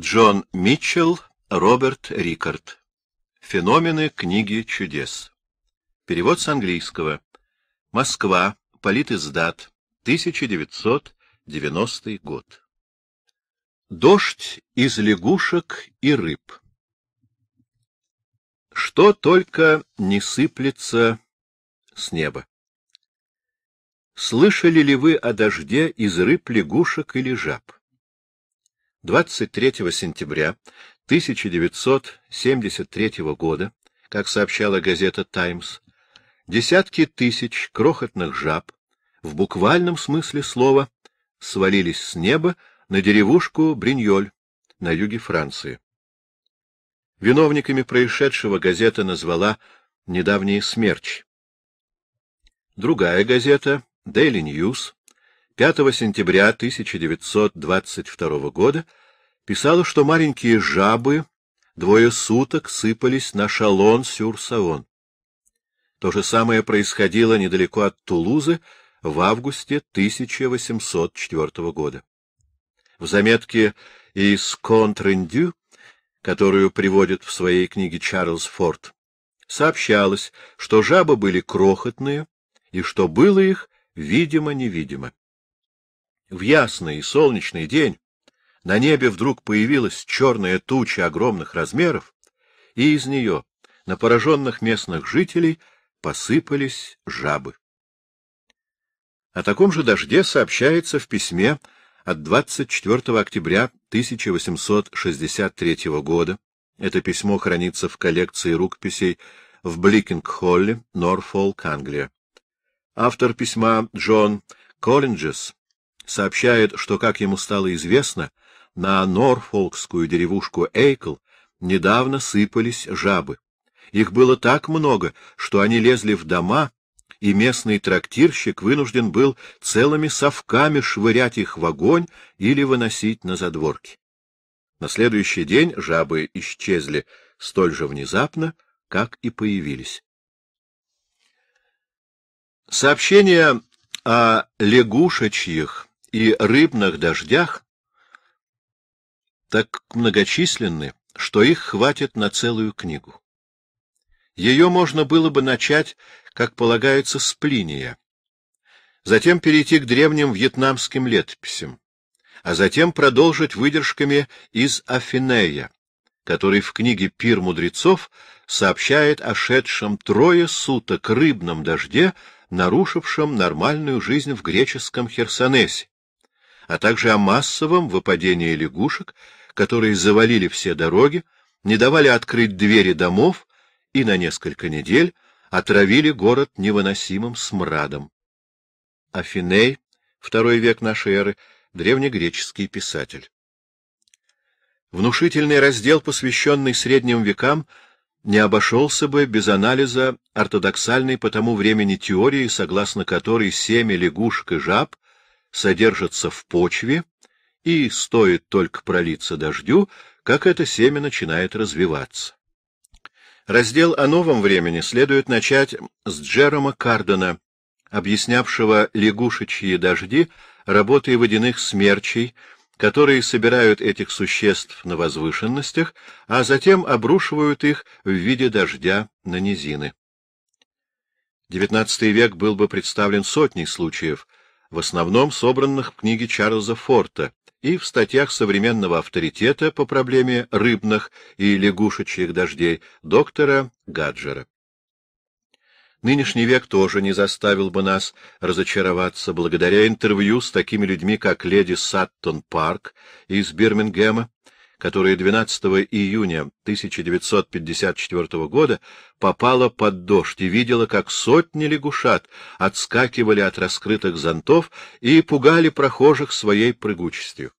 Джон Митчелл, Роберт Рикард. Феномены книги чудес. Перевод с английского. Москва. Политиздат. 1990 год. Дождь из лягушек и рыб. Что только не сыплется с неба. Слышали ли вы о дожде из рыб, лягушек или жаб? 23 сентября 1973 года, как сообщала газета «Таймс», десятки тысяч крохотных жаб в буквальном смысле слова свалились с неба на деревушку Бриньоль на юге Франции. Виновниками происшедшего газета назвала недавние смерч. Другая газета, Daily News, 5 сентября 1922 года, писала, что маленькие жабы двое суток сыпались на Шалон-Сюр-Савон. То же самое происходило недалеко от Тулузы в августе 1804 года. В заметке из Контрендю, которую приводит в своей книге Чарльз Форд, сообщалось, что жабы были крохотные и что было их видимо-невидимо. В ясный и солнечный день на небе вдруг появилась черная туча огромных размеров, и из нее на пораженных местных жителей посыпались жабы. О таком же дожде сообщается в письме от 24 октября 1863 года. Это письмо хранится в коллекции рукописей в Бликинг-Холле, Норфолк, Англия. Автор письма Джон Коллинджес сообщает, что, как ему стало известно, на норфолкскую деревушку Эйкл недавно сыпались жабы. Их было так много, что они лезли в дома, и местный трактирщик вынужден был целыми совками швырять их в огонь или выносить на задворки. На следующий день жабы исчезли столь же внезапно, как и появились. Сообщение о лягушачьих и рыбных дождях так многочисленны, что их хватит на целую книгу. Ее можно было бы начать, как полагается, с Плиния, затем перейти к древним вьетнамским летописям, а затем продолжить выдержками из Афинея, который в книге «Пир мудрецов» сообщает о шедшем трое суток рыбном дожде, нарушившем нормальную жизнь в греческом Херсонесе, а также о массовом выпадении лягушек которые завалили все дороги, не давали открыть двери домов и на несколько недель отравили город невыносимым смрадом. Афиней, второй век нашей эры, древнегреческий писатель. Внушительный раздел, посвященный средним векам, не обошелся бы без анализа ортодоксальной по тому времени теории, согласно которой семя лягушек и жаб содержатся в почве и стоит только пролиться дождю, как это семя начинает развиваться. Раздел о новом времени следует начать с Джерома Кардена, объяснявшего лягушечьи дожди работой водяных смерчей, которые собирают этих существ на возвышенностях, а затем обрушивают их в виде дождя на низины. XIX век был бы представлен сотней случаев, в основном собранных в книге Чарльза Форта, и в статьях современного авторитета по проблеме рыбных и лягушечьих дождей доктора Гаджера. Нынешний век тоже не заставил бы нас разочароваться благодаря интервью с такими людьми, как леди Саттон Парк из Бирмингема, которая 12 июня 1954 года попала под дождь и видела, как сотни лягушат отскакивали от раскрытых зонтов и пугали прохожих своей прыгучестью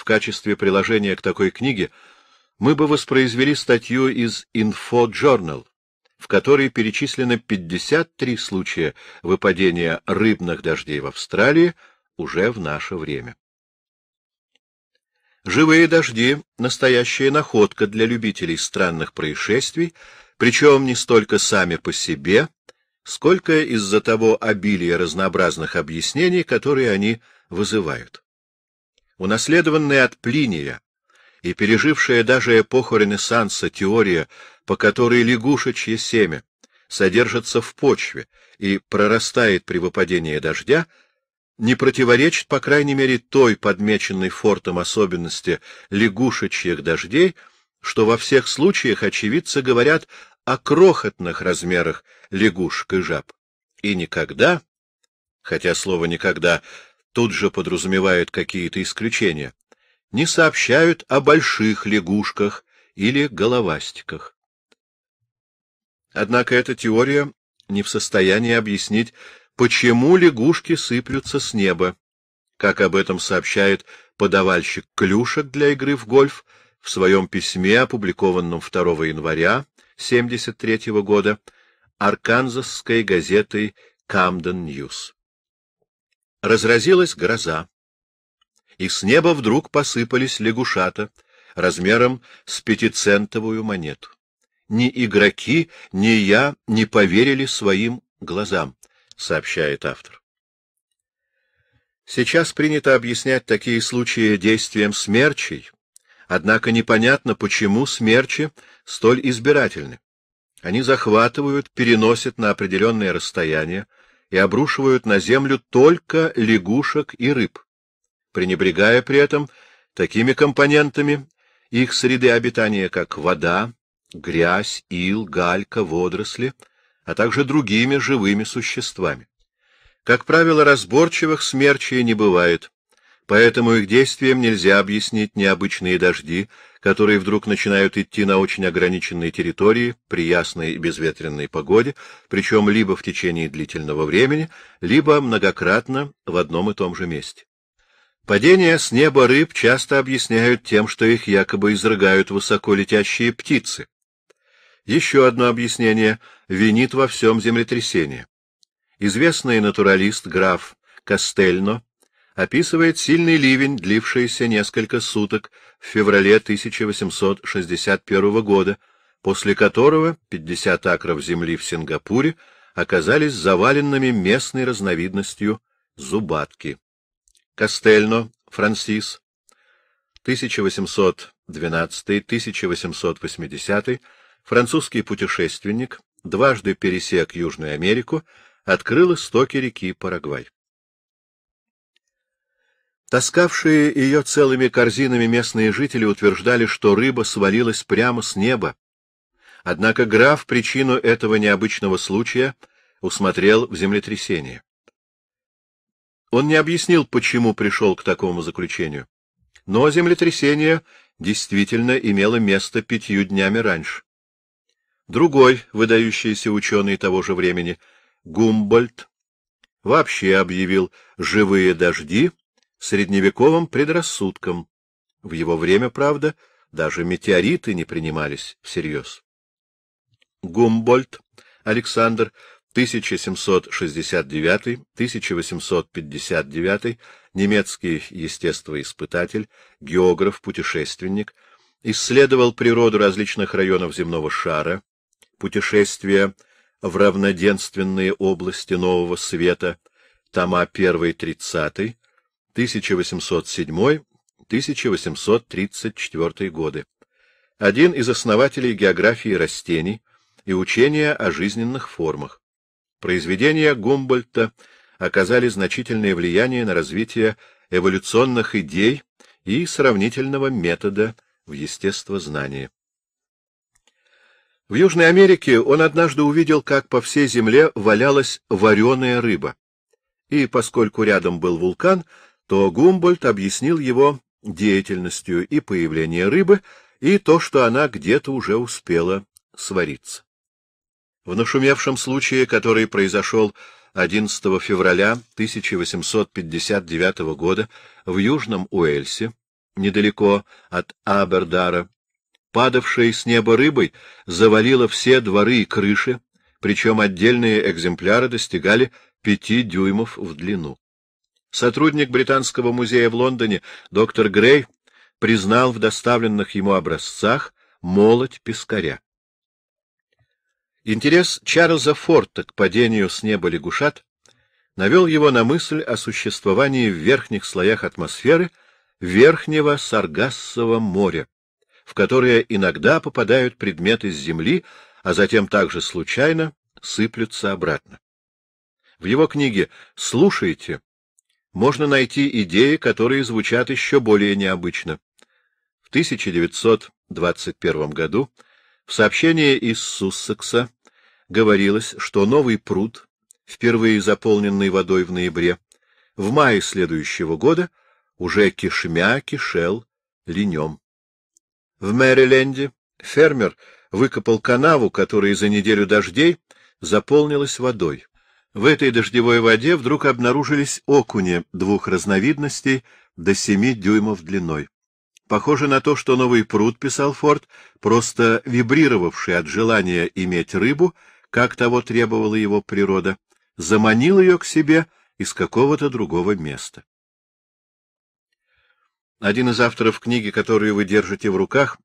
в качестве приложения к такой книге мы бы воспроизвели статью из Info Journal, в которой перечислено 53 случая выпадения рыбных дождей в Австралии уже в наше время. Живые дожди — настоящая находка для любителей странных происшествий, причем не столько сами по себе, сколько из-за того обилия разнообразных объяснений, которые они вызывают. Унаследованная от Плиния и пережившая даже эпоху Ренессанса теория, по которой лягушечье семя содержится в почве и прорастает при выпадении дождя, не противоречит, по крайней мере, той подмеченной фортом особенности лягушечьих дождей, что во всех случаях очевидцы говорят о крохотных размерах лягушек и жаб. И никогда, хотя слово «никогда» тут же подразумевают какие-то исключения, не сообщают о больших лягушках или головастиках. Однако эта теория не в состоянии объяснить, почему лягушки сыплются с неба, как об этом сообщает подавальщик клюшек для игры в гольф в своем письме, опубликованном 2 января 1973 года арканзасской газетой «Камден Ньюс». Разразилась гроза, и с неба вдруг посыпались лягушата размером с пятицентовую монету. Ни игроки, ни я не поверили своим глазам, сообщает автор. Сейчас принято объяснять такие случаи действием смерчей, однако непонятно, почему смерчи столь избирательны. Они захватывают, переносят на определенное расстояние, и обрушивают на землю только лягушек и рыб, пренебрегая при этом такими компонентами их среды обитания, как вода, грязь, ил, галька, водоросли, а также другими живыми существами. Как правило, разборчивых смерчей не бывает, поэтому их действием нельзя объяснить необычные дожди, которые вдруг начинают идти на очень ограниченные территории при ясной и безветренной погоде, причем либо в течение длительного времени, либо многократно в одном и том же месте. Падение с неба рыб часто объясняют тем, что их якобы изрыгают высоко летящие птицы. Еще одно объяснение винит во всем землетрясение. Известный натуралист граф Кастельно описывает сильный ливень, длившийся несколько суток в феврале 1861 года, после которого 50 акров земли в Сингапуре оказались заваленными местной разновидностью зубатки. Кастельно, Франсис, 1812-1880, французский путешественник, дважды пересек Южную Америку, открыл истоки реки Парагвай. Таскавшие ее целыми корзинами местные жители утверждали, что рыба свалилась прямо с неба. Однако граф причину этого необычного случая усмотрел в землетрясении. Он не объяснил, почему пришел к такому заключению. Но землетрясение действительно имело место пятью днями раньше. Другой выдающийся ученый того же времени, Гумбольд, вообще объявил живые дожди средневековым предрассудком. В его время, правда, даже метеориты не принимались всерьез. Гумбольд Александр 1769-1859, немецкий естествоиспытатель, географ, путешественник, исследовал природу различных районов земного шара, путешествия в равноденственные области Нового Света, тома 1-30, 1807-1834 годы. Один из основателей географии растений и учения о жизненных формах. Произведения Гумбольта оказали значительное влияние на развитие эволюционных идей и сравнительного метода в естествознании. В Южной Америке он однажды увидел, как по всей земле валялась вареная рыба. И поскольку рядом был вулкан, то Гумбольд объяснил его деятельностью и появление рыбы, и то, что она где-то уже успела свариться. В нашумевшем случае, который произошел 11 февраля 1859 года в Южном Уэльсе, недалеко от Абердара, падавшая с неба рыбой завалила все дворы и крыши, причем отдельные экземпляры достигали пяти дюймов в длину. Сотрудник Британского музея в Лондоне доктор Грей признал в доставленных ему образцах молоть пескаря. Интерес Чарльза Форта к падению с неба лягушат навел его на мысль о существовании в верхних слоях атмосферы верхнего Саргассового моря, в которое иногда попадают предметы с Земли, а затем также случайно сыплются обратно. В его книге «Слушайте» можно найти идеи, которые звучат еще более необычно. В 1921 году в сообщении из Суссекса говорилось, что новый пруд, впервые заполненный водой в ноябре, в мае следующего года уже кишмя кишел линем. В Мэриленде фермер выкопал канаву, которая за неделю дождей заполнилась водой. В этой дождевой воде вдруг обнаружились окуни двух разновидностей до семи дюймов длиной. Похоже на то, что новый пруд, писал Форд, просто вибрировавший от желания иметь рыбу, как того требовала его природа, заманил ее к себе из какого-то другого места. Один из авторов книги, которую вы держите в руках,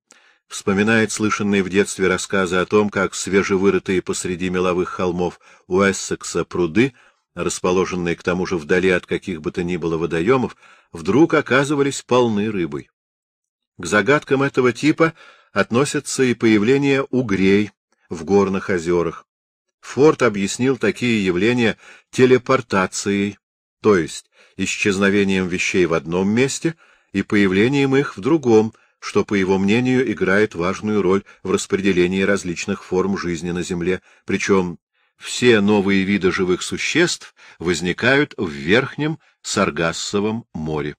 вспоминает слышанные в детстве рассказы о том, как свежевырытые посреди меловых холмов Уэссекса пруды, расположенные к тому же вдали от каких бы то ни было водоемов, вдруг оказывались полны рыбой. К загадкам этого типа относятся и появление угрей в горных озерах. Форд объяснил такие явления телепортацией, то есть исчезновением вещей в одном месте и появлением их в другом, что, по его мнению, играет важную роль в распределении различных форм жизни на Земле, причем все новые виды живых существ возникают в Верхнем Саргассовом море.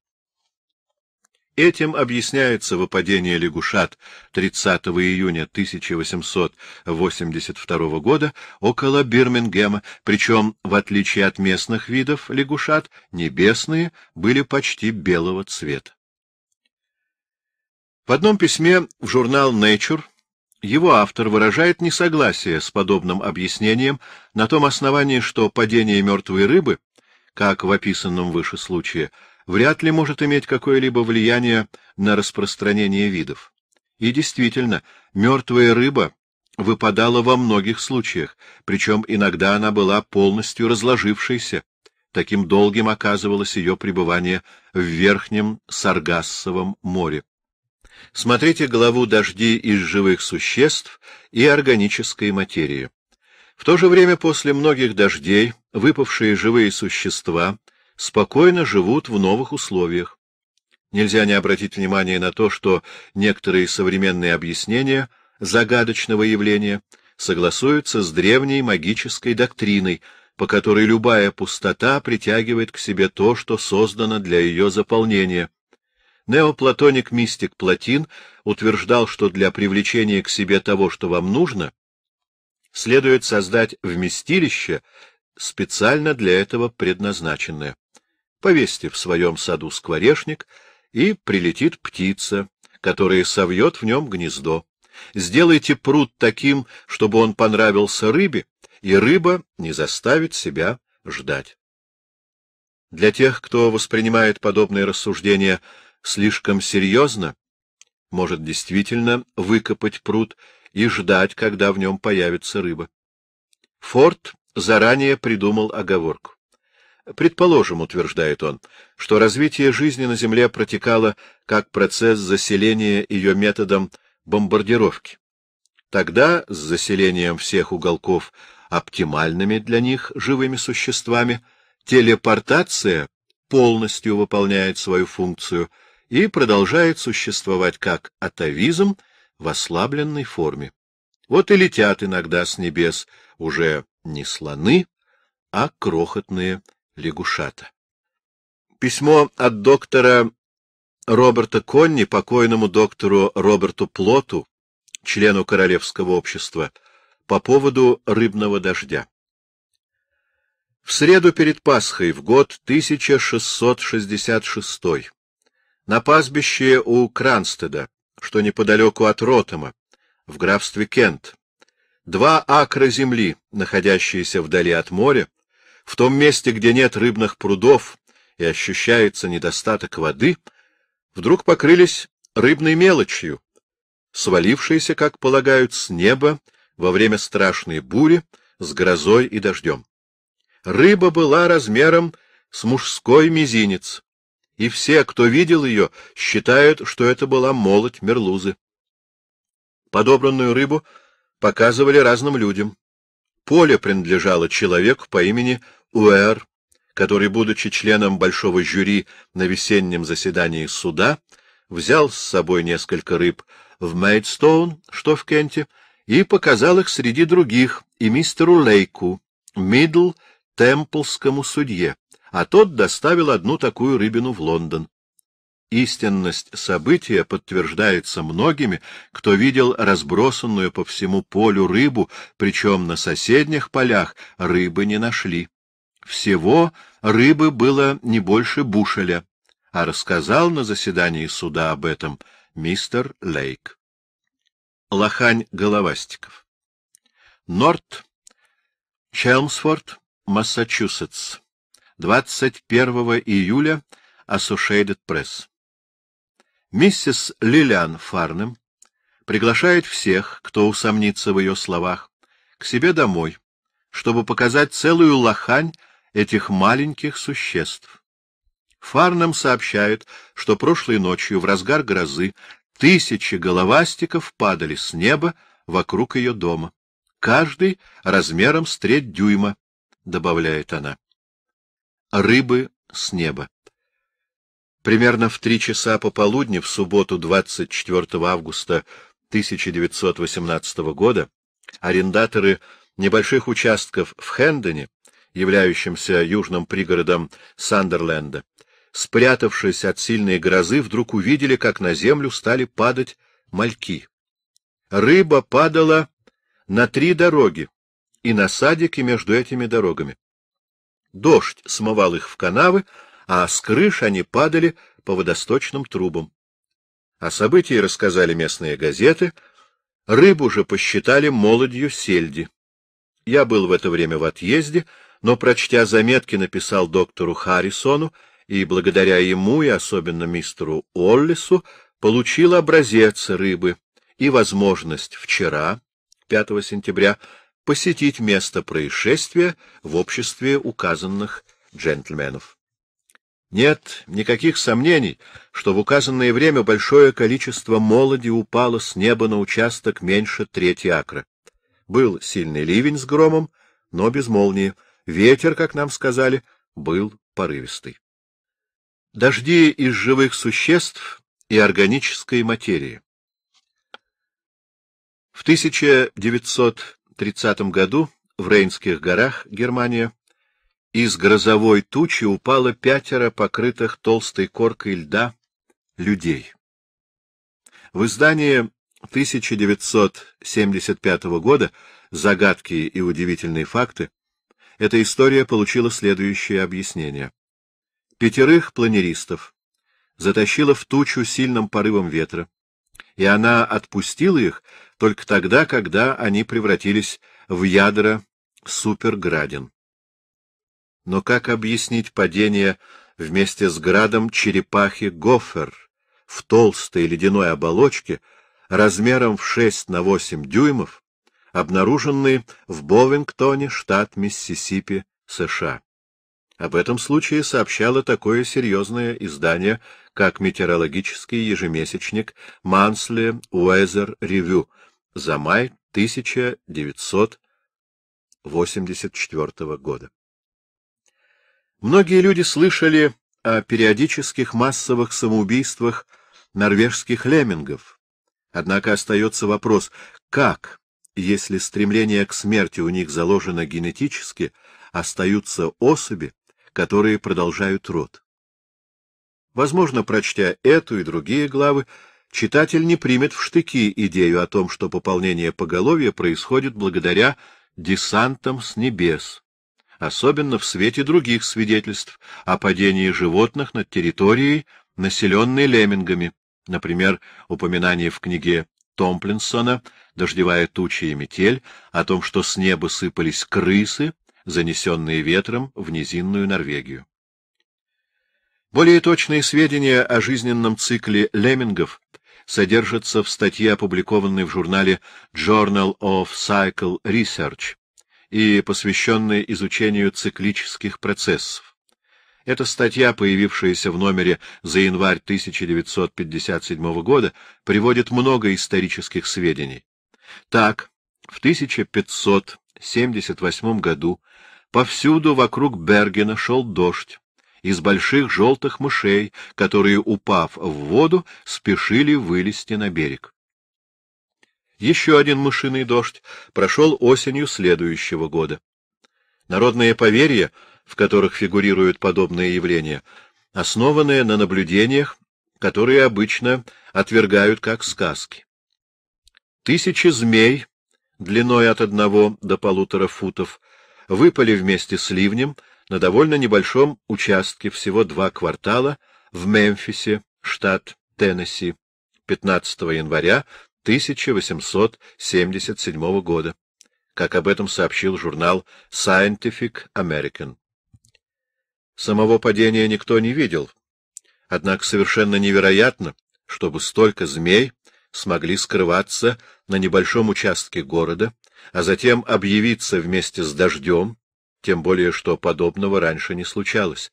Этим объясняется выпадение лягушат 30 июня 1882 года около Бирмингема, причем, в отличие от местных видов лягушат, небесные были почти белого цвета. В одном письме в журнал Nature его автор выражает несогласие с подобным объяснением на том основании, что падение мертвой рыбы, как в описанном выше случае, вряд ли может иметь какое-либо влияние на распространение видов. И действительно, мертвая рыба выпадала во многих случаях, причем иногда она была полностью разложившейся. Таким долгим оказывалось ее пребывание в Верхнем Саргассовом море. Смотрите главу «Дожди из живых существ» и органической материи. В то же время после многих дождей выпавшие живые существа спокойно живут в новых условиях. Нельзя не обратить внимание на то, что некоторые современные объяснения загадочного явления согласуются с древней магической доктриной, по которой любая пустота притягивает к себе то, что создано для ее заполнения, Неоплатоник-мистик Платин утверждал, что для привлечения к себе того, что вам нужно, следует создать вместилище, специально для этого предназначенное. Повесьте в своем саду скворечник, и прилетит птица, которая совьет в нем гнездо. Сделайте пруд таким, чтобы он понравился рыбе, и рыба не заставит себя ждать. Для тех, кто воспринимает подобные рассуждения слишком серьезно, может действительно выкопать пруд и ждать, когда в нем появится рыба. Форд заранее придумал оговорку. Предположим, утверждает он, что развитие жизни на Земле протекало как процесс заселения ее методом бомбардировки. Тогда с заселением всех уголков оптимальными для них живыми существами телепортация полностью выполняет свою функцию — и продолжает существовать как атовизм в ослабленной форме. Вот и летят иногда с небес уже не слоны, а крохотные лягушата. Письмо от доктора Роберта Конни, покойному доктору Роберту Плоту, члену Королевского общества, по поводу рыбного дождя. В среду перед Пасхой в год 1666 на пастбище у Кранстеда, что неподалеку от Ротома, в графстве Кент. Два акра земли, находящиеся вдали от моря, в том месте, где нет рыбных прудов и ощущается недостаток воды, вдруг покрылись рыбной мелочью, свалившейся, как полагают, с неба во время страшной бури с грозой и дождем. Рыба была размером с мужской мизинец, и все, кто видел ее, считают, что это была молоть мерлузы. Подобранную рыбу показывали разным людям. Поле принадлежало человеку по имени Уэр, который, будучи членом большого жюри на весеннем заседании суда, взял с собой несколько рыб в Мейдстоун, что в Кенте, и показал их среди других и мистеру Лейку, Мидл, Темплскому судье а тот доставил одну такую рыбину в Лондон. Истинность события подтверждается многими, кто видел разбросанную по всему полю рыбу, причем на соседних полях рыбы не нашли. Всего рыбы было не больше бушеля, а рассказал на заседании суда об этом мистер Лейк. Лохань Головастиков Норт, Челмсфорд, Массачусетс 21 июля Associated Press. Миссис Лилиан Фарнем приглашает всех, кто усомнится в ее словах, к себе домой, чтобы показать целую лохань этих маленьких существ. Фарнем сообщает, что прошлой ночью в разгар грозы тысячи головастиков падали с неба вокруг ее дома, каждый размером с треть дюйма, — добавляет она. Рыбы с неба. Примерно в три часа пополудни в субботу 24 августа 1918 года арендаторы небольших участков в Хендоне, являющемся южным пригородом Сандерленда, спрятавшись от сильной грозы, вдруг увидели, как на землю стали падать мальки. Рыба падала на три дороги и на садики между этими дорогами. Дождь смывал их в канавы, а с крыш они падали по водосточным трубам. О событии рассказали местные газеты, рыбу же посчитали молодью сельди. Я был в это время в отъезде, но, прочтя заметки, написал доктору Харрисону, и благодаря ему и особенно мистеру Оллису получил образец рыбы и возможность вчера, 5 сентября, посетить место происшествия в обществе указанных джентльменов. Нет никаких сомнений, что в указанное время большое количество молоди упало с неба на участок меньше трети акра. Был сильный ливень с громом, но без молнии. Ветер, как нам сказали, был порывистый. Дожди из живых существ и органической материи. В 1900 1930 году в Рейнских горах, Германия, из грозовой тучи упало пятеро покрытых толстой коркой льда людей. В издании 1975 года «Загадки и удивительные факты» эта история получила следующее объяснение. Пятерых планеристов затащило в тучу сильным порывом ветра, и она отпустила их только тогда, когда они превратились в ядра суперградин. Но как объяснить падение вместе с градом черепахи Гофер в толстой ледяной оболочке размером в 6 на 8 дюймов, обнаруженной в Бовингтоне, штат Миссисипи, США? Об этом случае сообщало такое серьезное издание, как метеорологический ежемесячник «Мансли Уэзер Ревю» за май 1984 года. Многие люди слышали о периодических массовых самоубийствах норвежских леммингов. Однако остается вопрос, как, если стремление к смерти у них заложено генетически, остаются особи, которые продолжают род. Возможно, прочтя эту и другие главы, читатель не примет в штыки идею о том, что пополнение поголовья происходит благодаря десантам с небес, особенно в свете других свидетельств о падении животных над территорией, населенной леммингами, например, упоминание в книге Томплинсона «Дождевая туча и метель» о том, что с неба сыпались крысы, занесенные ветром в низинную Норвегию. Более точные сведения о жизненном цикле леммингов содержатся в статье, опубликованной в журнале Journal of Cycle Research и посвященной изучению циклических процессов. Эта статья, появившаяся в номере за январь 1957 года, приводит много исторических сведений. Так, в 1578 году Повсюду вокруг Бергена шел дождь из больших желтых мышей, которые, упав в воду, спешили вылезти на берег. Еще один мышиный дождь прошел осенью следующего года. Народные поверья, в которых фигурируют подобные явления, основанные на наблюдениях, которые обычно отвергают как сказки. Тысячи змей, длиной от одного до полутора футов, выпали вместе с ливнем на довольно небольшом участке, всего два квартала, в Мемфисе, штат Теннесси, 15 января 1877 года, как об этом сообщил журнал Scientific American. Самого падения никто не видел, однако совершенно невероятно, чтобы столько змей смогли скрываться на небольшом участке города, а затем объявиться вместе с дождем, тем более что подобного раньше не случалось.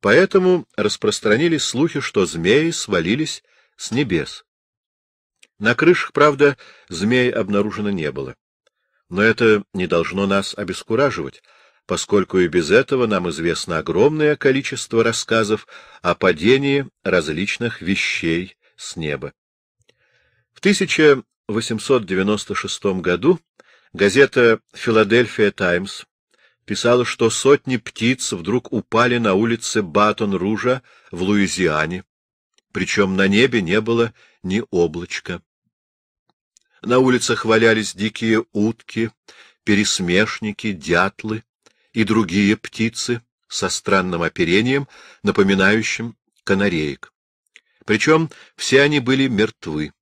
Поэтому распространились слухи, что змеи свалились с небес. На крышах, правда, змей обнаружено не было. Но это не должно нас обескураживать, поскольку и без этого нам известно огромное количество рассказов о падении различных вещей с неба. В 1000 1896 году газета «Филадельфия Таймс» писала, что сотни птиц вдруг упали на улице Батон-Ружа в Луизиане, причем на небе не было ни облачка. На улицах валялись дикие утки, пересмешники, дятлы и другие птицы со странным оперением, напоминающим канареек. Причем все они были мертвы.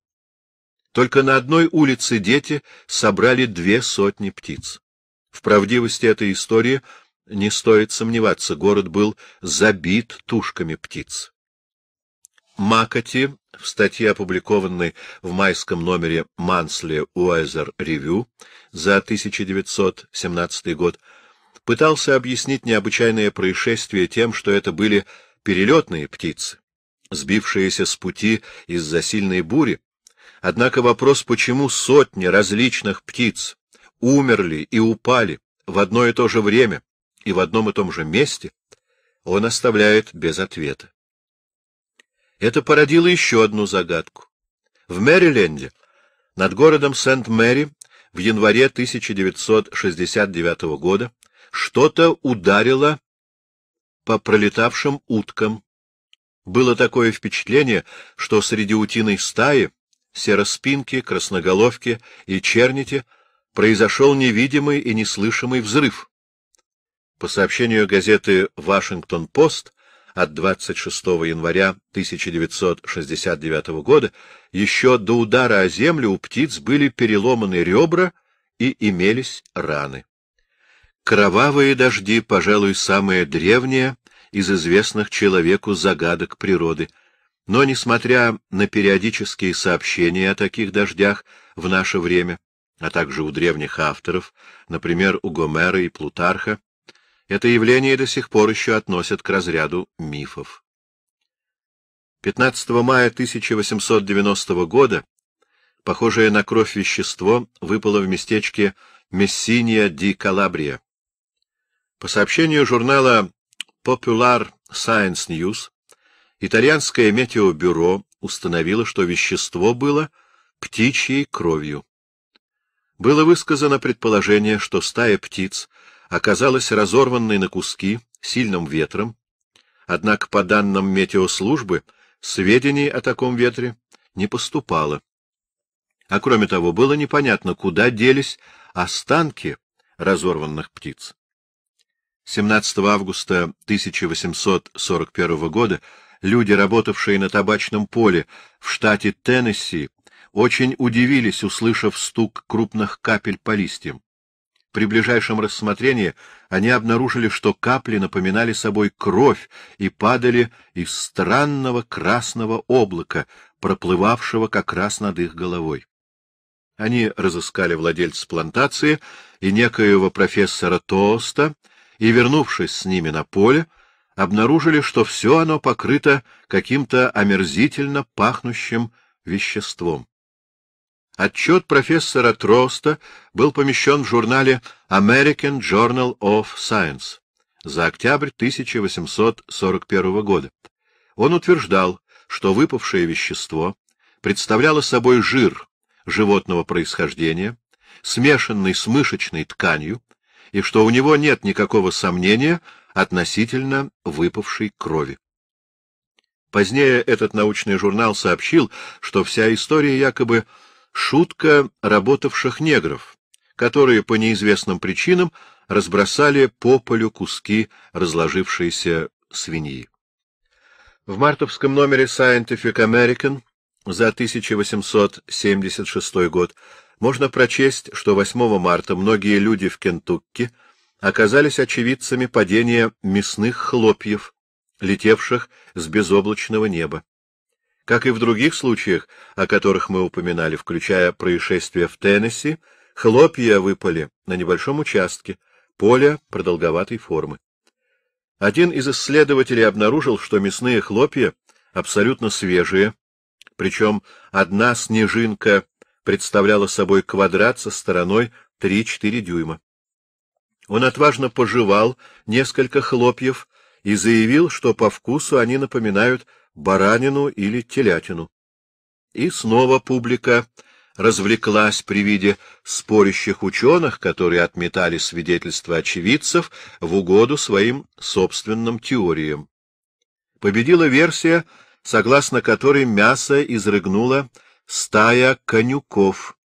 Только на одной улице дети собрали две сотни птиц. В правдивости этой истории не стоит сомневаться, город был забит тушками птиц. Макати в статье, опубликованной в майском номере Мансли Уайзер Ревю за 1917 год, пытался объяснить необычайное происшествие тем, что это были перелетные птицы, сбившиеся с пути из-за сильной бури, Однако вопрос, почему сотни различных птиц умерли и упали в одно и то же время и в одном и том же месте, он оставляет без ответа. Это породило еще одну загадку. В Мэриленде, над городом Сент-Мэри, в январе 1969 года что-то ударило по пролетавшим уткам. Было такое впечатление, что среди утиной стаи сероспинке, красноголовки и черните произошел невидимый и неслышимый взрыв. По сообщению газеты «Вашингтон-Пост» от 26 января 1969 года, еще до удара о землю у птиц были переломаны ребра и имелись раны. Кровавые дожди, пожалуй, самые древние из известных человеку загадок природы — но, несмотря на периодические сообщения о таких дождях в наше время, а также у древних авторов, например, у Гомера и Плутарха, это явление до сих пор еще относят к разряду мифов. 15 мая 1890 года похожее на кровь вещество выпало в местечке Мессиния ди Калабрия. По сообщению журнала Popular Science News, Итальянское метеобюро установило, что вещество было птичьей кровью. Было высказано предположение, что стая птиц оказалась разорванной на куски сильным ветром, однако по данным метеослужбы сведений о таком ветре не поступало. А кроме того, было непонятно, куда делись останки разорванных птиц. 17 августа 1841 года люди, работавшие на табачном поле в штате Теннесси, очень удивились, услышав стук крупных капель по листьям. При ближайшем рассмотрении они обнаружили, что капли напоминали собой кровь и падали из странного красного облака, проплывавшего как раз над их головой. Они разыскали владельца плантации и некоего профессора Тоста, и, вернувшись с ними на поле, обнаружили, что все оно покрыто каким-то омерзительно пахнущим веществом. Отчет профессора Троста был помещен в журнале American Journal of Science за октябрь 1841 года. Он утверждал, что выпавшее вещество представляло собой жир животного происхождения, смешанный с мышечной тканью, и что у него нет никакого сомнения, относительно выпавшей крови. Позднее этот научный журнал сообщил, что вся история якобы шутка работавших негров, которые по неизвестным причинам разбросали по полю куски разложившейся свиньи. В мартовском номере Scientific American за 1876 год можно прочесть, что 8 марта многие люди в Кентукки — оказались очевидцами падения мясных хлопьев, летевших с безоблачного неба. Как и в других случаях, о которых мы упоминали, включая происшествие в Теннесси, хлопья выпали на небольшом участке, поля продолговатой формы. Один из исследователей обнаружил, что мясные хлопья абсолютно свежие, причем одна снежинка представляла собой квадрат со стороной 3-4 дюйма. Он отважно пожевал несколько хлопьев и заявил, что по вкусу они напоминают баранину или телятину. И снова публика развлеклась при виде спорящих ученых, которые отметали свидетельства очевидцев в угоду своим собственным теориям. Победила версия, согласно которой мясо изрыгнула стая конюков.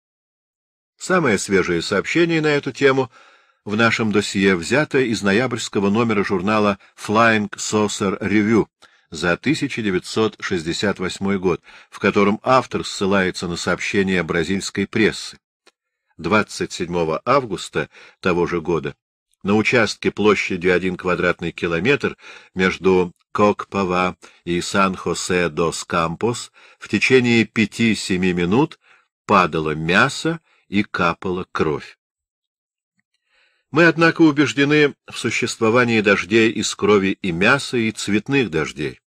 Самое свежее сообщение на эту тему — в нашем досье взято из ноябрьского номера журнала Flying Saucer Review за 1968 год, в котором автор ссылается на сообщение бразильской прессы. 27 августа того же года на участке площадью 1 квадратный километр между Кокпава и Сан-Хосе-дос-Кампос в течение 5-7 минут падало мясо и капала кровь. Мы, однако, убеждены в существовании дождей из крови и мяса и цветных дождей.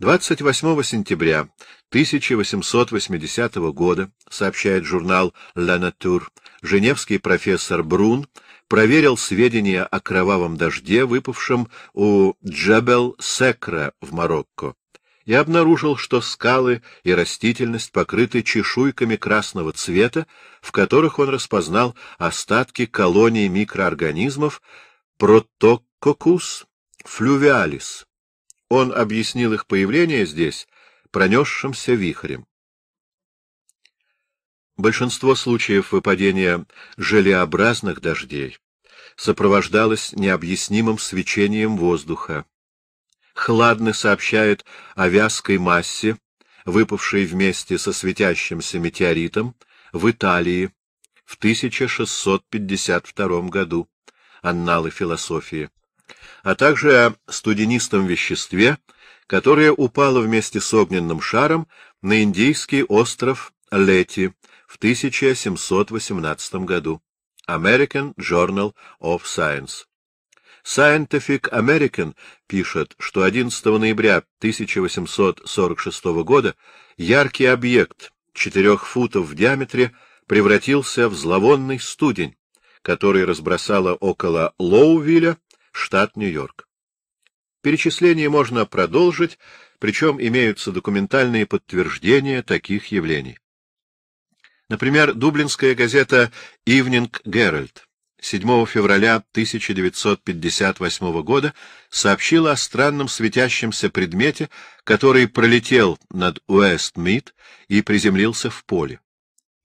28 сентября 1880 года, сообщает журнал «La Nature», женевский профессор Брун проверил сведения о кровавом дожде, выпавшем у Джебел-Секра в Марокко и обнаружил, что скалы и растительность покрыты чешуйками красного цвета, в которых он распознал остатки колонии микроорганизмов протококус флювиалис. Он объяснил их появление здесь пронесшимся вихрем. Большинство случаев выпадения желеобразных дождей сопровождалось необъяснимым свечением воздуха, хладно сообщают о вязкой массе, выпавшей вместе со светящимся метеоритом в Италии в 1652 году «Анналы философии», а также о студенистом веществе, которое упало вместе с огненным шаром на индийский остров Лети в 1718 году. American Journal of Science. Scientific American пишет, что 11 ноября 1846 года яркий объект четырех футов в диаметре превратился в зловонный студень, который разбросало около Лоувилля, штат Нью-Йорк. Перечисление можно продолжить, причем имеются документальные подтверждения таких явлений. Например, дублинская газета «Ивнинг Геральт» 7 февраля 1958 года сообщила о странном светящемся предмете, который пролетел над Уэст-Мид и приземлился в поле.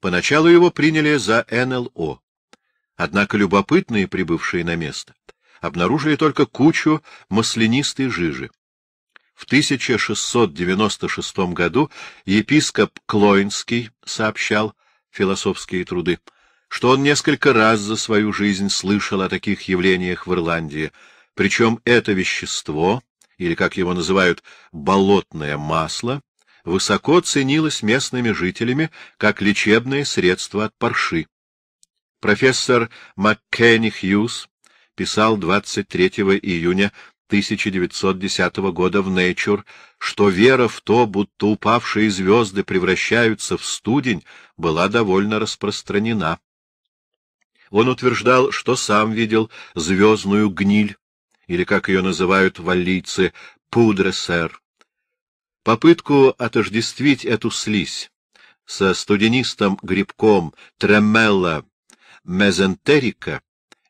Поначалу его приняли за НЛО. Однако любопытные, прибывшие на место, обнаружили только кучу маслянистой жижи. В 1696 году епископ Клоинский сообщал философские труды — что он несколько раз за свою жизнь слышал о таких явлениях в Ирландии, причем это вещество, или, как его называют, болотное масло, высоко ценилось местными жителями как лечебное средство от парши. Профессор Маккенни Хьюз писал 23 июня 1910 года в Nature, что вера в то, будто упавшие звезды превращаются в студень, была довольно распространена. Он утверждал, что сам видел звездную гниль, или, как ее называют валлийцы, пудресер. Попытку отождествить эту слизь со студенистым грибком тремелла мезентерика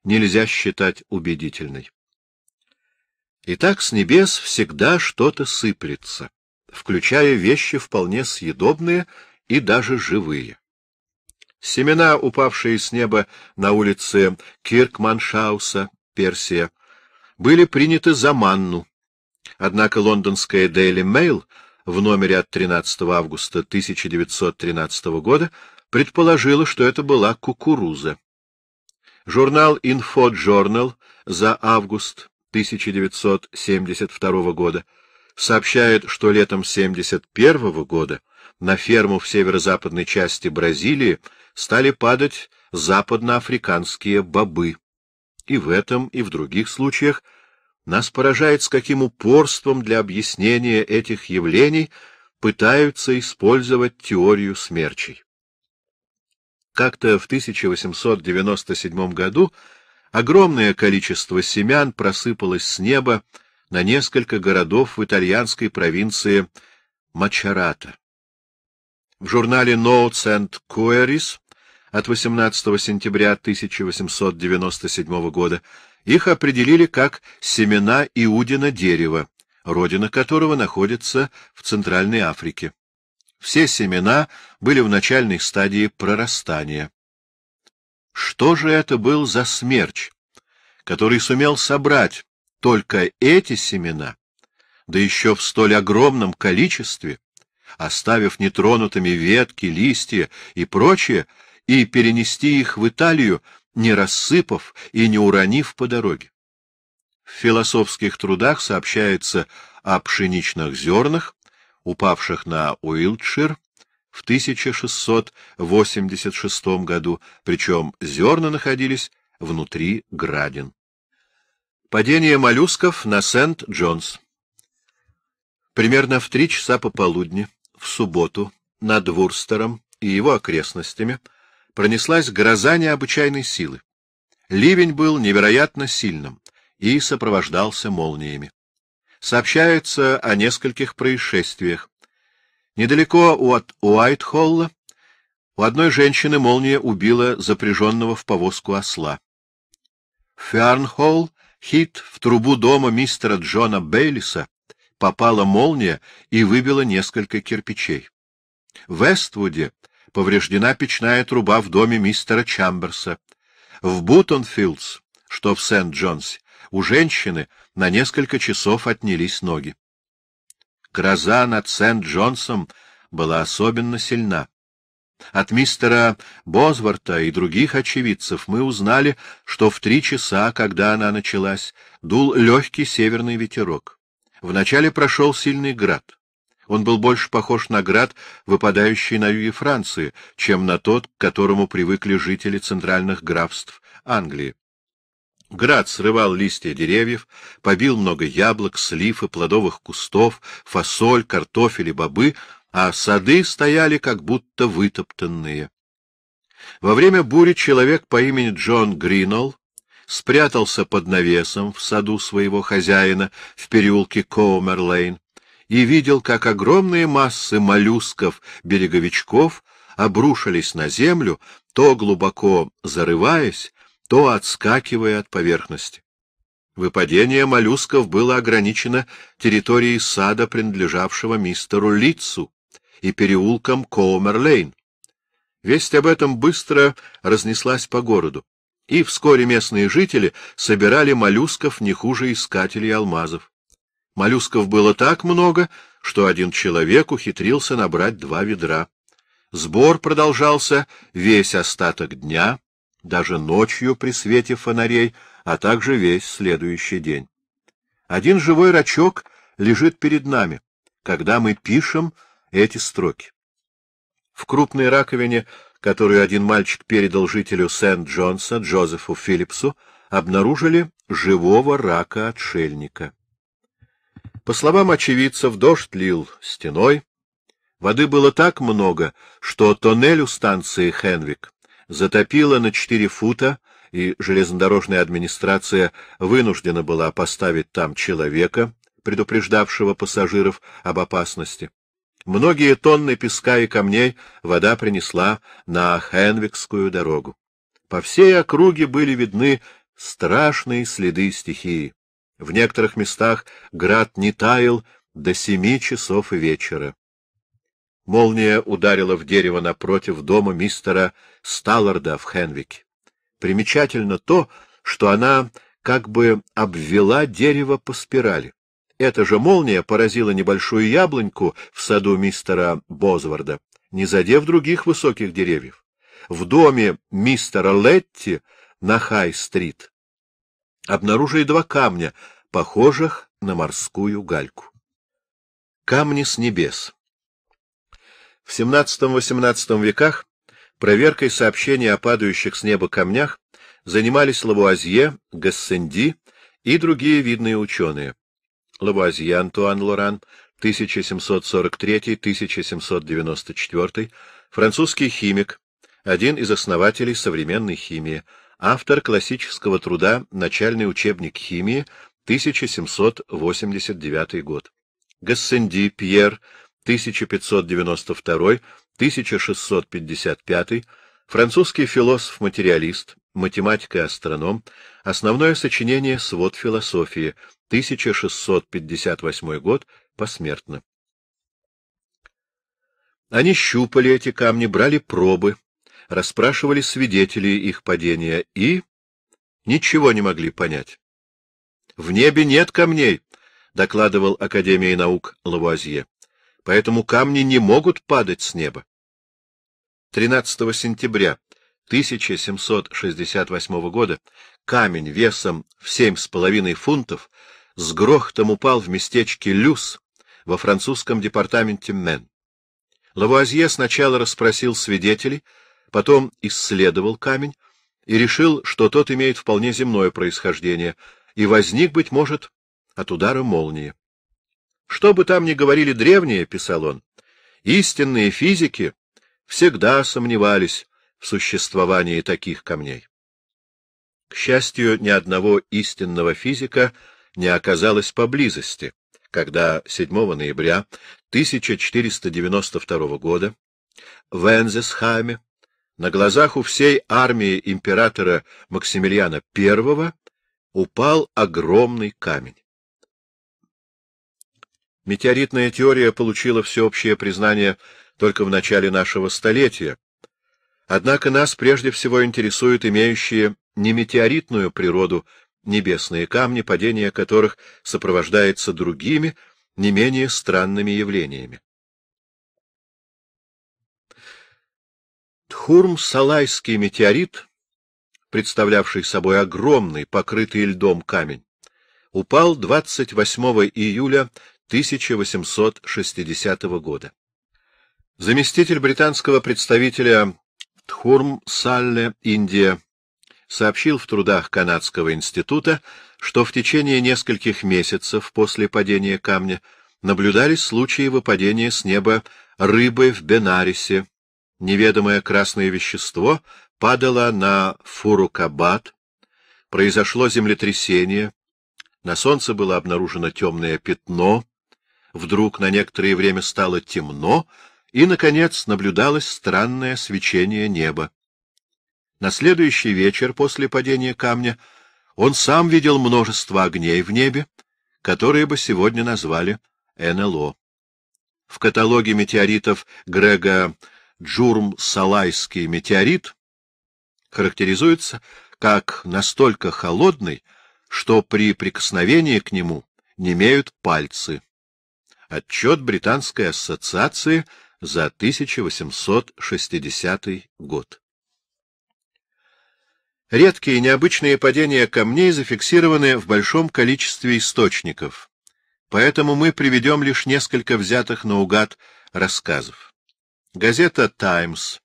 нельзя считать убедительной. Итак, с небес всегда что-то сыплется, включая вещи вполне съедобные и даже живые. Семена, упавшие с неба на улице Киркманшауса, Персия, были приняты за манну. Однако лондонская Daily Mail в номере от 13 августа 1913 года предположила, что это была кукуруза. Журнал Info Journal за август 1972 года сообщает, что летом 1971 года на ферму в северо-западной части Бразилии стали падать западноафриканские бобы. И в этом, и в других случаях нас поражает, с каким упорством для объяснения этих явлений пытаются использовать теорию смерчей. Как-то в 1897 году огромное количество семян просыпалось с неба на несколько городов в итальянской провинции Мачарата. В журнале No. and Queries от 18 сентября 1897 года, их определили как семена Иудина дерева, родина которого находится в Центральной Африке. Все семена были в начальной стадии прорастания. Что же это был за смерч, который сумел собрать только эти семена, да еще в столь огромном количестве, оставив нетронутыми ветки, листья и прочее, и перенести их в Италию, не рассыпав и не уронив по дороге. В философских трудах сообщается о пшеничных зернах, упавших на Уилтшир в 1686 году, причем зерна находились внутри градин. Падение моллюсков на Сент-Джонс. Примерно в три часа пополудни, в субботу, над Вурстером и его окрестностями — пронеслась гроза необычайной силы. Ливень был невероятно сильным и сопровождался молниями. Сообщается о нескольких происшествиях. Недалеко от Уайтхолла у одной женщины молния убила запряженного в повозку осла. В Фернхолл Хит в трубу дома мистера Джона Бейлиса попала молния и выбила несколько кирпичей. В Эствуде повреждена печная труба в доме мистера Чамберса. В Бутонфилдс, что в Сент-Джонсе, у женщины на несколько часов отнялись ноги. Гроза над Сент-Джонсом была особенно сильна. От мистера Бозворта и других очевидцев мы узнали, что в три часа, когда она началась, дул легкий северный ветерок. Вначале прошел сильный град. Он был больше похож на град, выпадающий на юге Франции, чем на тот, к которому привыкли жители центральных графств Англии. Град срывал листья деревьев, побил много яблок, слив и плодовых кустов, фасоль, картофель и бобы, а сады стояли как будто вытоптанные. Во время бури человек по имени Джон Гринолл спрятался под навесом в саду своего хозяина в переулке Лейн и видел, как огромные массы моллюсков, береговичков обрушились на землю, то глубоко зарываясь, то отскакивая от поверхности. Выпадение моллюсков было ограничено территорией сада, принадлежавшего мистеру Лицу, и переулком Коумерлейн. Весть об этом быстро разнеслась по городу, и вскоре местные жители собирали моллюсков не хуже искателей алмазов. Моллюсков было так много, что один человек ухитрился набрать два ведра. Сбор продолжался весь остаток дня, даже ночью при свете фонарей, а также весь следующий день. Один живой рачок лежит перед нами, когда мы пишем эти строки. В крупной раковине, которую один мальчик передал жителю Сент-Джонса, Джозефу Филлипсу, обнаружили живого рака-отшельника. По словам очевидцев, дождь лил стеной. Воды было так много, что тоннель у станции Хенвик затопило на 4 фута, и железнодорожная администрация вынуждена была поставить там человека, предупреждавшего пассажиров об опасности. Многие тонны песка и камней вода принесла на Хенвикскую дорогу. По всей округе были видны страшные следы стихии. В некоторых местах град не таял до семи часов вечера. Молния ударила в дерево напротив дома мистера Сталларда в Хенвике. Примечательно то, что она как бы обвела дерево по спирали. Эта же молния поразила небольшую яблоньку в саду мистера Бозварда, не задев других высоких деревьев. В доме мистера Летти на Хай-стрит обнаружили два камня, похожих на морскую гальку. Камни с небес. В XVII-XVIII веках проверкой сообщений о падающих с неба камнях занимались Лавуазье, Гассенди и другие видные ученые. Лавуазье Антуан Лоран, 1743-1794, французский химик, один из основателей современной химии, автор классического труда «Начальный учебник химии», 1789 год. Гассенди Пьер, 1592-1655, французский философ-материалист, математик и астроном, основное сочинение «Свод философии», 1658 год, посмертно. Они щупали эти камни, брали пробы, расспрашивали свидетелей их падения и ничего не могли понять. «В небе нет камней», — докладывал Академии наук Лавуазье, — «поэтому камни не могут падать с неба». 13 сентября 1768 года камень весом в семь с половиной фунтов с грохотом упал в местечке Люс во французском департаменте Мен. Лавуазье сначала расспросил свидетелей, потом исследовал камень и решил, что тот имеет вполне земное происхождение и возник, быть может, от удара молнии. Что бы там ни говорили древние, — писал он, — истинные физики всегда сомневались в существовании таких камней. К счастью, ни одного истинного физика не оказалось поблизости, когда 7 ноября 1492 года в Энзесхаме на глазах у всей армии императора Максимилиана I упал огромный камень. Метеоритная теория получила всеобщее признание только в начале нашего столетия, однако нас прежде всего интересуют имеющие не метеоритную природу небесные камни, падение которых сопровождается другими, не менее странными явлениями. Тхурм-Салайский метеорит, представлявший собой огромный, покрытый льдом камень, упал 28 июля 1860 года. Заместитель британского представителя Тхурм Салле, Индия, сообщил в трудах Канадского института, что в течение нескольких месяцев после падения камня наблюдались случаи выпадения с неба рыбы в Бенарисе, неведомое красное вещество падало на Фурукабад, произошло землетрясение, на солнце было обнаружено темное пятно, вдруг на некоторое время стало темно, и, наконец, наблюдалось странное свечение неба. На следующий вечер после падения камня он сам видел множество огней в небе, которые бы сегодня назвали НЛО. В каталоге метеоритов Грега Джурм-Салайский метеорит характеризуется как настолько холодный, что при прикосновении к нему не имеют пальцы. Отчет Британской ассоциации за 1860 год. Редкие необычные падения камней зафиксированы в большом количестве источников, поэтому мы приведем лишь несколько взятых наугад рассказов. Газета «Таймс»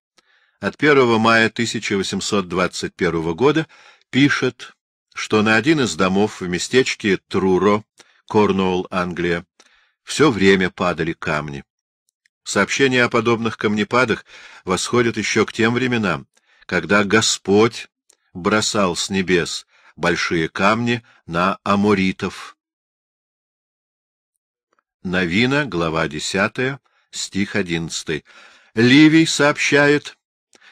от 1 мая 1821 года пишет, что на один из домов в местечке Труро, Корнуолл, Англия, все время падали камни. Сообщения о подобных камнепадах восходят еще к тем временам, когда Господь бросал с небес большие камни на аморитов. Новина, глава 10, стих 11. Ливий сообщает,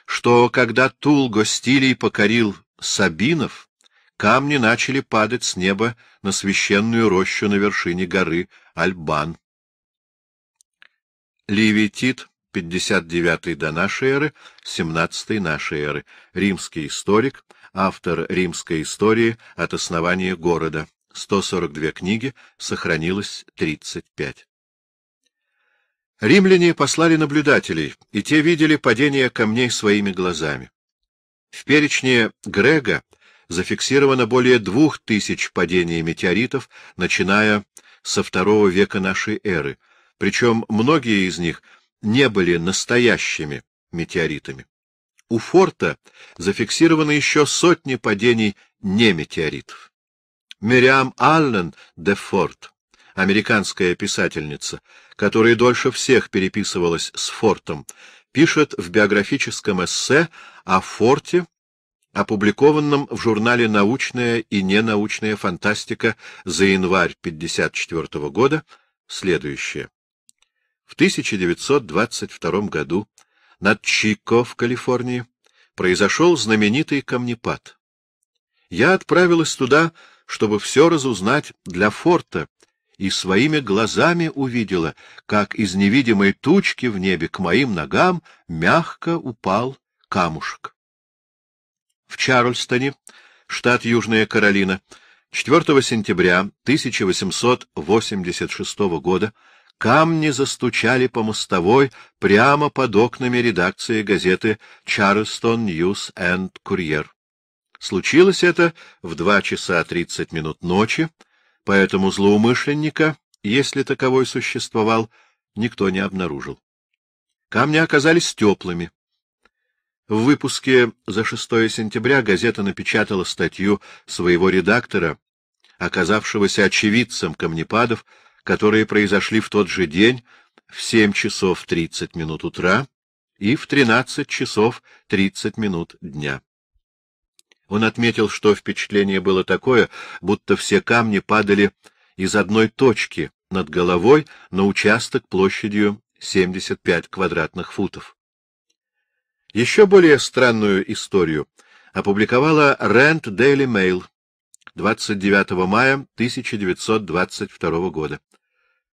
что когда Тул Гостилий покорил Сабинов, камни начали падать с неба на священную рощу на вершине горы Альбан. Ливий Тит, 59 до нашей эры, 17 нашей эры, римский историк, автор римской истории от основания города. 142 книги, сохранилось 35. Римляне послали наблюдателей, и те видели падение камней своими глазами. В перечне Грега зафиксировано более двух тысяч падений метеоритов, начиная со второго века нашей эры, причем многие из них не были настоящими метеоритами. У форта зафиксировано еще сотни падений неметеоритов. Мириам Аллен де Форт американская писательница, которая дольше всех переписывалась с Фортом, пишет в биографическом эссе о Форте, опубликованном в журнале «Научная и ненаучная фантастика» за январь 1954 года, следующее. В 1922 году над Чико в Калифорнии произошел знаменитый камнепад. Я отправилась туда, чтобы все разузнать для Форта, и своими глазами увидела, как из невидимой тучки в небе к моим ногам мягко упал камушек. В Чарльстоне, штат Южная Каролина, 4 сентября 1886 года камни застучали по мостовой прямо под окнами редакции газеты «Чарльстон Ньюс энд Курьер». Случилось это в 2 часа 30 минут ночи поэтому злоумышленника, если таковой существовал, никто не обнаружил. Камни оказались теплыми. В выпуске за 6 сентября газета напечатала статью своего редактора, оказавшегося очевидцем камнепадов, которые произошли в тот же день в 7 часов 30 минут утра и в 13 часов 30 минут дня. Он отметил, что впечатление было такое, будто все камни падали из одной точки над головой на участок площадью 75 квадратных футов. Еще более странную историю опубликовала Rent Daily Mail 29 мая 1922 года.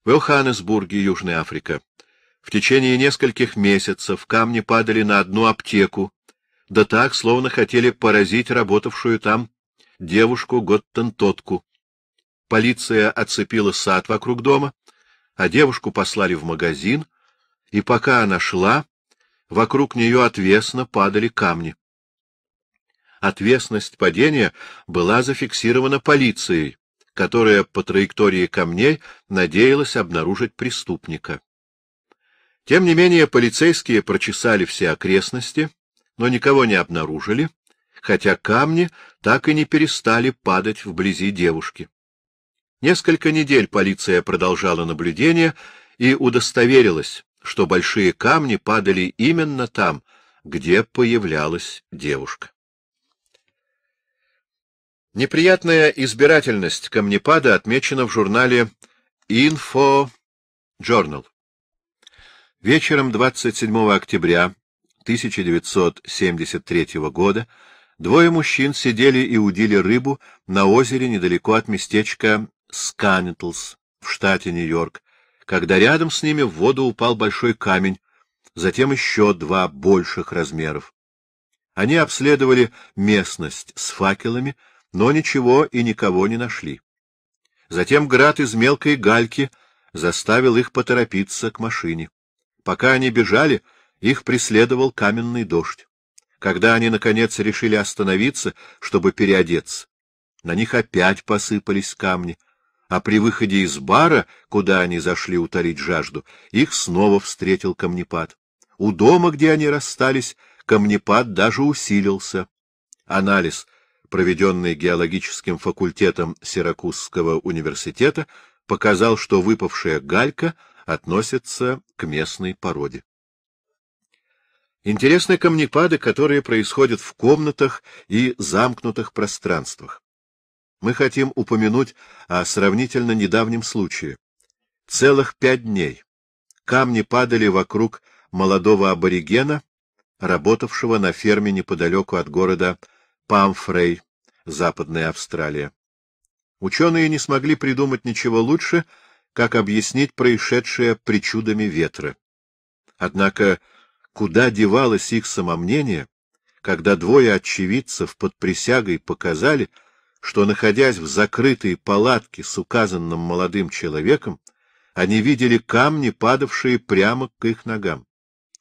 В Йоханнесбурге, Южная Африка. В течение нескольких месяцев камни падали на одну аптеку, да так, словно хотели поразить работавшую там девушку Готтентотку. Полиция оцепила сад вокруг дома, а девушку послали в магазин, и пока она шла, вокруг нее отвесно падали камни. Ответственность падения была зафиксирована полицией, которая по траектории камней надеялась обнаружить преступника. Тем не менее, полицейские прочесали все окрестности, но никого не обнаружили, хотя камни так и не перестали падать вблизи девушки. Несколько недель полиция продолжала наблюдение и удостоверилась, что большие камни падали именно там, где появлялась девушка. Неприятная избирательность камнепада отмечена в журнале Info Journal. Вечером 27 октября 1973 года двое мужчин сидели и удили рыбу на озере недалеко от местечка Сканитлс в штате Нью-Йорк, когда рядом с ними в воду упал большой камень, затем еще два больших размеров. Они обследовали местность с факелами, но ничего и никого не нашли. Затем град из мелкой гальки заставил их поторопиться к машине. Пока они бежали, их преследовал каменный дождь. Когда они, наконец, решили остановиться, чтобы переодеться, на них опять посыпались камни, а при выходе из бара, куда они зашли утолить жажду, их снова встретил камнепад. У дома, где они расстались, камнепад даже усилился. Анализ, проведенный геологическим факультетом Сиракузского университета, показал, что выпавшая галька относится к местной породе. Интересны камнепады, которые происходят в комнатах и замкнутых пространствах. Мы хотим упомянуть о сравнительно недавнем случае. Целых пять дней камни падали вокруг молодого аборигена, работавшего на ферме неподалеку от города Памфрей, Западная Австралия. Ученые не смогли придумать ничего лучше, как объяснить происшедшее причудами ветра. Однако Куда девалось их самомнение, когда двое очевидцев под присягой показали, что, находясь в закрытой палатке с указанным молодым человеком, они видели камни, падавшие прямо к их ногам.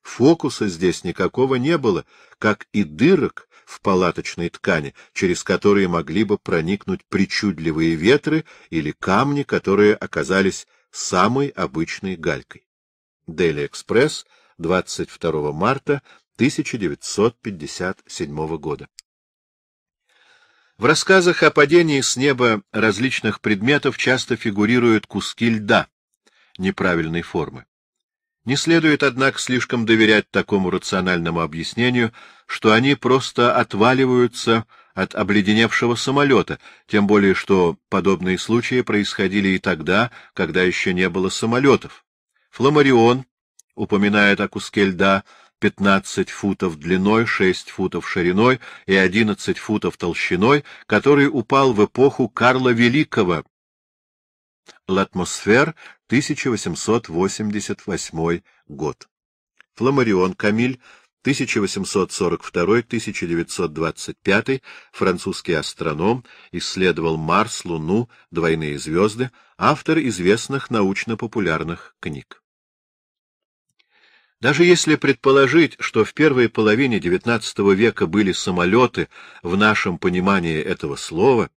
Фокуса здесь никакого не было, как и дырок в палаточной ткани, через которые могли бы проникнуть причудливые ветры или камни, которые оказались самой обычной галькой. Дели Экспресс — 22 марта 1957 года. В рассказах о падении с неба различных предметов часто фигурируют куски льда неправильной формы. Не следует, однако, слишком доверять такому рациональному объяснению, что они просто отваливаются от обледеневшего самолета, тем более что подобные случаи происходили и тогда, когда еще не было самолетов. Фламарион упоминает о куске льда 15 футов длиной, 6 футов шириной и 11 футов толщиной, который упал в эпоху Карла Великого. Латмосфер, 1888 год. Фламарион Камиль, 1842-1925, французский астроном, исследовал Марс, Луну, двойные звезды, автор известных научно-популярных книг. Даже если предположить, что в первой половине XIX века были самолеты в нашем понимании этого слова,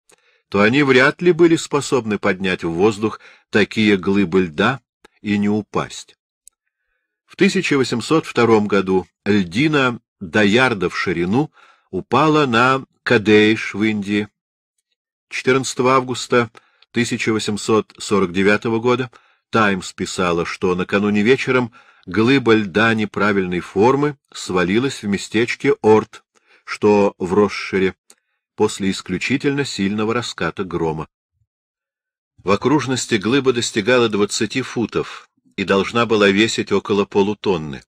то они вряд ли были способны поднять в воздух такие глыбы льда и не упасть. В 1802 году льдина до ярда в ширину упала на Кадейш в Индии. 14 августа 1849 года «Таймс» писала, что накануне вечером глыба льда неправильной формы свалилась в местечке Орт, что в Росшире, после исключительно сильного раската грома. В окружности глыба достигала двадцати футов и должна была весить около полутонны.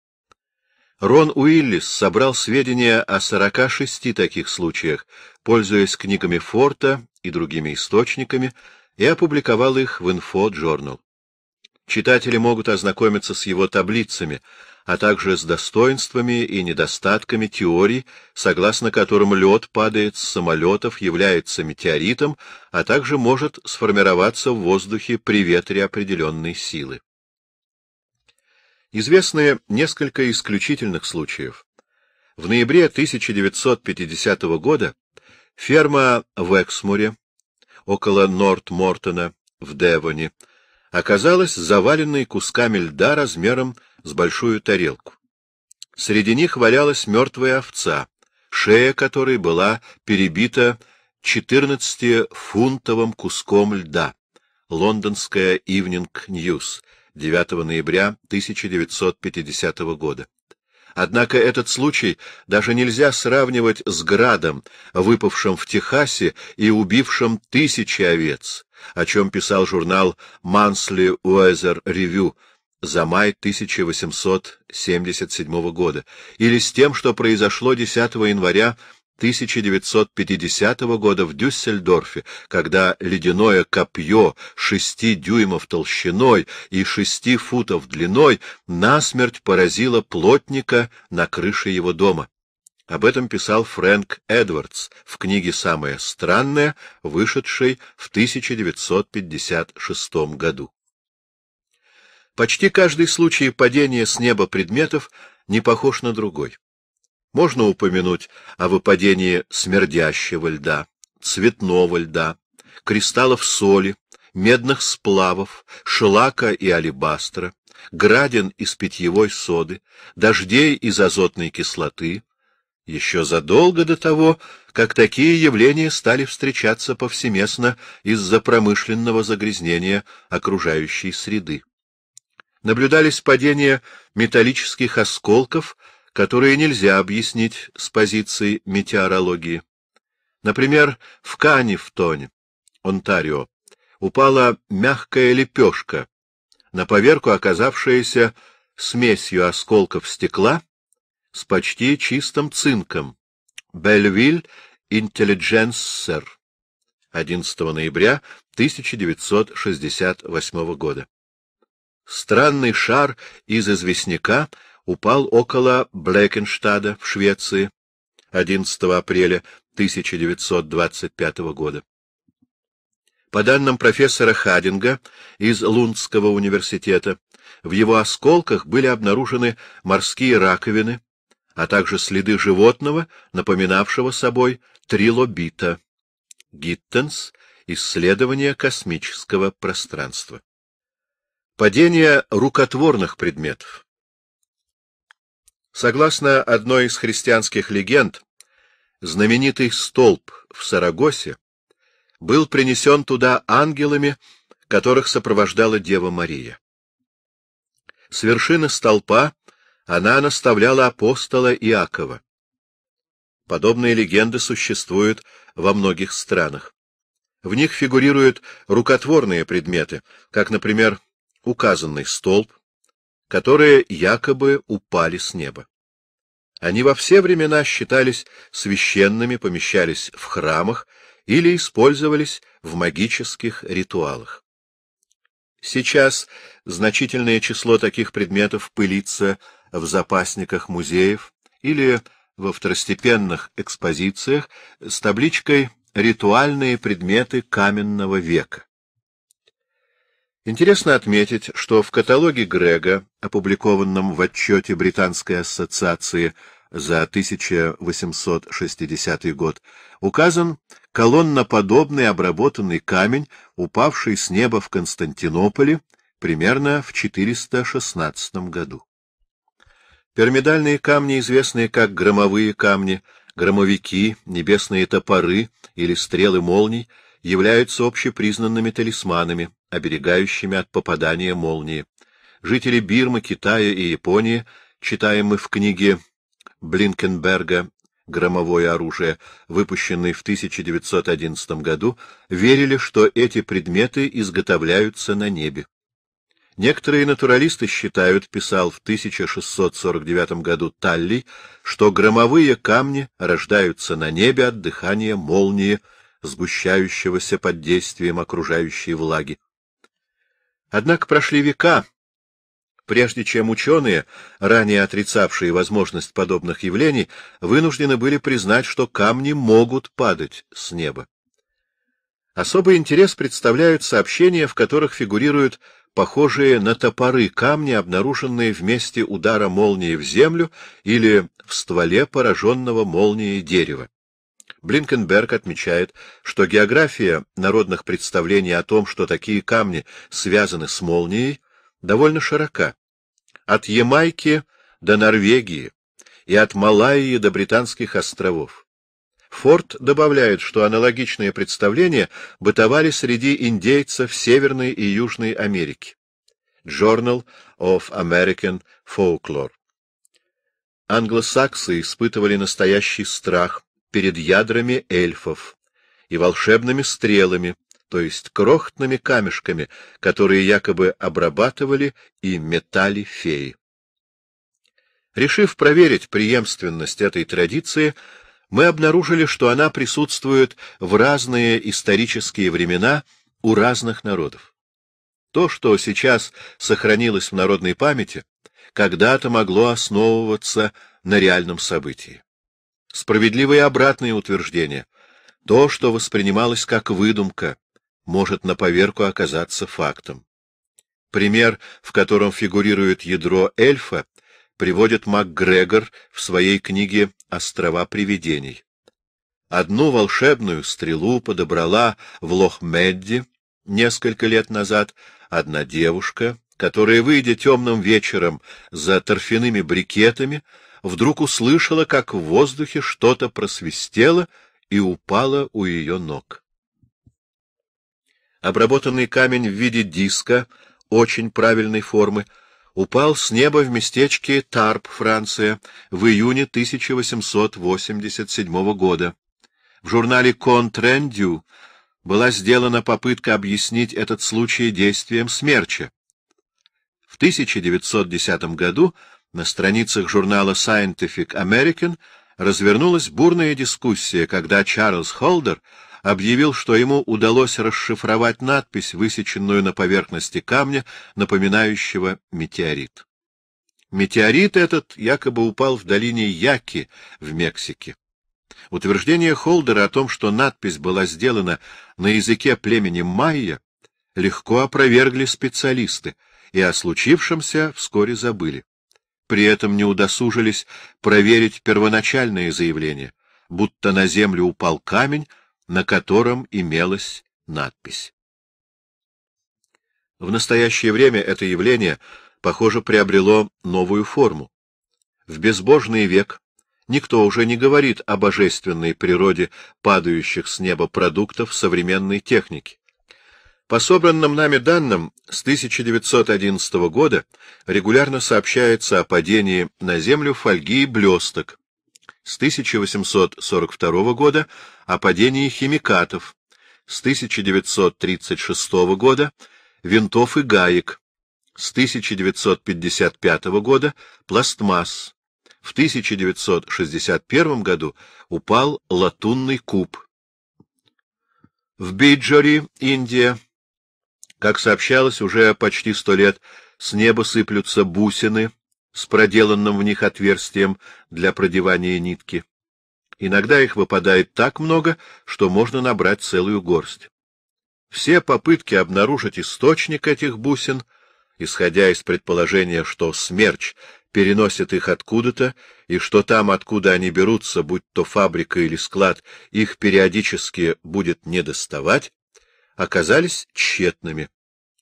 Рон Уиллис собрал сведения о сорока шести таких случаях, пользуясь книгами Форта и другими источниками, и опубликовал их в Info Journal. Читатели могут ознакомиться с его таблицами, а также с достоинствами и недостатками теорий, согласно которым лед падает с самолетов, является метеоритом, а также может сформироваться в воздухе при ветре определенной силы. Известны несколько исключительных случаев. В ноябре 1950 года ферма в Эксмуре, около Норт-Мортона, в Девоне, оказалась заваленной кусками льда размером с большую тарелку. Среди них валялась мертвая овца, шея которой была перебита четырнадцатифунтовым куском льда. Лондонская Evening News 9 ноября 1950 года. Однако этот случай даже нельзя сравнивать с градом, выпавшим в Техасе и убившим тысячи овец, о чем писал журнал Monthly Weather Review за май 1877 года, или с тем, что произошло 10 января 1950 года в Дюссельдорфе, когда ледяное копье шести дюймов толщиной и шести футов длиной насмерть поразило плотника на крыше его дома. Об этом писал Фрэнк Эдвардс в книге «Самое странное», вышедшей в 1956 году. Почти каждый случай падения с неба предметов не похож на другой. Можно упомянуть о выпадении смердящего льда, цветного льда, кристаллов соли, медных сплавов, шелака и алебастра, градин из питьевой соды, дождей из азотной кислоты, еще задолго до того, как такие явления стали встречаться повсеместно из-за промышленного загрязнения окружающей среды. Наблюдались падения металлических осколков, которые нельзя объяснить с позиции метеорологии. Например, в Канифтоне, Онтарио, упала мягкая лепешка, на поверку оказавшаяся смесью осколков стекла с почти чистым цинком. Бельвиль Интеллидженсер. 11 ноября 1968 года. Странный шар из известняка упал около Блекенштада в Швеции 11 апреля 1925 года. По данным профессора Хадинга из Лундского университета, в его осколках были обнаружены морские раковины, а также следы животного, напоминавшего собой трилобита. Гиттенс — исследование космического пространства. Падение рукотворных предметов Согласно одной из христианских легенд, знаменитый столб в Сарагосе был принесен туда ангелами, которых сопровождала Дева Мария. С вершины столпа она наставляла апостола Иакова. Подобные легенды существуют во многих странах. В них фигурируют рукотворные предметы, как, например, указанный столб, которые якобы упали с неба. Они во все времена считались священными, помещались в храмах или использовались в магических ритуалах. Сейчас значительное число таких предметов пылится в запасниках музеев или во второстепенных экспозициях с табличкой «Ритуальные предметы каменного века». Интересно отметить, что в каталоге Грега, опубликованном в отчете Британской ассоциации за 1860 год, указан колонноподобный обработанный камень, упавший с неба в Константинополе примерно в 416 году. Пирамидальные камни, известные как громовые камни, громовики, небесные топоры или стрелы молний, являются общепризнанными талисманами, оберегающими от попадания молнии. Жители Бирмы, Китая и Японии, читаем в книге Блинкенберга «Громовое оружие», выпущенной в 1911 году, верили, что эти предметы изготовляются на небе. Некоторые натуралисты считают, писал в 1649 году Талли, что громовые камни рождаются на небе от дыхания молнии, сгущающегося под действием окружающей влаги. Однако прошли века, прежде чем ученые, ранее отрицавшие возможность подобных явлений, вынуждены были признать, что камни могут падать с неба. Особый интерес представляют сообщения, в которых фигурируют похожие на топоры камни, обнаруженные в месте удара молнии в землю или в стволе пораженного молнией дерева. Блинкенберг отмечает, что география народных представлений о том, что такие камни связаны с молнией, довольно широка. От Ямайки до Норвегии и от Малайи до Британских островов. Форд добавляет, что аналогичные представления бытовали среди индейцев Северной и Южной Америки. Journal of American Folklore. Англосаксы испытывали настоящий страх перед ядрами эльфов и волшебными стрелами, то есть крохотными камешками, которые якобы обрабатывали и метали феи. Решив проверить преемственность этой традиции, мы обнаружили, что она присутствует в разные исторические времена у разных народов. То, что сейчас сохранилось в народной памяти, когда-то могло основываться на реальном событии. Справедливые обратные утверждения. То, что воспринималось как выдумка, может на поверку оказаться фактом. Пример, в котором фигурирует ядро эльфа, приводит МакГрегор в своей книге «Острова привидений». Одну волшебную стрелу подобрала в Лохмедди несколько лет назад одна девушка, которая, выйдя темным вечером за торфяными брикетами, вдруг услышала, как в воздухе что-то просвистело и упало у ее ног. Обработанный камень в виде диска очень правильной формы — упал с неба в местечке Тарп, Франция, в июне 1887 года. В журнале «Контрендю» была сделана попытка объяснить этот случай действием смерча. В 1910 году на страницах журнала Scientific American развернулась бурная дискуссия, когда Чарльз Холдер объявил, что ему удалось расшифровать надпись, высеченную на поверхности камня, напоминающего метеорит. Метеорит этот якобы упал в долине Яки в Мексике. Утверждение Холдера о том, что надпись была сделана на языке племени майя, легко опровергли специалисты и о случившемся вскоре забыли. При этом не удосужились проверить первоначальное заявление, будто на землю упал камень, на котором имелась надпись. В настоящее время это явление, похоже, приобрело новую форму. В безбожный век никто уже не говорит о божественной природе падающих с неба продуктов современной техники. По собранным нами данным, с 1911 года регулярно сообщается о падении на Землю фольги и блесток, с 1842 года о падении химикатов, с 1936 года винтов и гаек, с 1955 года пластмасс. В 1961 году упал латунный куб. В Биджори, Индия, как сообщалось, уже почти сто лет с неба сыплются бусины, с проделанным в них отверстием для продевания нитки. Иногда их выпадает так много, что можно набрать целую горсть. Все попытки обнаружить источник этих бусин, исходя из предположения, что смерч переносит их откуда-то, и что там, откуда они берутся, будь то фабрика или склад, их периодически будет недоставать, оказались тщетными.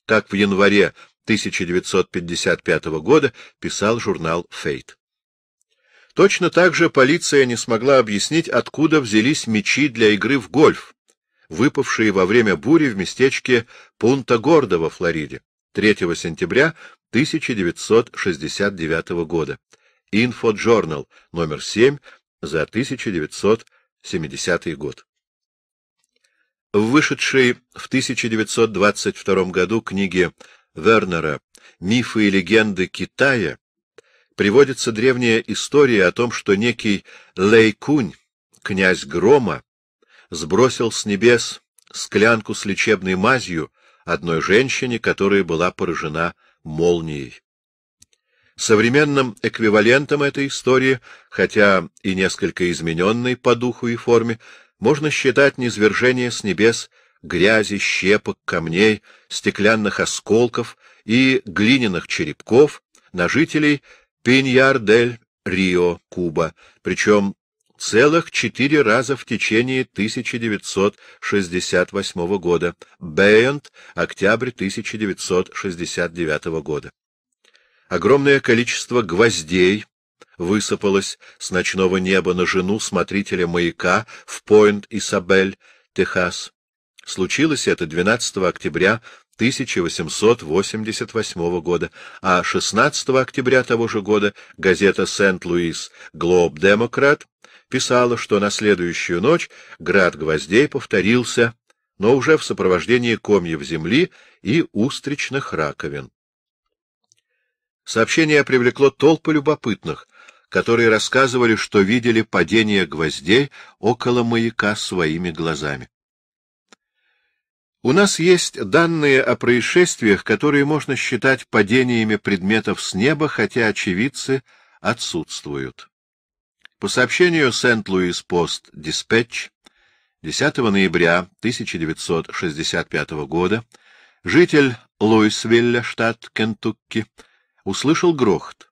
Так в январе 1955 года писал журнал «Фейт». Точно так же полиция не смогла объяснить, откуда взялись мячи для игры в гольф, выпавшие во время бури в местечке Пунта-Гордо во Флориде 3 сентября 1969 года. Инфоджорнал, номер 7, за 1970 год. В вышедшей в 1922 году книге Вернера «Мифы и легенды Китая» приводится древняя история о том, что некий Лейкунь, князь Грома, сбросил с небес склянку с лечебной мазью одной женщине, которая была поражена молнией. Современным эквивалентом этой истории, хотя и несколько измененной по духу и форме, можно считать низвержение с небес грязи, щепок, камней, стеклянных осколков и глиняных черепков на жителей Пиньяр-дель-Рио, Куба, причем целых четыре раза в течение 1968 года, Бэйонт — октябрь 1969 года. Огромное количество гвоздей высыпалось с ночного неба на жену смотрителя маяка в Пойнт-Исабель, Техас. Случилось это 12 октября 1888 года, а 16 октября того же года газета «Сент-Луис Глоб-Демократ» писала, что на следующую ночь град гвоздей повторился, но уже в сопровождении комьев земли и устричных раковин. Сообщение привлекло толпы любопытных, которые рассказывали, что видели падение гвоздей около маяка своими глазами. У нас есть данные о происшествиях, которые можно считать падениями предметов с неба, хотя очевидцы отсутствуют. По сообщению Сент-Луис Пост Диспетч 10 ноября 1965 года житель Луисвилля, штат Кентукки, услышал грохот.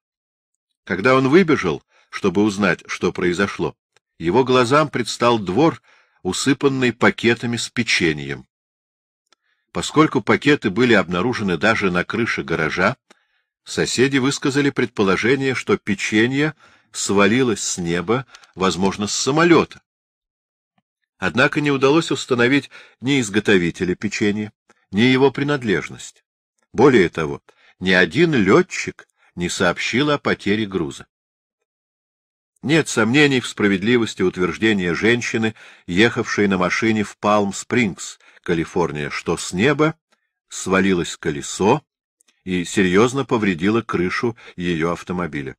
Когда он выбежал, чтобы узнать, что произошло, его глазам предстал двор, усыпанный пакетами с печеньем. Поскольку пакеты были обнаружены даже на крыше гаража, соседи высказали предположение, что печенье свалилось с неба, возможно, с самолета. Однако не удалось установить ни изготовителя печенья, ни его принадлежность. Более того, ни один летчик не сообщил о потере груза. Нет сомнений в справедливости утверждения женщины, ехавшей на машине в Палм-Спрингс, Калифорния, что с неба свалилось колесо и серьезно повредило крышу ее автомобиля.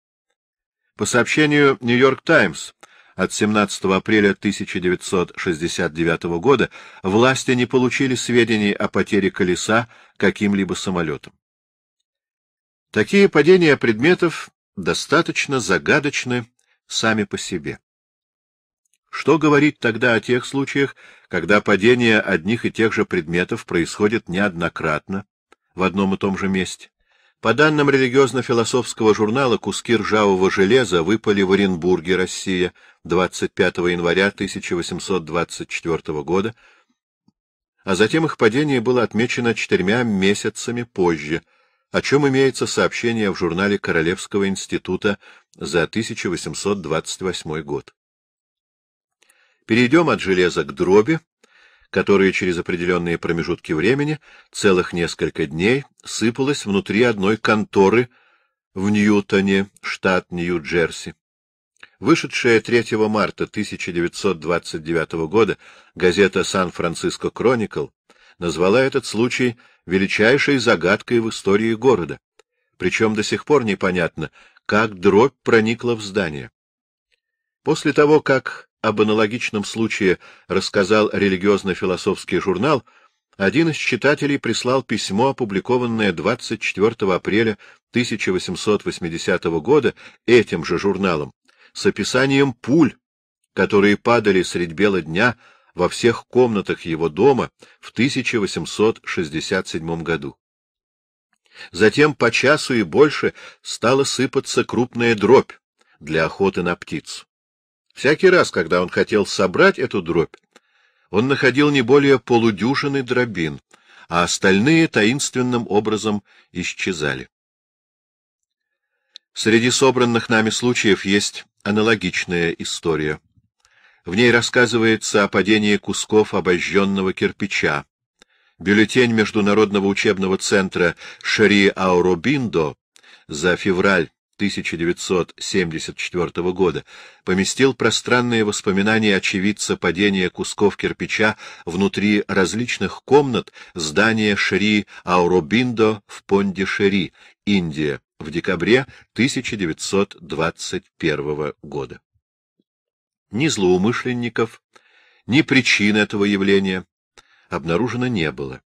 По сообщению «Нью-Йорк Таймс», от 17 апреля 1969 года власти не получили сведений о потере колеса каким-либо самолетом. Такие падения предметов достаточно загадочны сами по себе. Что говорить тогда о тех случаях, когда падение одних и тех же предметов происходит неоднократно в одном и том же месте? По данным религиозно-философского журнала, куски ржавого железа выпали в Оренбурге, Россия, 25 января 1824 года, а затем их падение было отмечено четырьмя месяцами позже, о чем имеется сообщение в журнале Королевского института за 1828 год. Перейдем от железа к дроби, которая через определенные промежутки времени, целых несколько дней, сыпалась внутри одной конторы в Ньютоне, штат Нью-Джерси. Вышедшая 3 марта 1929 года газета «Сан-Франциско Кроникл» назвала этот случай величайшей загадкой в истории города. Причем до сих пор непонятно, как дробь проникла в здание. После того, как об аналогичном случае рассказал религиозно-философский журнал, один из читателей прислал письмо, опубликованное 24 апреля 1880 года этим же журналом, с описанием пуль, которые падали средь бела дня во всех комнатах его дома в 1867 году. Затем по часу и больше стала сыпаться крупная дробь для охоты на птицу. Всякий раз, когда он хотел собрать эту дробь, он находил не более полудюжины дробин, а остальные таинственным образом исчезали. Среди собранных нами случаев есть аналогичная история. В ней рассказывается о падении кусков обожженного кирпича. Бюллетень Международного учебного центра Шри Ауробиндо за февраль 1974 года поместил пространные воспоминания очевидца падения кусков кирпича внутри различных комнат здания Шри Ауробиндо в Понди-Шери, Индия, в декабре 1921 года. Ни злоумышленников, ни причин этого явления обнаружено не было,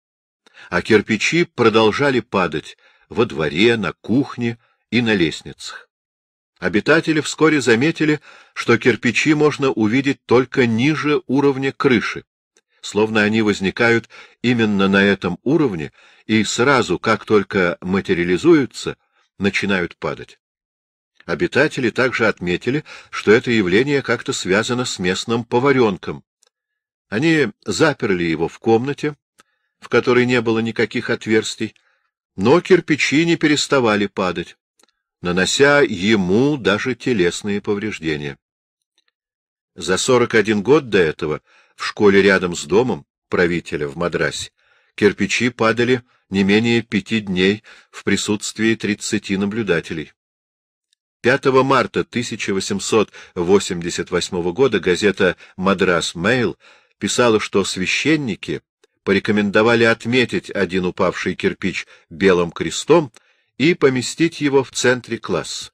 а кирпичи продолжали падать во дворе, на кухне, и на лестницах. Обитатели вскоре заметили, что кирпичи можно увидеть только ниже уровня крыши, словно они возникают именно на этом уровне и сразу, как только материализуются, начинают падать. Обитатели также отметили, что это явление как-то связано с местным поваренком. Они заперли его в комнате, в которой не было никаких отверстий, но кирпичи не переставали падать нанося ему даже телесные повреждения. За 41 год до этого в школе рядом с домом правителя в Мадрасе кирпичи падали не менее пяти дней в присутствии 30 наблюдателей. 5 марта 1888 года газета «Мадрас Мэйл» писала, что священники порекомендовали отметить один упавший кирпич белым крестом, и поместить его в центре класса.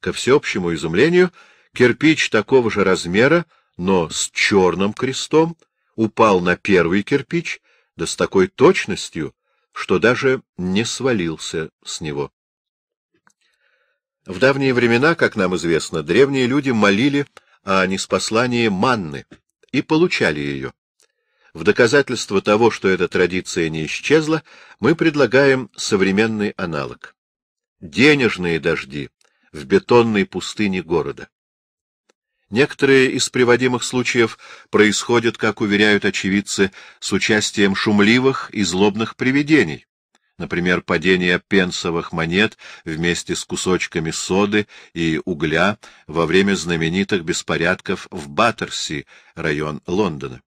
Ко всеобщему изумлению, кирпич такого же размера, но с черным крестом, упал на первый кирпич, да с такой точностью, что даже не свалился с него. В давние времена, как нам известно, древние люди молили о неспослании манны и получали ее. В доказательство того, что эта традиция не исчезла, мы предлагаем современный аналог денежные дожди в бетонной пустыне города. Некоторые из приводимых случаев происходят, как уверяют очевидцы, с участием шумливых и злобных привидений, например, падение пенсовых монет вместе с кусочками соды и угля во время знаменитых беспорядков в Баттерси, район Лондона.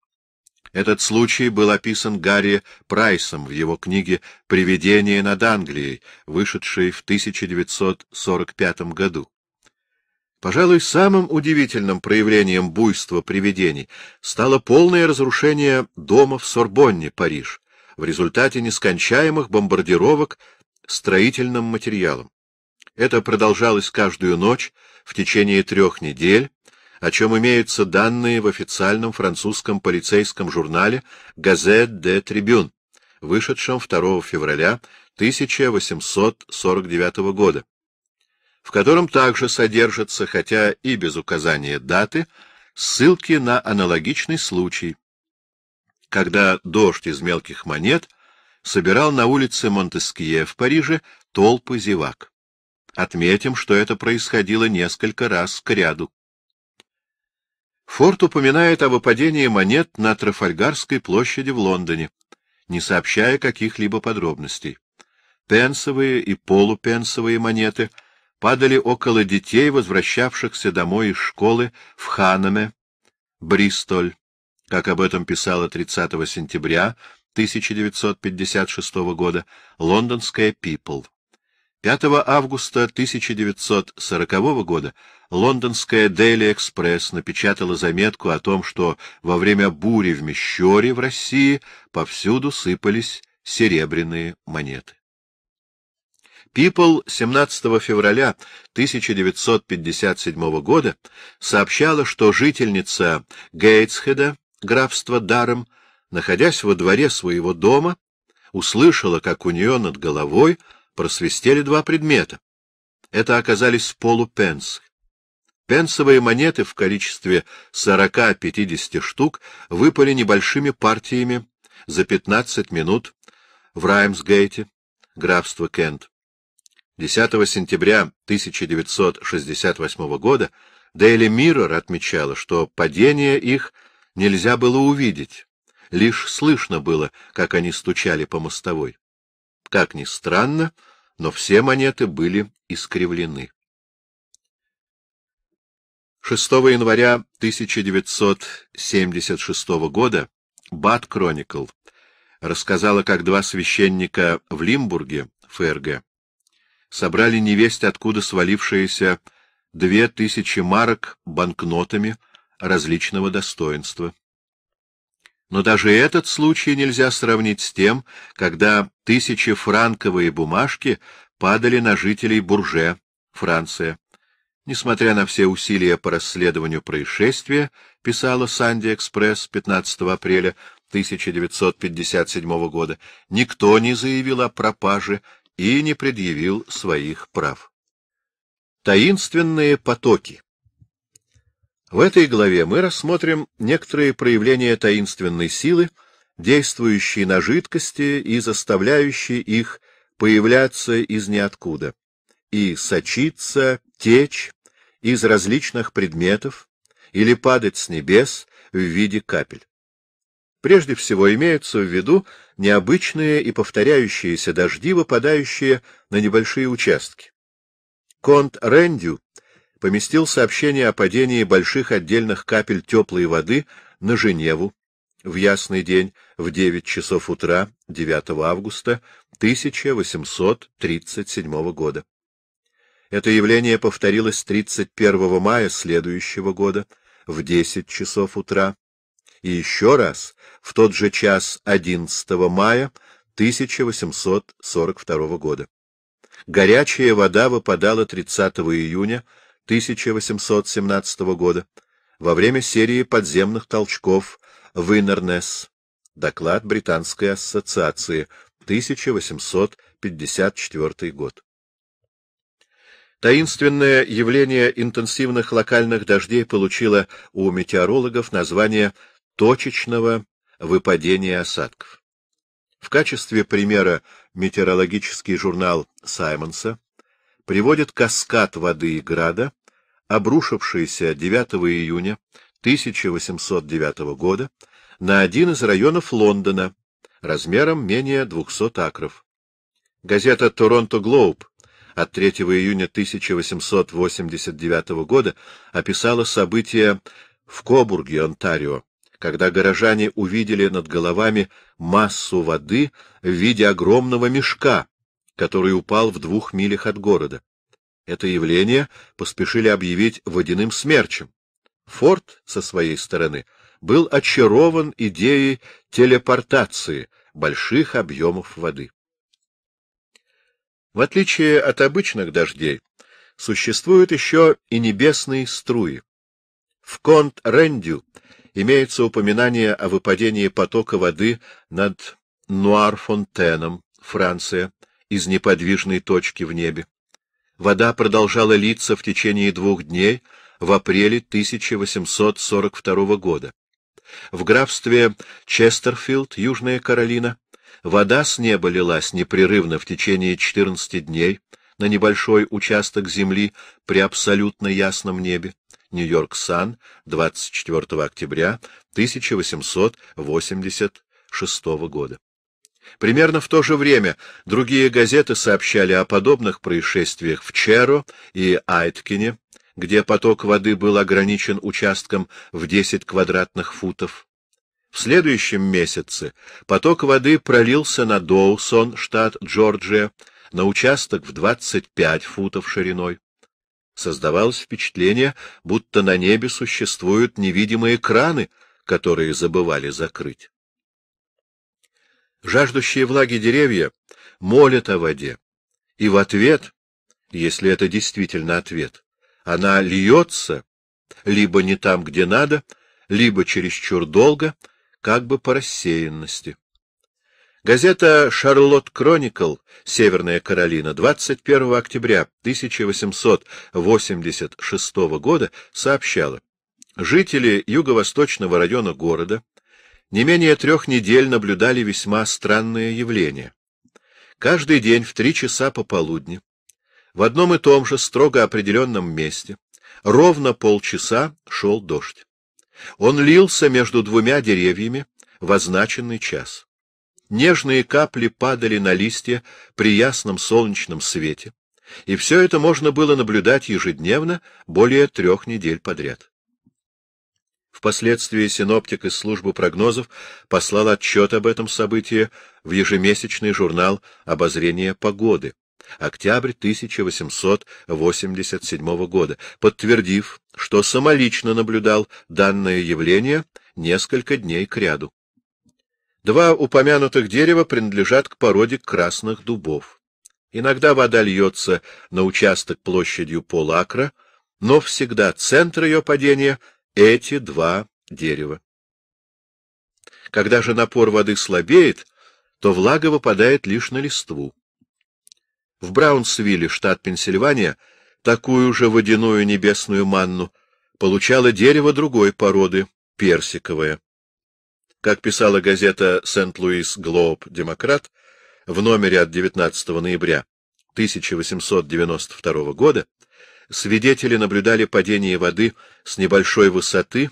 Этот случай был описан Гарри Прайсом в его книге «Привидение над Англией», вышедшей в 1945 году. Пожалуй, самым удивительным проявлением буйства привидений стало полное разрушение дома в Сорбонне, Париж, в результате нескончаемых бомбардировок строительным материалом. Это продолжалось каждую ночь в течение трех недель, о чем имеются данные в официальном французском полицейском журнале «Газет де Трибюн», вышедшем 2 февраля 1849 года, в котором также содержатся, хотя и без указания даты, ссылки на аналогичный случай, когда дождь из мелких монет собирал на улице Монтескье в Париже толпы зевак. Отметим, что это происходило несколько раз к ряду. Форд упоминает о выпадении монет на Трафальгарской площади в Лондоне, не сообщая каких-либо подробностей. Пенсовые и полупенсовые монеты падали около детей, возвращавшихся домой из школы в Ханаме, Бристоль, как об этом писала 30 сентября 1956 года лондонская People. 5 августа 1940 года лондонская Daily Express напечатала заметку о том, что во время бури в Мещере в России повсюду сыпались серебряные монеты. People 17 февраля 1957 года сообщала, что жительница Гейтсхеда, графства Даром, находясь во дворе своего дома, услышала, как у нее над головой — просвистели два предмета. Это оказались полупенсы. Пенсовые монеты в количестве 40-50 штук выпали небольшими партиями за 15 минут в Раймсгейте, графство Кент. 10 сентября 1968 года Daily Миррор отмечала, что падение их нельзя было увидеть, лишь слышно было, как они стучали по мостовой. Как ни странно, но все монеты были искривлены. 6 января 1976 года Бат Кроникл рассказала, как два священника в Лимбурге, ФРГ, собрали невесть откуда свалившиеся две тысячи марок банкнотами различного достоинства. Но даже этот случай нельзя сравнить с тем, когда тысячи франковые бумажки падали на жителей Бурже, Франция. Несмотря на все усилия по расследованию происшествия, писала Санди-Экспресс 15 апреля 1957 года, никто не заявил о пропаже и не предъявил своих прав. Таинственные потоки в этой главе мы рассмотрим некоторые проявления таинственной силы, действующие на жидкости и заставляющие их появляться из ниоткуда, и сочиться, течь из различных предметов или падать с небес в виде капель. Прежде всего имеются в виду необычные и повторяющиеся дожди, выпадающие на небольшие участки. Конт Рендю поместил сообщение о падении больших отдельных капель теплой воды на Женеву в ясный день в 9 часов утра 9 августа 1837 года. Это явление повторилось 31 мая следующего года в 10 часов утра и еще раз в тот же час 11 мая 1842 года. Горячая вода выпадала 30 июня 1817 года во время серии подземных толчков в Инернес. Доклад Британской ассоциации, 1854 год. Таинственное явление интенсивных локальных дождей получило у метеорологов название точечного выпадения осадков. В качестве примера метеорологический журнал Саймонса приводит каскад воды и града, обрушившийся 9 июня 1809 года на один из районов Лондона размером менее 200 акров. Газета «Торонто Глоуб» от 3 июня 1889 года описала события в Кобурге, Онтарио, когда горожане увидели над головами массу воды в виде огромного мешка, который упал в двух милях от города. Это явление поспешили объявить водяным смерчем. Форд, со своей стороны, был очарован идеей телепортации больших объемов воды. В отличие от обычных дождей, существуют еще и небесные струи. В Конт-Рендю имеется упоминание о выпадении потока воды над Нуар Фонтеном, Франция, из неподвижной точки в небе. Вода продолжала литься в течение двух дней в апреле 1842 года. В графстве Честерфилд, Южная Каролина, вода с неба лилась непрерывно в течение 14 дней на небольшой участок земли при абсолютно ясном небе. Нью-Йорк-Сан, 24 октября 1886 года. Примерно в то же время другие газеты сообщали о подобных происшествиях в Черо и Айткине, где поток воды был ограничен участком в 10 квадратных футов. В следующем месяце поток воды пролился на Доусон, штат Джорджия, на участок в 25 футов шириной. Создавалось впечатление, будто на небе существуют невидимые краны, которые забывали закрыть. Жаждущие влаги деревья молят о воде, и в ответ, если это действительно ответ, она льется либо не там, где надо, либо чересчур долго, как бы по рассеянности. Газета «Шарлотт Кроникл. Северная Каролина» 21 октября 1886 года сообщала, жители юго-восточного района города не менее трех недель наблюдали весьма странное явление. Каждый день в три часа пополудни в одном и том же строго определенном месте ровно полчаса шел дождь. Он лился между двумя деревьями в означенный час. Нежные капли падали на листья при ясном солнечном свете, и все это можно было наблюдать ежедневно более трех недель подряд. Впоследствии синоптик из службы прогнозов послал отчет об этом событии в ежемесячный журнал «Обозрение погоды» октябрь 1887 года, подтвердив, что самолично наблюдал данное явление несколько дней кряду. Два упомянутых дерева принадлежат к породе красных дубов. Иногда вода льется на участок площадью полакра, но всегда центр ее падения — эти два дерева. Когда же напор воды слабеет, то влага выпадает лишь на листву. В Браунсвилле, штат Пенсильвания, такую же водяную небесную манну получало дерево другой породы — персиковое. Как писала газета «Сент-Луис Глоб Демократ» в номере от 19 ноября 1892 года, Свидетели наблюдали падение воды с небольшой высоты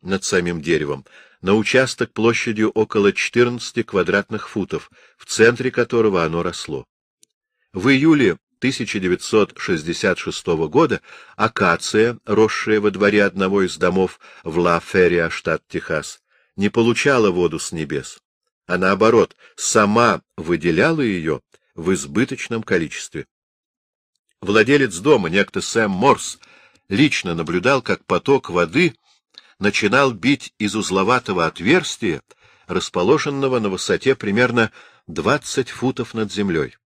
над самим деревом на участок площадью около 14 квадратных футов, в центре которого оно росло. В июле 1966 года акация, росшая во дворе одного из домов в Ла-Ферриа, штат Техас, не получала воду с небес, а наоборот, сама выделяла ее в избыточном количестве. Владелец дома, некто Сэм Морс, лично наблюдал, как поток воды начинал бить из узловатого отверстия, расположенного на высоте примерно 20 футов над землей.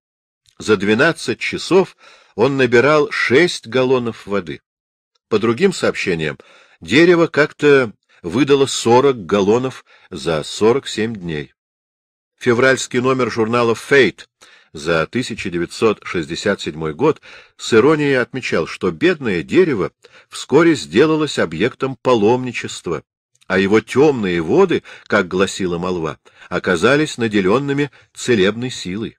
За 12 часов он набирал 6 галлонов воды. По другим сообщениям, дерево как-то выдало 40 галлонов за 47 дней. Февральский номер журнала «Фейт» за 1967 год с иронией отмечал, что бедное дерево вскоре сделалось объектом паломничества, а его темные воды, как гласила молва, оказались наделенными целебной силой.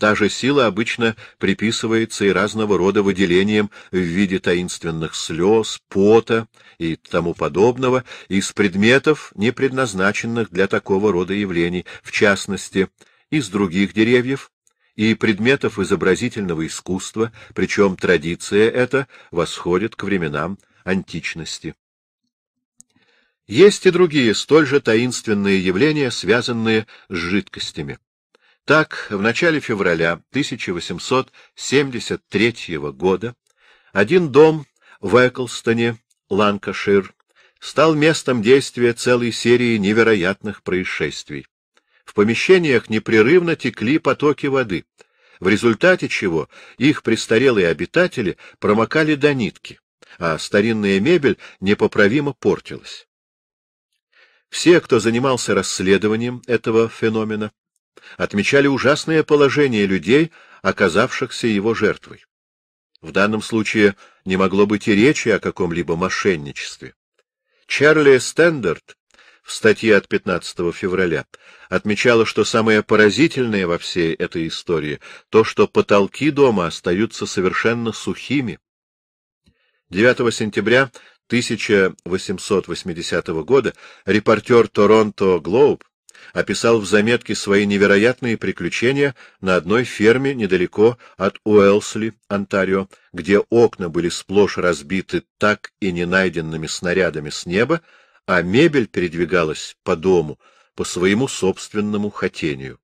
Та же сила обычно приписывается и разного рода выделениям в виде таинственных слез, пота и тому подобного из предметов, не предназначенных для такого рода явлений, в частности, из других деревьев, и предметов изобразительного искусства, причем традиция эта восходит к временам античности. Есть и другие столь же таинственные явления, связанные с жидкостями. Так, в начале февраля 1873 года один дом в Эклстоне, Ланкашир, стал местом действия целой серии невероятных происшествий. В помещениях непрерывно текли потоки воды, в результате чего их престарелые обитатели промокали до нитки, а старинная мебель непоправимо портилась. Все, кто занимался расследованием этого феномена, отмечали ужасное положение людей, оказавшихся его жертвой. В данном случае не могло быть и речи о каком-либо мошенничестве. Чарли Стендарт в статье от 15 февраля, отмечала, что самое поразительное во всей этой истории — то, что потолки дома остаются совершенно сухими. 9 сентября 1880 года репортер Торонто Глоуб описал в заметке свои невероятные приключения на одной ферме недалеко от Уэлсли, Онтарио, где окна были сплошь разбиты так и не найденными снарядами с неба, а мебель передвигалась по дому по своему собственному хотению.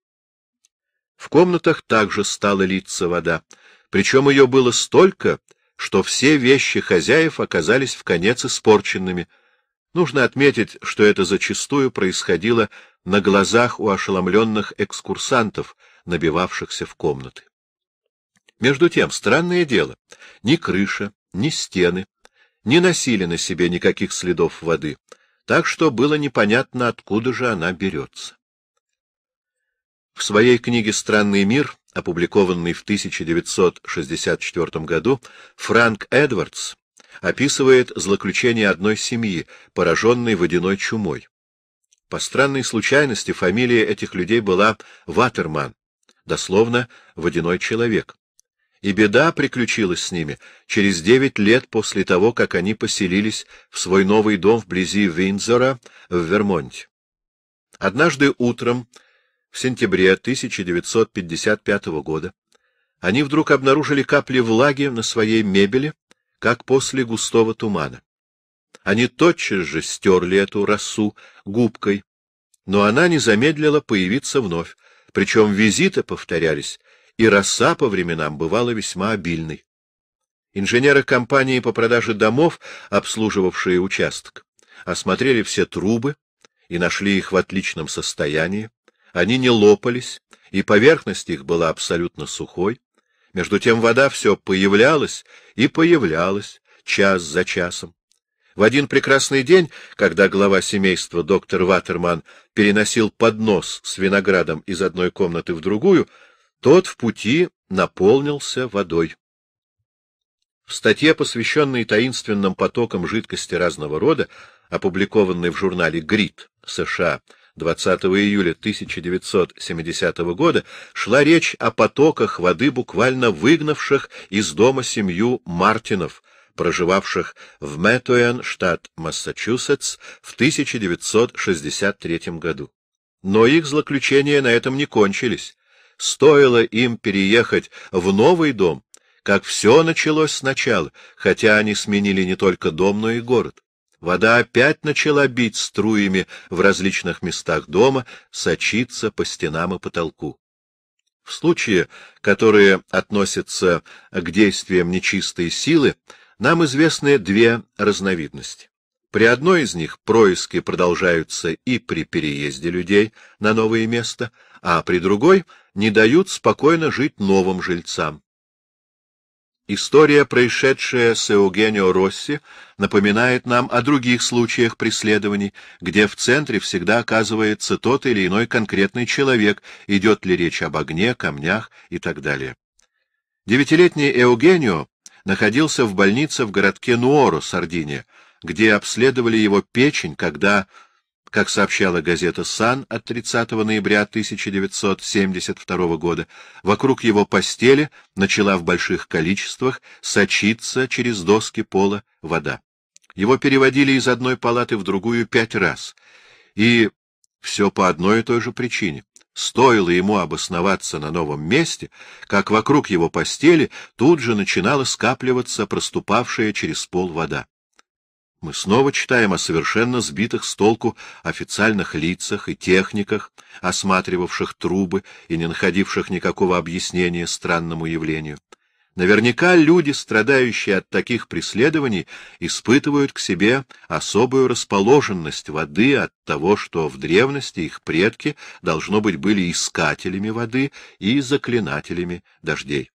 В комнатах также стала литься вода, причем ее было столько, что все вещи хозяев оказались в конец испорченными. Нужно отметить, что это зачастую происходило на глазах у ошеломленных экскурсантов, набивавшихся в комнаты. Между тем, странное дело, ни крыша, ни стены не носили на себе никаких следов воды — так что было непонятно, откуда же она берется. В своей книге «Странный мир», опубликованной в 1964 году, Франк Эдвардс описывает злоключение одной семьи, пораженной водяной чумой. По странной случайности фамилия этих людей была Ватерман, дословно «водяной человек» и беда приключилась с ними через девять лет после того, как они поселились в свой новый дом вблизи Виндзора в Вермонте. Однажды утром, в сентябре 1955 года, они вдруг обнаружили капли влаги на своей мебели, как после густого тумана. Они тотчас же стерли эту росу губкой, но она не замедлила появиться вновь, причем визиты повторялись и роса по временам бывала весьма обильной. Инженеры компании по продаже домов, обслуживавшие участок, осмотрели все трубы и нашли их в отличном состоянии. Они не лопались, и поверхность их была абсолютно сухой. Между тем вода все появлялась и появлялась час за часом. В один прекрасный день, когда глава семейства доктор Ватерман переносил поднос с виноградом из одной комнаты в другую, тот в пути наполнился водой. В статье, посвященной таинственным потокам жидкости разного рода, опубликованной в журнале «Грит» США 20 июля 1970 года, шла речь о потоках воды, буквально выгнавших из дома семью Мартинов, проживавших в Мэтуэн, штат Массачусетс, в 1963 году. Но их злоключения на этом не кончились. Стоило им переехать в новый дом, как все началось сначала, хотя они сменили не только дом, но и город. Вода опять начала бить струями в различных местах дома, сочиться по стенам и потолку. В случае, которые относятся к действиям нечистой силы, нам известны две разновидности. При одной из них происки продолжаются и при переезде людей на новое место, а при другой не дают спокойно жить новым жильцам. История, происшедшая с Эугенио Росси, напоминает нам о других случаях преследований, где в центре всегда оказывается тот или иной конкретный человек, идет ли речь об огне, камнях и так далее. Девятилетний Эугенио находился в больнице в городке Нуоро, Сардиния, где обследовали его печень, когда как сообщала газета «Сан» от 30 ноября 1972 года, вокруг его постели начала в больших количествах сочиться через доски пола вода. Его переводили из одной палаты в другую пять раз. И все по одной и той же причине. Стоило ему обосноваться на новом месте, как вокруг его постели тут же начинала скапливаться проступавшая через пол вода мы снова читаем о совершенно сбитых с толку официальных лицах и техниках, осматривавших трубы и не находивших никакого объяснения странному явлению. Наверняка люди, страдающие от таких преследований, испытывают к себе особую расположенность воды от того, что в древности их предки, должно быть, были искателями воды и заклинателями дождей.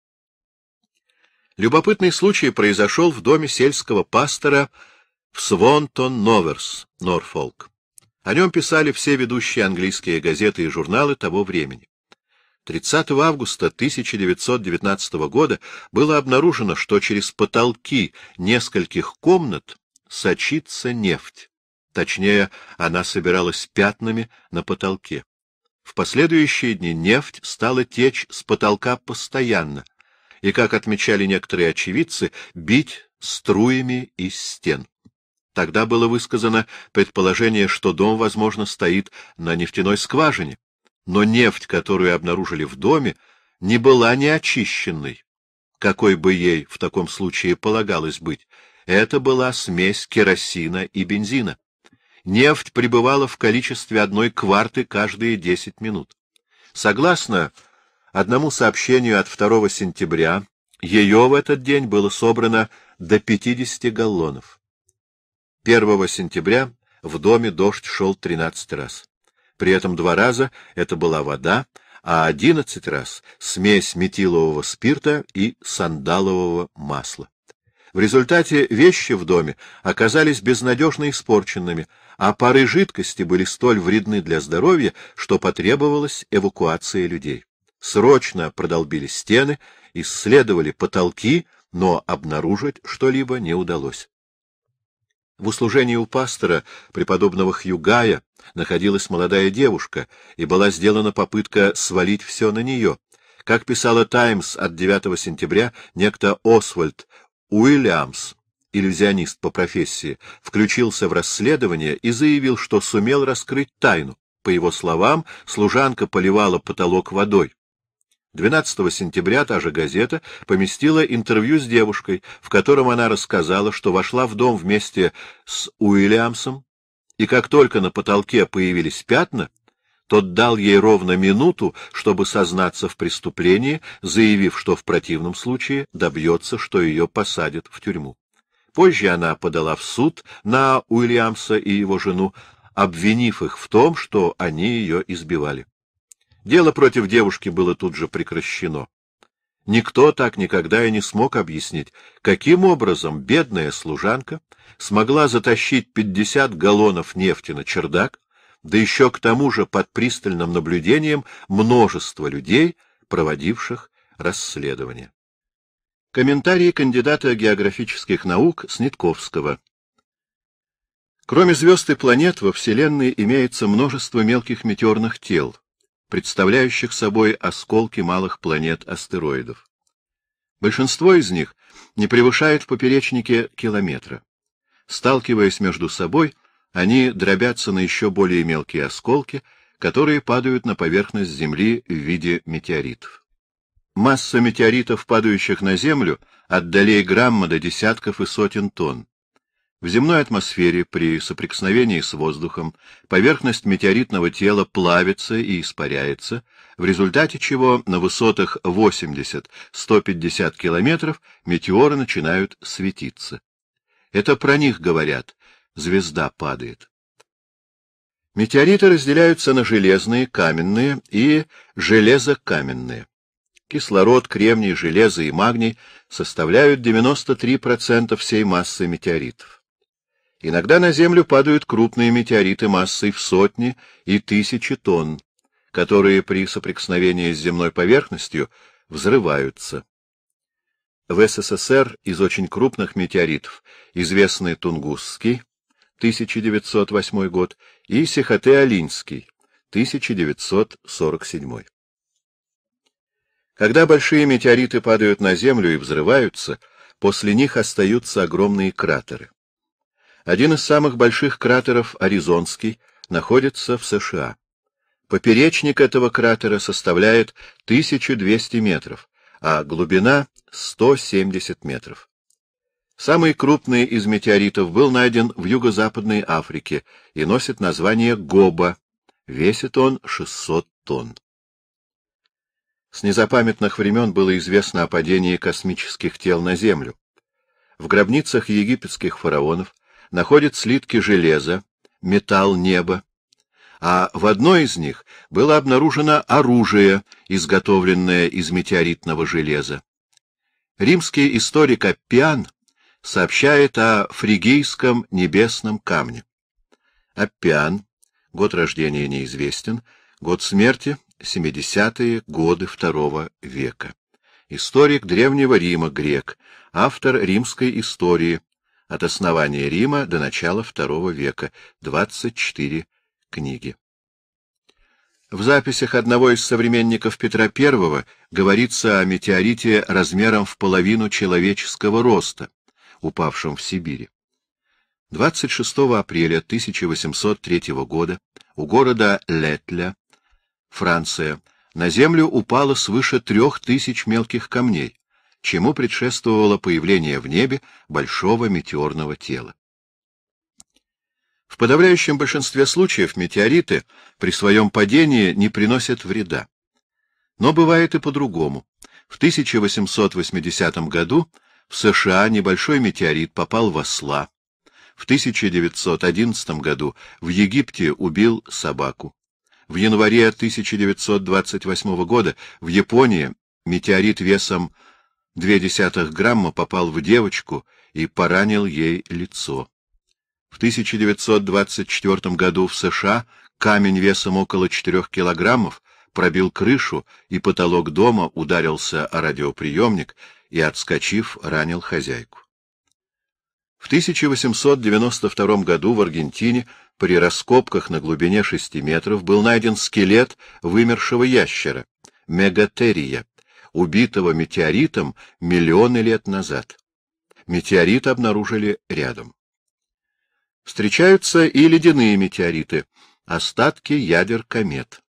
Любопытный случай произошел в доме сельского пастора в Свонтон-Новерс, Норфолк. О нем писали все ведущие английские газеты и журналы того времени. 30 августа 1919 года было обнаружено, что через потолки нескольких комнат сочится нефть. Точнее, она собиралась пятнами на потолке. В последующие дни нефть стала течь с потолка постоянно и, как отмечали некоторые очевидцы, бить струями из стен. Тогда было высказано предположение, что дом, возможно, стоит на нефтяной скважине, но нефть, которую обнаружили в доме, не была неочищенной, какой бы ей в таком случае полагалось быть. Это была смесь керосина и бензина. Нефть пребывала в количестве одной кварты каждые 10 минут. Согласно одному сообщению от 2 сентября, ее в этот день было собрано до 50 галлонов. 1 сентября в доме дождь шел 13 раз. При этом два раза это была вода, а 11 раз смесь метилового спирта и сандалового масла. В результате вещи в доме оказались безнадежно испорченными, а пары жидкости были столь вредны для здоровья, что потребовалась эвакуация людей. Срочно продолбили стены, исследовали потолки, но обнаружить что-либо не удалось. В услужении у пастора, преподобного Хьюгая, находилась молодая девушка, и была сделана попытка свалить все на нее. Как писала «Таймс» от 9 сентября, некто Освальд Уильямс, иллюзионист по профессии, включился в расследование и заявил, что сумел раскрыть тайну. По его словам, служанка поливала потолок водой. 12 сентября та же газета поместила интервью с девушкой, в котором она рассказала, что вошла в дом вместе с Уильямсом, и как только на потолке появились пятна, тот дал ей ровно минуту, чтобы сознаться в преступлении, заявив, что в противном случае добьется, что ее посадят в тюрьму. Позже она подала в суд на Уильямса и его жену, обвинив их в том, что они ее избивали. Дело против девушки было тут же прекращено. Никто так никогда и не смог объяснить, каким образом бедная служанка смогла затащить пятьдесят галлонов нефти на чердак, да еще к тому же под пристальным наблюдением множества людей, проводивших расследование. Комментарии кандидата географических наук Снитковского. Кроме звезд и планет во Вселенной имеется множество мелких метеорных тел — представляющих собой осколки малых планет-астероидов. Большинство из них не превышают в поперечнике километра. Сталкиваясь между собой, они дробятся на еще более мелкие осколки, которые падают на поверхность Земли в виде метеоритов. Масса метеоритов, падающих на Землю, от долей грамма до десятков и сотен тонн. В земной атмосфере при соприкосновении с воздухом поверхность метеоритного тела плавится и испаряется, в результате чего на высотах 80-150 километров метеоры начинают светиться. Это про них говорят. Звезда падает. Метеориты разделяются на железные, каменные и железокаменные. Кислород, кремний, железо и магний составляют 93% всей массы метеоритов. Иногда на Землю падают крупные метеориты массой в сотни и тысячи тонн, которые при соприкосновении с земной поверхностью взрываются. В СССР из очень крупных метеоритов известны Тунгусский, 1908 год, и Сихоте-Алинский, 1947. Когда большие метеориты падают на Землю и взрываются, после них остаются огромные кратеры. Один из самых больших кратеров, Аризонский, находится в США. Поперечник этого кратера составляет 1200 метров, а глубина — 170 метров. Самый крупный из метеоритов был найден в юго-западной Африке и носит название Гоба. Весит он 600 тонн. С незапамятных времен было известно о падении космических тел на Землю. В гробницах египетских фараонов находят слитки железа, металл неба, а в одной из них было обнаружено оружие, изготовленное из метеоритного железа. Римский историк Аппиан сообщает о фригийском небесном камне. Аппиан, год рождения неизвестен, год смерти — 70-е годы II века. Историк Древнего Рима, грек, автор римской истории, от основания Рима до начала II века, 24 книги. В записях одного из современников Петра I говорится о метеорите размером в половину человеческого роста, упавшем в Сибири. 26 апреля 1803 года у города Летля, Франция, на землю упало свыше трех тысяч мелких камней, чему предшествовало появление в небе большого метеорного тела. В подавляющем большинстве случаев метеориты при своем падении не приносят вреда. Но бывает и по-другому. В 1880 году в США небольшой метеорит попал в осла. В 1911 году в Египте убил собаку. В январе 1928 года в Японии метеорит весом Две десятых грамма попал в девочку и поранил ей лицо. В 1924 году в США камень весом около 4 килограммов пробил крышу, и потолок дома ударился о радиоприемник и, отскочив, ранил хозяйку. В 1892 году в Аргентине при раскопках на глубине 6 метров был найден скелет вымершего ящера — мегатерия убитого метеоритом миллионы лет назад. Метеорит обнаружили рядом. Встречаются и ледяные метеориты, остатки ядер комет.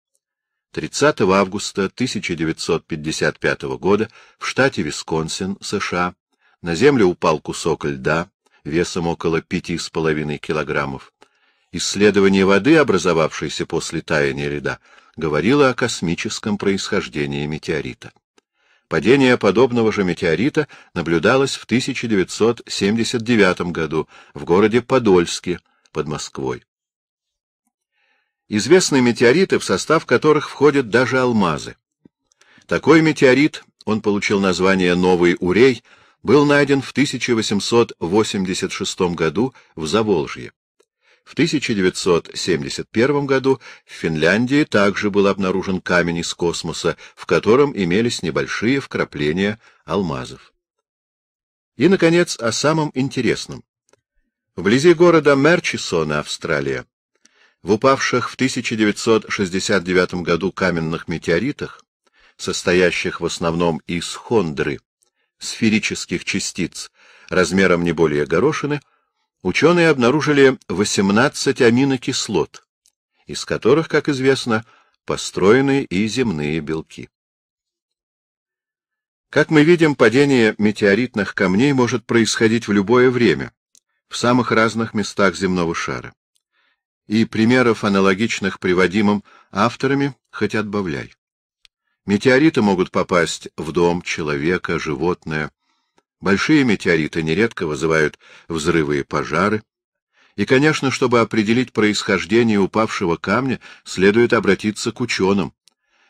30 августа 1955 года в штате Висконсин, США, на землю упал кусок льда весом около 5,5 килограммов. Исследование воды, образовавшейся после таяния льда, говорило о космическом происхождении метеорита. Падение подобного же метеорита наблюдалось в 1979 году в городе Подольске под Москвой. Известны метеориты, в состав которых входят даже алмазы. Такой метеорит, он получил название «Новый Урей», был найден в 1886 году в Заволжье. В 1971 году в Финляндии также был обнаружен камень из космоса, в котором имелись небольшие вкрапления алмазов. И, наконец, о самом интересном. Вблизи города Мерчисона, Австралия, в упавших в 1969 году каменных метеоритах, состоящих в основном из хондры, сферических частиц, размером не более горошины, Ученые обнаружили 18 аминокислот, из которых, как известно, построены и земные белки. Как мы видим, падение метеоритных камней может происходить в любое время, в самых разных местах земного шара. И примеров, аналогичных приводимым авторами, хоть отбавляй. Метеориты могут попасть в дом человека, животное, Большие метеориты нередко вызывают взрывы и пожары. И, конечно, чтобы определить происхождение упавшего камня, следует обратиться к ученым.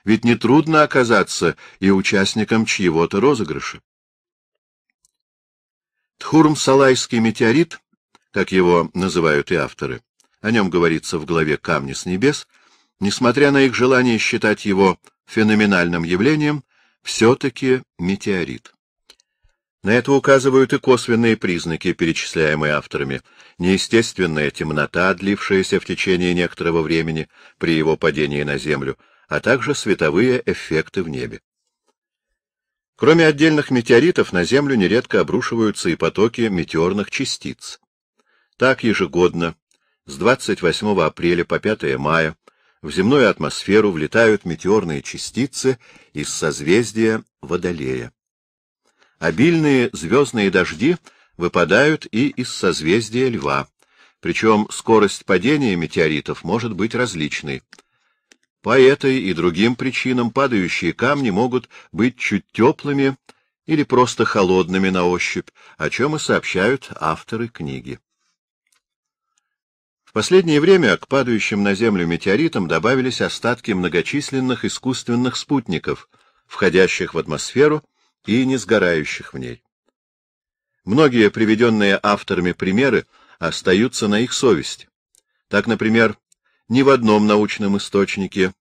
Ведь нетрудно оказаться и участником чьего-то розыгрыша. Тхурм-Салайский метеорит, как его называют и авторы, о нем говорится в главе «Камни с небес», несмотря на их желание считать его феноменальным явлением, все-таки метеорит. На это указывают и косвенные признаки, перечисляемые авторами. Неестественная темнота, длившаяся в течение некоторого времени при его падении на Землю, а также световые эффекты в небе. Кроме отдельных метеоритов, на Землю нередко обрушиваются и потоки метеорных частиц. Так ежегодно, с 28 апреля по 5 мая, в земную атмосферу влетают метеорные частицы из созвездия Водолея. Обильные звездные дожди выпадают и из созвездия Льва, причем скорость падения метеоритов может быть различной. По этой и другим причинам падающие камни могут быть чуть теплыми или просто холодными на ощупь, о чем и сообщают авторы книги. В последнее время к падающим на Землю метеоритам добавились остатки многочисленных искусственных спутников, входящих в атмосферу — и не сгорающих в ней. Многие приведенные авторами примеры остаются на их совести. Так, например, ни в одном научном источнике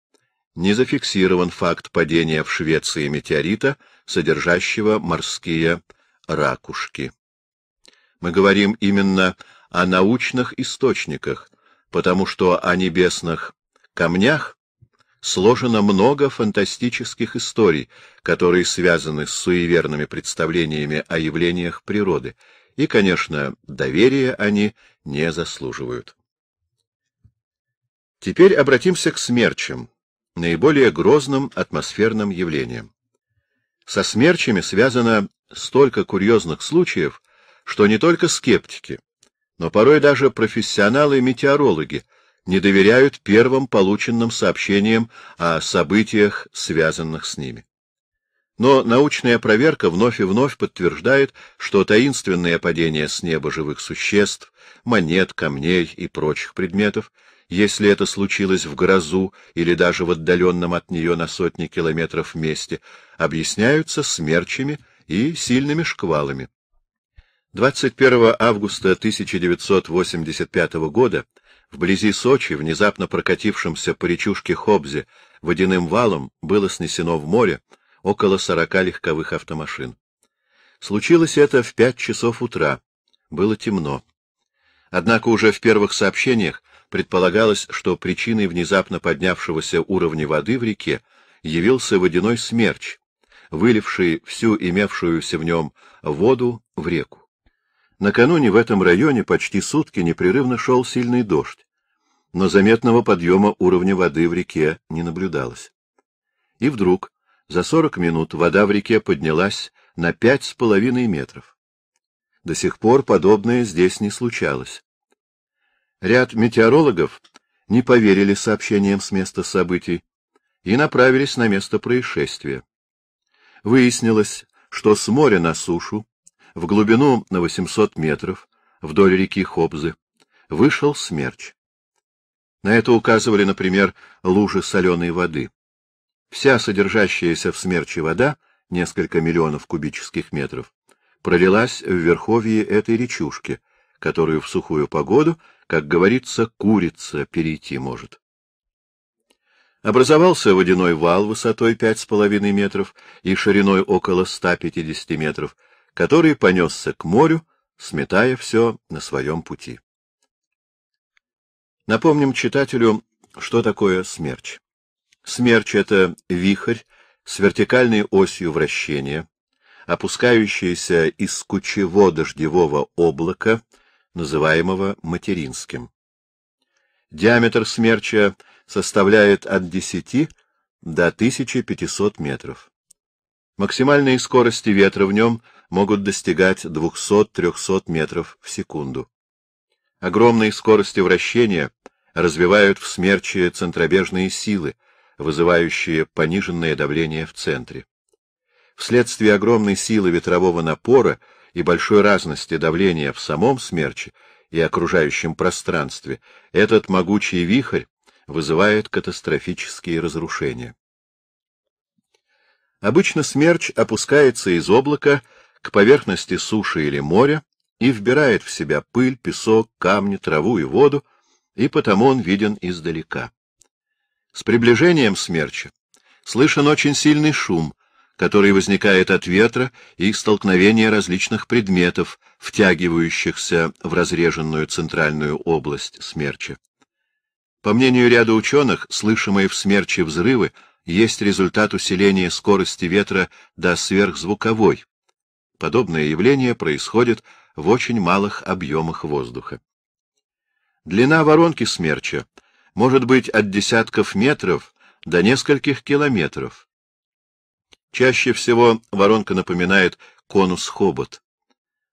не зафиксирован факт падения в Швеции метеорита, содержащего морские ракушки. Мы говорим именно о научных источниках, потому что о небесных камнях сложено много фантастических историй, которые связаны с суеверными представлениями о явлениях природы, и, конечно, доверия они не заслуживают. Теперь обратимся к смерчам, наиболее грозным атмосферным явлениям. Со смерчами связано столько курьезных случаев, что не только скептики, но порой даже профессионалы-метеорологи — не доверяют первым полученным сообщениям о событиях, связанных с ними. Но научная проверка вновь и вновь подтверждает, что таинственное падение с неба живых существ, монет, камней и прочих предметов, если это случилось в грозу или даже в отдаленном от нее на сотни километров месте, объясняются смерчами и сильными шквалами. 21 августа 1985 года Вблизи Сочи, внезапно прокатившимся по речушке Хобзе водяным валом, было снесено в море около сорока легковых автомашин. Случилось это в пять часов утра. Было темно. Однако уже в первых сообщениях предполагалось, что причиной внезапно поднявшегося уровня воды в реке явился водяной смерч, выливший всю имевшуюся в нем воду в реку. Накануне в этом районе почти сутки непрерывно шел сильный дождь, но заметного подъема уровня воды в реке не наблюдалось. И вдруг за сорок минут вода в реке поднялась на пять с половиной метров. До сих пор подобное здесь не случалось. Ряд метеорологов не поверили сообщениям с места событий и направились на место происшествия. Выяснилось, что с моря на сушу в глубину на 800 метров вдоль реки Хобзы вышел смерч. На это указывали, например, лужи соленой воды. Вся содержащаяся в смерче вода, несколько миллионов кубических метров, пролилась в верховье этой речушки, которую в сухую погоду, как говорится, курица перейти может. Образовался водяной вал высотой 5,5 метров и шириной около 150 метров, который понесся к морю, сметая все на своем пути. Напомним читателю, что такое смерч. Смерч — это вихрь с вертикальной осью вращения, опускающийся из кучевого дождевого облака, называемого материнским. Диаметр смерча составляет от 10 до 1500 метров. Максимальные скорости ветра в нем — могут достигать 200-300 метров в секунду. Огромные скорости вращения развивают в смерче центробежные силы, вызывающие пониженное давление в центре. Вследствие огромной силы ветрового напора и большой разности давления в самом смерче и окружающем пространстве, этот могучий вихрь вызывает катастрофические разрушения. Обычно смерч опускается из облака к поверхности суши или моря и вбирает в себя пыль, песок, камни, траву и воду, и потому он виден издалека. С приближением смерча слышен очень сильный шум, который возникает от ветра и столкновения различных предметов, втягивающихся в разреженную центральную область смерча. По мнению ряда ученых, слышимые в смерче взрывы есть результат усиления скорости ветра до сверхзвуковой, Подобное явление происходит в очень малых объемах воздуха. Длина воронки смерча может быть от десятков метров до нескольких километров. Чаще всего воронка напоминает конус-хобот.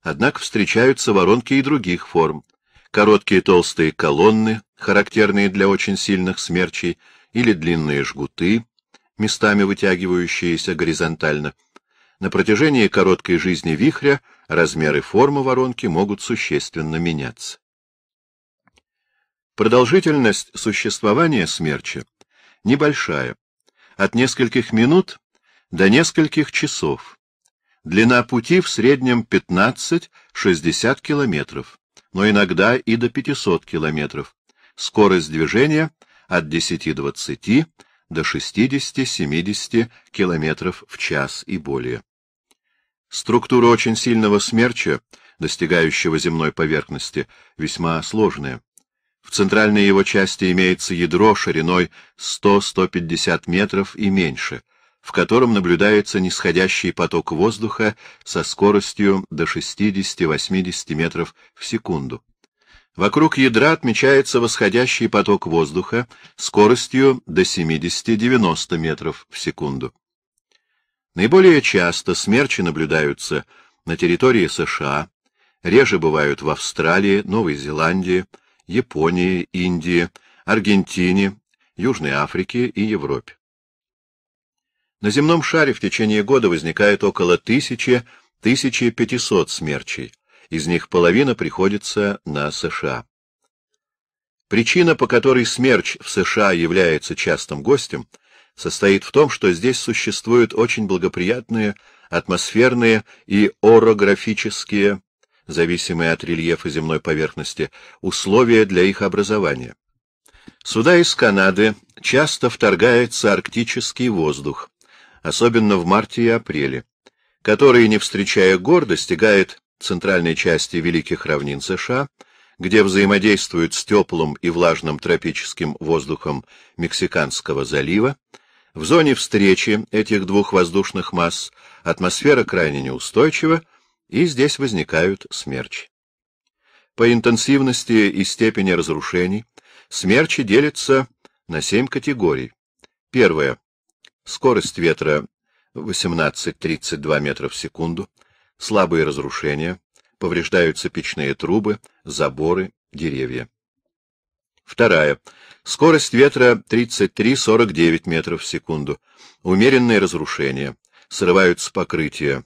Однако встречаются воронки и других форм. Короткие толстые колонны, характерные для очень сильных смерчей, или длинные жгуты, местами вытягивающиеся горизонтально – на протяжении короткой жизни вихря размеры формы воронки могут существенно меняться. Продолжительность существования смерча небольшая, от нескольких минут до нескольких часов. Длина пути в среднем 15-60 километров, но иногда и до 500 километров. Скорость движения от 10-20 до 60-70 километров в час и более. Структура очень сильного смерча, достигающего земной поверхности, весьма сложная. В центральной его части имеется ядро шириной 100-150 метров и меньше, в котором наблюдается нисходящий поток воздуха со скоростью до 60-80 метров в секунду. Вокруг ядра отмечается восходящий поток воздуха скоростью до 70-90 метров в секунду. Наиболее часто смерчи наблюдаются на территории США, реже бывают в Австралии, Новой Зеландии, Японии, Индии, Аргентине, Южной Африке и Европе. На земном шаре в течение года возникает около 1000-1500 смерчей, из них половина приходится на США. Причина, по которой смерч в США является частым гостем – состоит в том, что здесь существуют очень благоприятные атмосферные и орографические, зависимые от рельефа земной поверхности, условия для их образования. Сюда из Канады часто вторгается арктический воздух, особенно в марте и апреле, который, не встречая гор, достигает центральной части Великих равнин США, где взаимодействует с теплым и влажным тропическим воздухом Мексиканского залива, в зоне встречи этих двух воздушных масс атмосфера крайне неустойчива, и здесь возникают смерчи. По интенсивности и степени разрушений смерчи делятся на семь категорий. Первое. Скорость ветра 18-32 метра в секунду, слабые разрушения, повреждаются печные трубы, заборы, деревья. Вторая. Скорость ветра 33-49 метров в секунду. умеренное разрушение Срываются покрытия.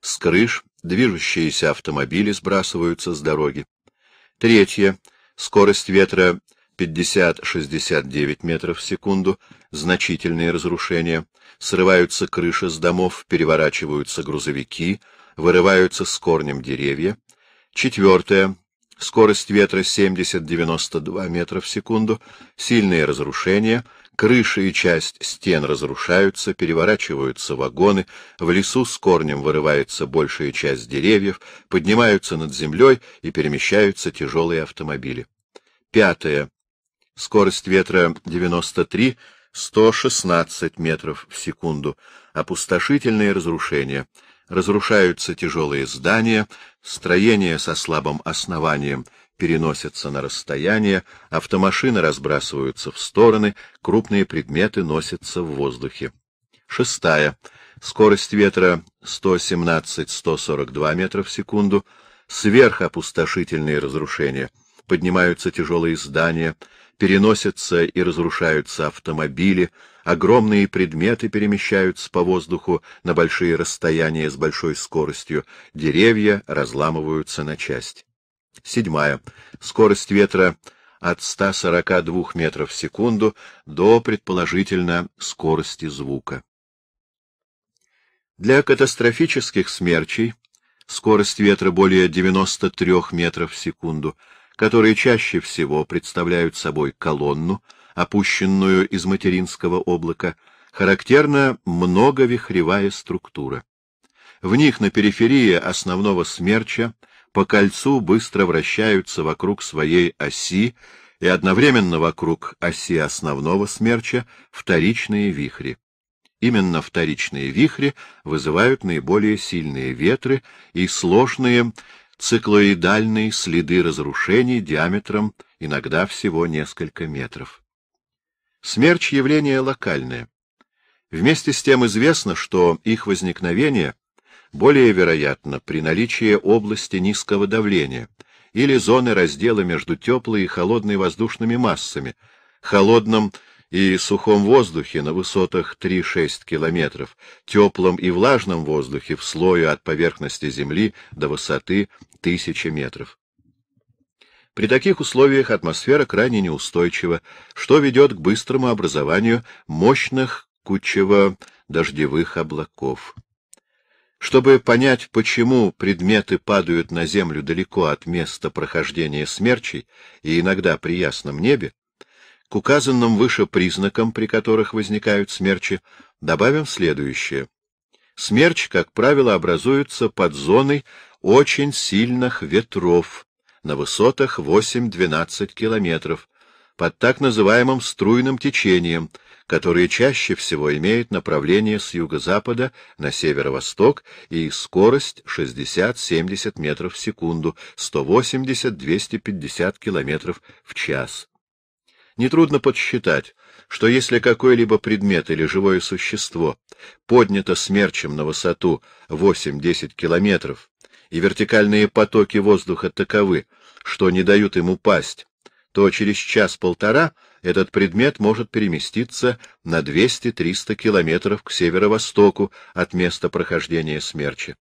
С крыш движущиеся автомобили сбрасываются с дороги. Третье. Скорость ветра 50-69 метров в секунду, значительные разрушения, срываются крыши с домов, переворачиваются грузовики, вырываются с корнем деревья. Четвертое скорость ветра 70-92 метра в секунду, сильные разрушения, крыши и часть стен разрушаются, переворачиваются вагоны, в лесу с корнем вырывается большая часть деревьев, поднимаются над землей и перемещаются тяжелые автомобили. Пятое. Скорость ветра 93 116 метров в секунду. Опустошительные разрушения разрушаются тяжелые здания, строения со слабым основанием переносятся на расстояние, автомашины разбрасываются в стороны, крупные предметы носятся в воздухе. Шестая. Скорость ветра 117-142 метра в секунду. Сверхопустошительные разрушения. Поднимаются тяжелые здания, переносятся и разрушаются автомобили, огромные предметы перемещаются по воздуху на большие расстояния с большой скоростью, деревья разламываются на части. Седьмая. Скорость ветра от 142 метров в секунду до, предположительно, скорости звука. Для катастрофических смерчей скорость ветра более 93 метров в секунду — которые чаще всего представляют собой колонну, опущенную из материнского облака, характерна многовихревая структура. В них на периферии основного смерча по кольцу быстро вращаются вокруг своей оси и одновременно вокруг оси основного смерча вторичные вихри. Именно вторичные вихри вызывают наиболее сильные ветры и сложные циклоидальные следы разрушений диаметром иногда всего несколько метров. Смерч — явление локальное. Вместе с тем известно, что их возникновение более вероятно при наличии области низкого давления или зоны раздела между теплой и холодной воздушными массами, холодным и сухом воздухе на высотах 3-6 километров, теплом и влажном воздухе в слое от поверхности Земли до высоты 1000 метров. При таких условиях атмосфера крайне неустойчива, что ведет к быстрому образованию мощных кучево-дождевых облаков. Чтобы понять, почему предметы падают на землю далеко от места прохождения смерчей и иногда при ясном небе, к указанным выше признакам, при которых возникают смерчи, добавим следующее. Смерч, как правило, образуется под зоной очень сильных ветров на высотах 8-12 километров под так называемым струйным течением, которые чаще всего имеют направление с юго-запада на северо-восток и скорость 60-70 метров в секунду, 180-250 километров в час. Нетрудно подсчитать, что если какой-либо предмет или живое существо поднято смерчем на высоту 8-10 километров, и вертикальные потоки воздуха таковы, что не дают им упасть, то через час-полтора этот предмет может переместиться на 200-300 километров к северо-востоку от места прохождения смерчи.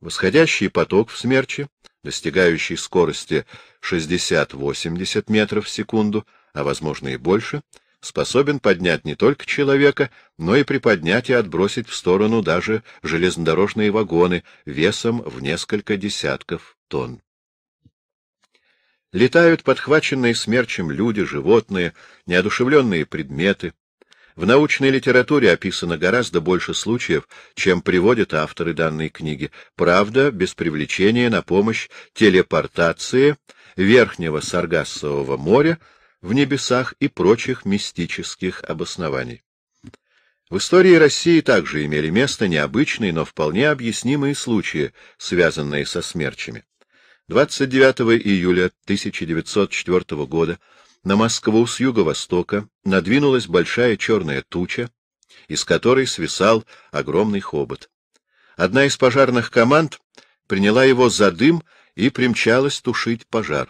Восходящий поток в смерче, достигающий скорости 60-80 метров в секунду, а, возможно, и больше, способен поднять не только человека, но и приподнять и отбросить в сторону даже железнодорожные вагоны весом в несколько десятков тонн. Летают подхваченные смерчем люди, животные, неодушевленные предметы. В научной литературе описано гораздо больше случаев, чем приводят авторы данной книги, правда, без привлечения на помощь телепортации Верхнего Саргассового моря в небесах и прочих мистических обоснований. В истории России также имели место необычные, но вполне объяснимые случаи, связанные со смерчами. 29 июля 1904 года на Москву с юго-востока надвинулась большая черная туча, из которой свисал огромный хобот. Одна из пожарных команд приняла его за дым и примчалась тушить пожар.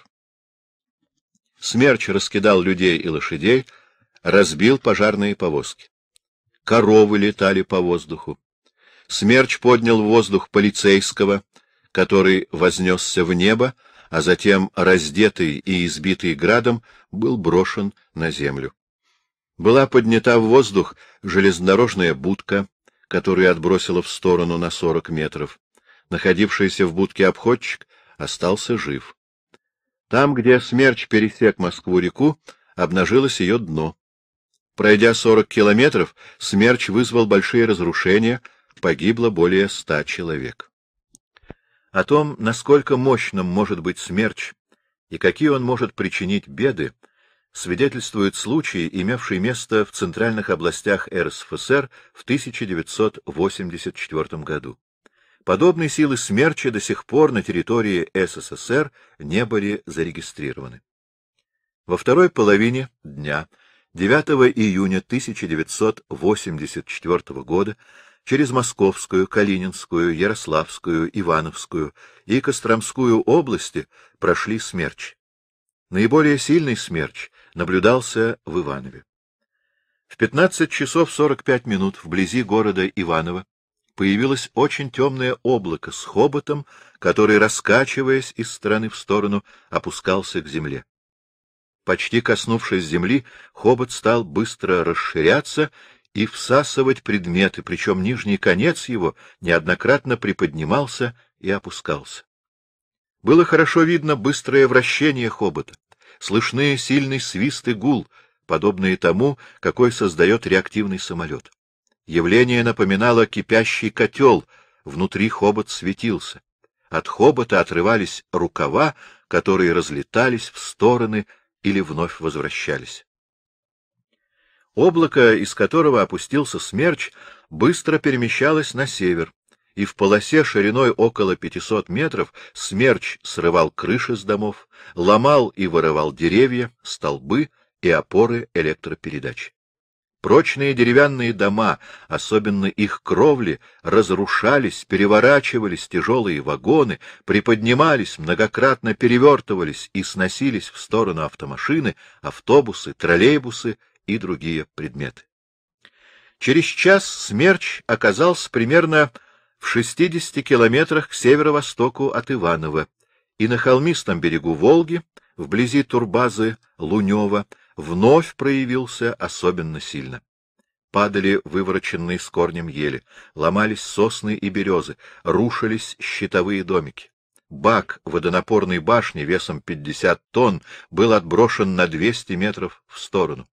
Смерч раскидал людей и лошадей, разбил пожарные повозки. Коровы летали по воздуху. Смерч поднял в воздух полицейского, который вознесся в небо, а затем, раздетый и избитый градом, был брошен на землю. Была поднята в воздух железнодорожная будка, которую отбросила в сторону на сорок метров. Находившийся в будке обходчик остался жив. Там, где смерч пересек Москву-реку, обнажилось ее дно. Пройдя 40 километров, смерч вызвал большие разрушения, погибло более ста человек. О том, насколько мощным может быть смерч и какие он может причинить беды, свидетельствуют случаи, имевшие место в центральных областях РСФСР в 1984 году. Подобной силы смерчи до сих пор на территории СССР не были зарегистрированы. Во второй половине дня 9 июня 1984 года через Московскую, Калининскую, Ярославскую, Ивановскую и Костромскую области прошли смерч. Наиболее сильный смерч наблюдался в Иванове. В 15 часов 45 минут вблизи города Иваново появилось очень темное облако с хоботом, который, раскачиваясь из стороны в сторону, опускался к земле. Почти коснувшись земли, хобот стал быстро расширяться и всасывать предметы, причем нижний конец его неоднократно приподнимался и опускался. Было хорошо видно быстрое вращение хобота, слышны сильный свист и гул, подобные тому, какой создает реактивный самолет. Явление напоминало кипящий котел, внутри хобот светился. От хобота отрывались рукава, которые разлетались в стороны или вновь возвращались. Облако, из которого опустился смерч, быстро перемещалось на север, и в полосе шириной около 500 метров смерч срывал крыши с домов, ломал и вырывал деревья, столбы и опоры электропередач. Прочные деревянные дома, особенно их кровли, разрушались, переворачивались тяжелые вагоны, приподнимались, многократно перевертывались и сносились в сторону автомашины, автобусы, троллейбусы и другие предметы. Через час смерч оказался примерно в 60 километрах к северо-востоку от Иваново, и на холмистом берегу Волги, вблизи турбазы Лунева, вновь проявился особенно сильно. Падали вывороченные с корнем ели, ломались сосны и березы, рушились щитовые домики. Бак водонапорной башни весом 50 тонн был отброшен на 200 метров в сторону.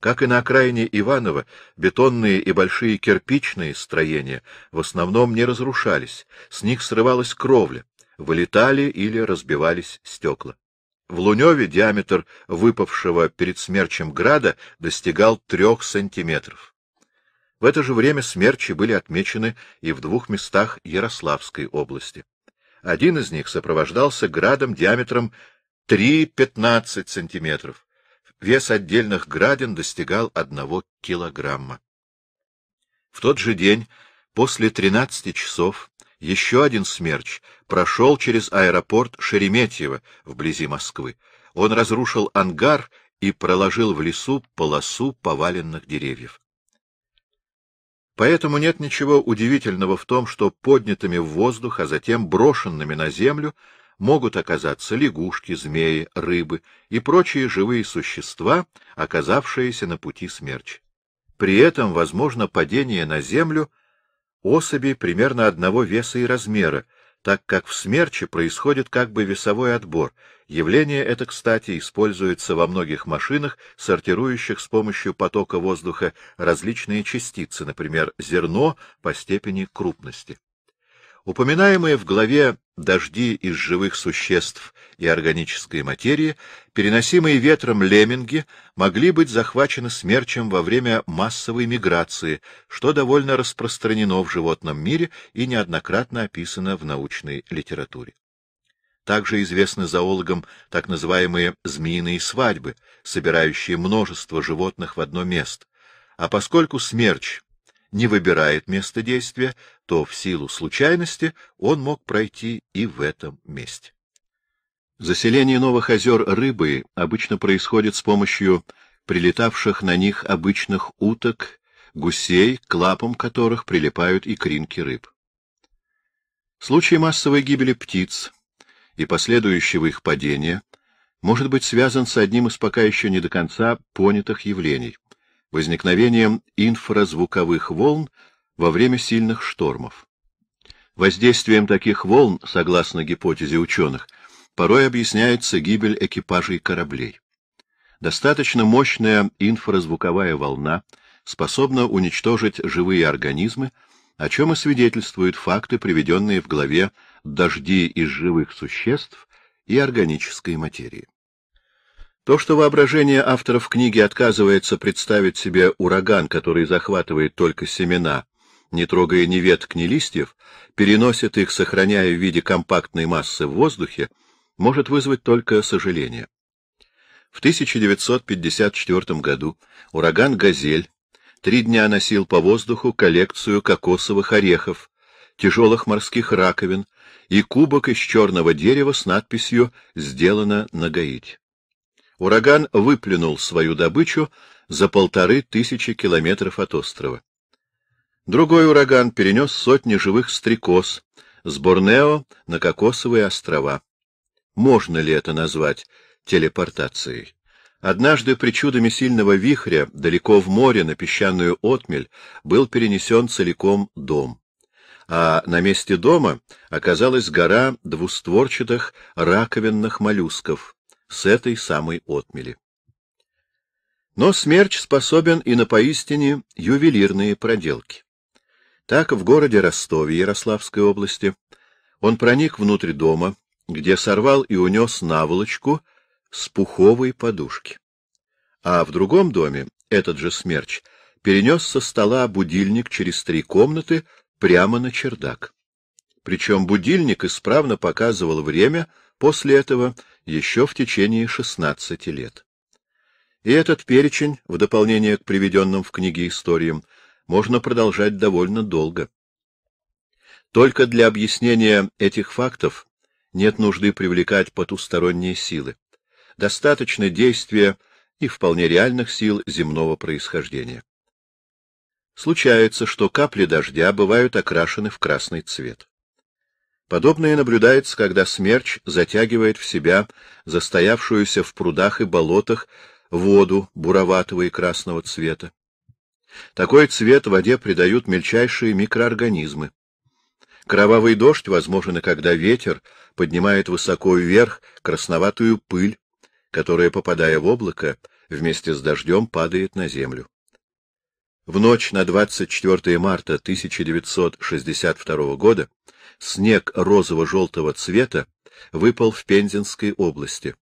Как и на окраине Иваново, бетонные и большие кирпичные строения в основном не разрушались, с них срывалась кровля, вылетали или разбивались стекла. В Луневе диаметр выпавшего перед смерчем града достигал трех сантиметров. В это же время смерчи были отмечены и в двух местах Ярославской области. Один из них сопровождался градом диаметром 3-15 сантиметров. Вес отдельных градин достигал 1 килограмма. В тот же день, после 13 часов, еще один смерч прошел через аэропорт Шереметьево вблизи Москвы. Он разрушил ангар и проложил в лесу полосу поваленных деревьев. Поэтому нет ничего удивительного в том, что поднятыми в воздух, а затем брошенными на землю, могут оказаться лягушки, змеи, рыбы и прочие живые существа, оказавшиеся на пути смерч. При этом возможно падение на землю — Особи примерно одного веса и размера, так как в смерче происходит как бы весовой отбор. Явление это, кстати, используется во многих машинах, сортирующих с помощью потока воздуха различные частицы, например, зерно по степени крупности. Упоминаемые в главе «Дожди из живых существ» и органической материи, переносимые ветром лемминги могли быть захвачены смерчем во время массовой миграции, что довольно распространено в животном мире и неоднократно описано в научной литературе. Также известны зоологам так называемые «змеиные свадьбы», собирающие множество животных в одно место. А поскольку смерч не выбирает место действия, то в силу случайности он мог пройти и в этом месте. Заселение новых озер рыбы обычно происходит с помощью прилетавших на них обычных уток, гусей, к лапам которых прилипают икринки рыб. Случай массовой гибели птиц и последующего их падения может быть связан с одним из пока еще не до конца понятых явлений — возникновением инфразвуковых волн во время сильных штормов. Воздействием таких волн, согласно гипотезе ученых, порой объясняется гибель экипажей кораблей. Достаточно мощная инфразвуковая волна способна уничтожить живые организмы, о чем и свидетельствуют факты, приведенные в главе «Дожди из живых существ» и органической материи. То, что воображение авторов книги отказывается представить себе ураган, который захватывает только семена, не трогая ни веток, ни листьев, переносит их, сохраняя в виде компактной массы в воздухе, может вызвать только сожаление. В 1954 году ураган «Газель» три дня носил по воздуху коллекцию кокосовых орехов, тяжелых морских раковин и кубок из черного дерева с надписью «Сделано на Гаити». Ураган выплюнул свою добычу за полторы тысячи километров от острова. Другой ураган перенес сотни живых стрекоз с Борнео на Кокосовые острова. Можно ли это назвать телепортацией? Однажды причудами сильного вихря далеко в море на песчаную отмель был перенесен целиком дом а на месте дома оказалась гора двустворчатых раковинных моллюсков, с этой самой отмели. Но смерч способен и на поистине ювелирные проделки. Так в городе Ростове Ярославской области он проник внутрь дома, где сорвал и унес наволочку с пуховой подушки. А в другом доме этот же смерч перенес со стола будильник через три комнаты прямо на чердак. Причем будильник исправно показывал время после этого еще в течение 16 лет. И этот перечень, в дополнение к приведенным в книге историям, можно продолжать довольно долго. Только для объяснения этих фактов нет нужды привлекать потусторонние силы. Достаточно действия и вполне реальных сил земного происхождения. Случается, что капли дождя бывают окрашены в красный цвет. Подобное наблюдается, когда смерч затягивает в себя застоявшуюся в прудах и болотах воду буроватого и красного цвета. Такой цвет воде придают мельчайшие микроорганизмы. Кровавый дождь возможен когда ветер поднимает высоко вверх красноватую пыль, которая, попадая в облако, вместе с дождем падает на землю. В ночь на 24 марта 1962 года снег розово-желтого цвета выпал в Пензенской области.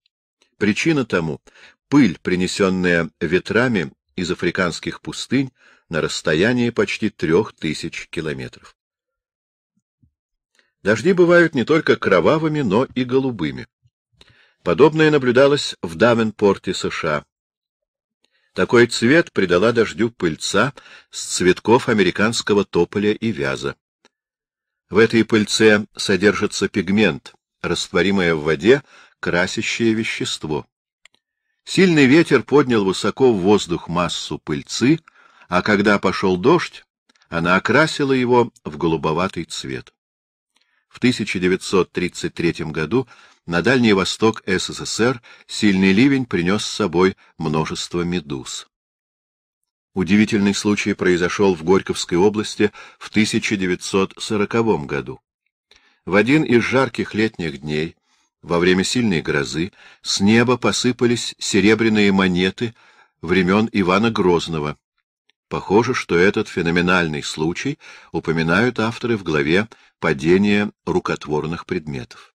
Причина тому — пыль, принесенная ветрами из африканских пустынь на расстоянии почти трех тысяч километров. Дожди бывают не только кровавыми, но и голубыми. Подобное наблюдалось в Давенпорте, США. Такой цвет придала дождю пыльца с цветков американского тополя и вяза. В этой пыльце содержится пигмент, растворимое в воде, красящее вещество. Сильный ветер поднял высоко в воздух массу пыльцы, а когда пошел дождь, она окрасила его в голубоватый цвет. В 1933 году на Дальний Восток СССР сильный ливень принес с собой множество медуз. Удивительный случай произошел в Горьковской области в 1940 году. В один из жарких летних дней, во время сильной грозы, с неба посыпались серебряные монеты времен Ивана Грозного. Похоже, что этот феноменальный случай упоминают авторы в главе «Падение рукотворных предметов».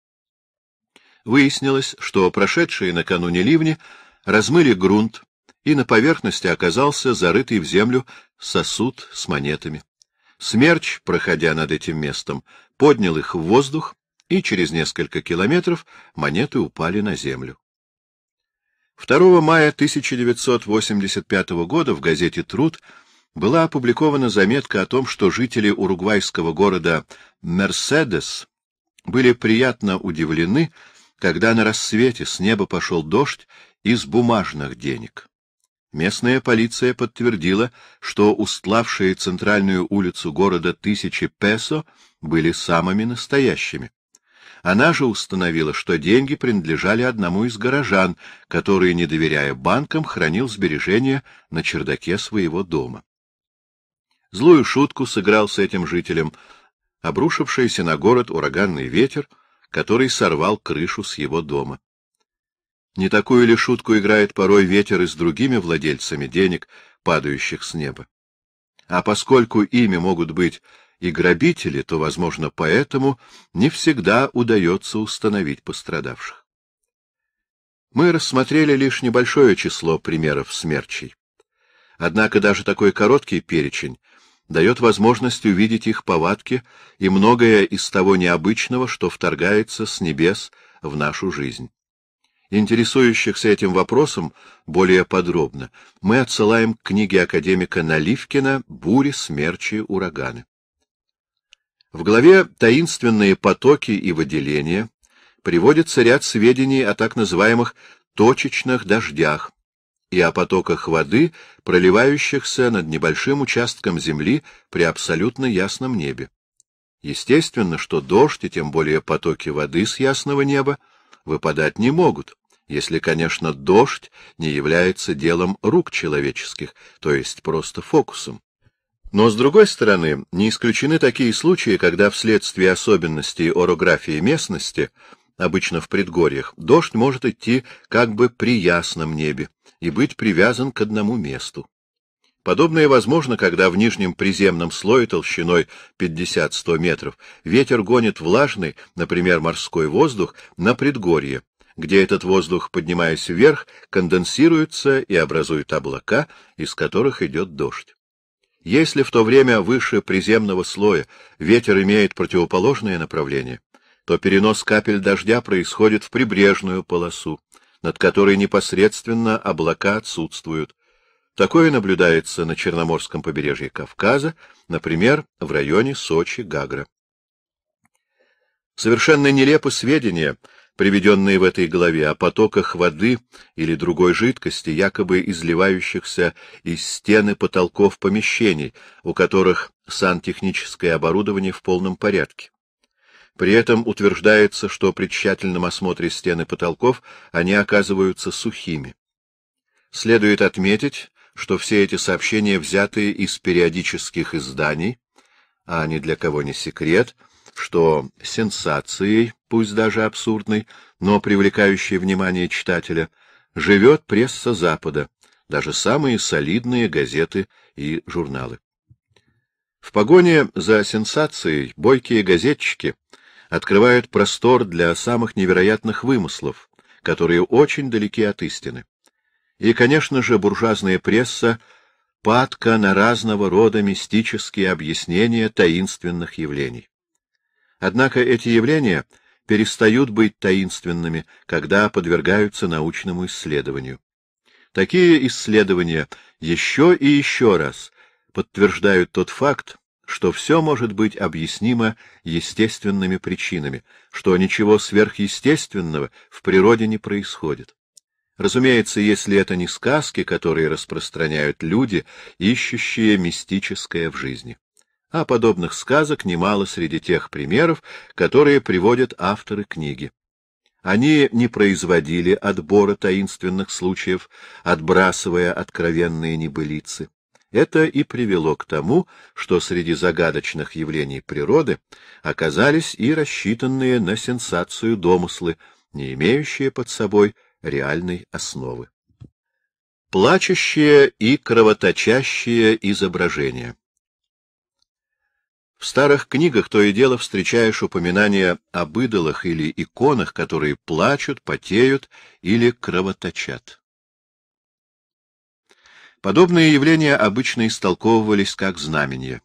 Выяснилось, что прошедшие накануне ливни размыли грунт, и на поверхности оказался зарытый в землю сосуд с монетами. Смерч, проходя над этим местом, поднял их в воздух, и через несколько километров монеты упали на землю. 2 мая 1985 года в газете «Труд» была опубликована заметка о том, что жители уругвайского города Мерседес были приятно удивлены, когда на рассвете с неба пошел дождь из бумажных денег. Местная полиция подтвердила, что устлавшие центральную улицу города тысячи песо были самыми настоящими. Она же установила, что деньги принадлежали одному из горожан, который, не доверяя банкам, хранил сбережения на чердаке своего дома. Злую шутку сыграл с этим жителем обрушившийся на город ураганный ветер, который сорвал крышу с его дома. Не такую ли шутку играет порой ветер и с другими владельцами денег, падающих с неба? А поскольку ими могут быть и грабители, то, возможно, поэтому не всегда удается установить пострадавших. Мы рассмотрели лишь небольшое число примеров смерчей. Однако даже такой короткий перечень дает возможность увидеть их повадки и многое из того необычного, что вторгается с небес в нашу жизнь. Интересующихся этим вопросом более подробно мы отсылаем к книге академика Наливкина «Бури, смерчи, ураганы». В главе «Таинственные потоки и выделения» приводится ряд сведений о так называемых точечных дождях и о потоках воды, проливающихся над небольшим участком земли при абсолютно ясном небе. Естественно, что дождь и тем более потоки воды с ясного неба выпадать не могут, если, конечно, дождь не является делом рук человеческих, то есть просто фокусом. Но, с другой стороны, не исключены такие случаи, когда вследствие особенностей орографии местности, обычно в предгорьях, дождь может идти как бы при ясном небе и быть привязан к одному месту. Подобное возможно, когда в нижнем приземном слое толщиной 50-100 метров ветер гонит влажный, например, морской воздух, на предгорье, где этот воздух, поднимаясь вверх, конденсируется и образует облака, из которых идет дождь. Если в то время выше приземного слоя ветер имеет противоположное направление, то перенос капель дождя происходит в прибрежную полосу, над которой непосредственно облака отсутствуют. Такое наблюдается на Черноморском побережье Кавказа, например, в районе Сочи-Гагра. Совершенно нелепо сведения приведенные в этой главе, о потоках воды или другой жидкости, якобы изливающихся из стены потолков помещений, у которых сантехническое оборудование в полном порядке. При этом утверждается, что при тщательном осмотре стены потолков они оказываются сухими. Следует отметить, что все эти сообщения взяты из периодических изданий, а ни для кого не секрет, что сенсацией пусть даже абсурдный, но привлекающий внимание читателя, живет пресса Запада, даже самые солидные газеты и журналы. В погоне за сенсацией бойкие газетчики открывают простор для самых невероятных вымыслов, которые очень далеки от истины. И, конечно же, буржуазная пресса падка на разного рода мистические объяснения таинственных явлений. Однако эти явления — перестают быть таинственными, когда подвергаются научному исследованию. Такие исследования еще и еще раз подтверждают тот факт, что все может быть объяснимо естественными причинами, что ничего сверхъестественного в природе не происходит. Разумеется, если это не сказки, которые распространяют люди, ищущие мистическое в жизни. А подобных сказок немало среди тех примеров, которые приводят авторы книги. Они не производили отбора таинственных случаев, отбрасывая откровенные небылицы. Это и привело к тому, что среди загадочных явлений природы оказались и рассчитанные на сенсацию домыслы, не имеющие под собой реальной основы. Плачущие и кровоточащие изображения в старых книгах то и дело встречаешь упоминания об идолах или иконах, которые плачут, потеют или кровоточат. Подобные явления обычно истолковывались как знамения.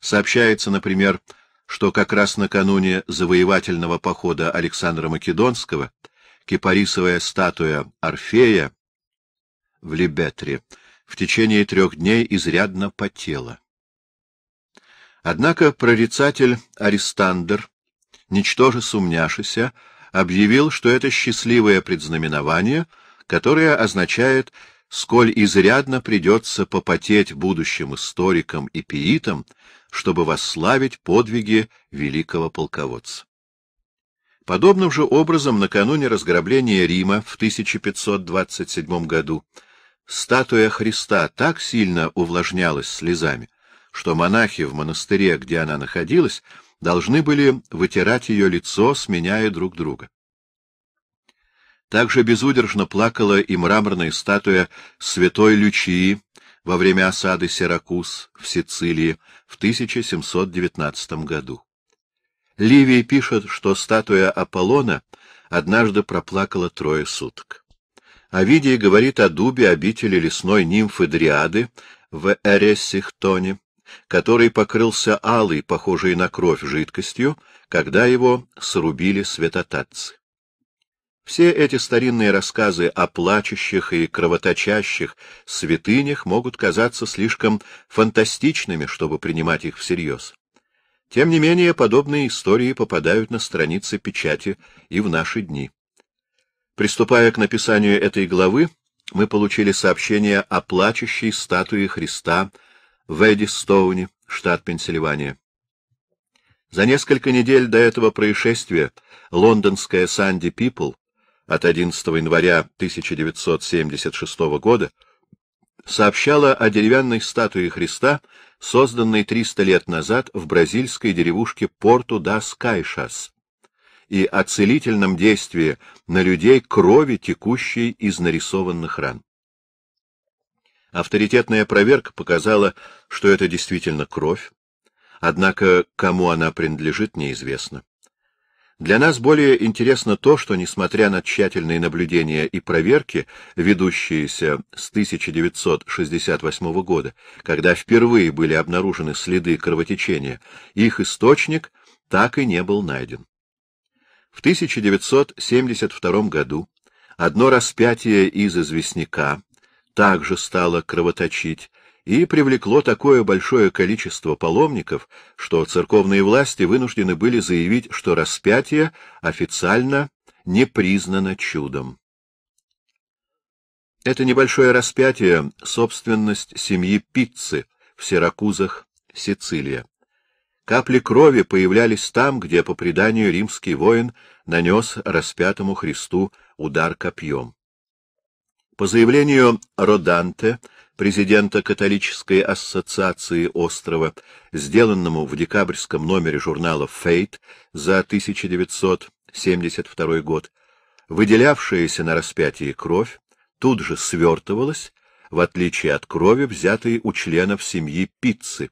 Сообщается, например, что как раз накануне завоевательного похода Александра Македонского кипарисовая статуя Орфея в Лебетре в течение трех дней изрядно потела. Однако прорицатель Арестандер, ничтоже сумняшися, объявил, что это счастливое предзнаменование, которое означает, сколь изрядно придется попотеть будущим историкам и пиитам, чтобы восславить подвиги великого полководца. Подобным же образом накануне разграбления Рима в 1527 году статуя Христа так сильно увлажнялась слезами, что монахи в монастыре, где она находилась, должны были вытирать ее лицо, сменяя друг друга. Также безудержно плакала и мраморная статуя святой Лючии во время осады Сиракуз в Сицилии в 1719 году. Ливий пишет, что статуя Аполлона однажды проплакала трое суток. Овидий говорит о дубе обители лесной нимфы Дриады в Эресихтоне, который покрылся алой, похожей на кровь, жидкостью, когда его срубили святотатцы. Все эти старинные рассказы о плачущих и кровоточащих святынях могут казаться слишком фантастичными, чтобы принимать их всерьез. Тем не менее, подобные истории попадают на страницы печати и в наши дни. Приступая к написанию этой главы, мы получили сообщение о плачущей статуе Христа в Эдистоуне, штат Пенсильвания. За несколько недель до этого происшествия лондонская Санди Пипл от 11 января 1976 года сообщала о деревянной статуе Христа, созданной 300 лет назад в бразильской деревушке Порту да Скайшас, и о целительном действии на людей крови, текущей из нарисованных ран. Авторитетная проверка показала, что это действительно кровь, однако кому она принадлежит, неизвестно. Для нас более интересно то, что, несмотря на тщательные наблюдения и проверки, ведущиеся с 1968 года, когда впервые были обнаружены следы кровотечения, их источник так и не был найден. В 1972 году одно распятие из известняка также стало кровоточить и привлекло такое большое количество паломников, что церковные власти вынуждены были заявить, что распятие официально не признано чудом. Это небольшое распятие — собственность семьи Пиццы в Сиракузах, Сицилия. Капли крови появлялись там, где, по преданию, римский воин нанес распятому Христу удар копьем. По заявлению Роданте, президента Католической ассоциации острова, сделанному в декабрьском номере журнала «Фейт» за 1972 год, выделявшаяся на распятии кровь тут же свертывалась, в отличие от крови, взятой у членов семьи Пиццы.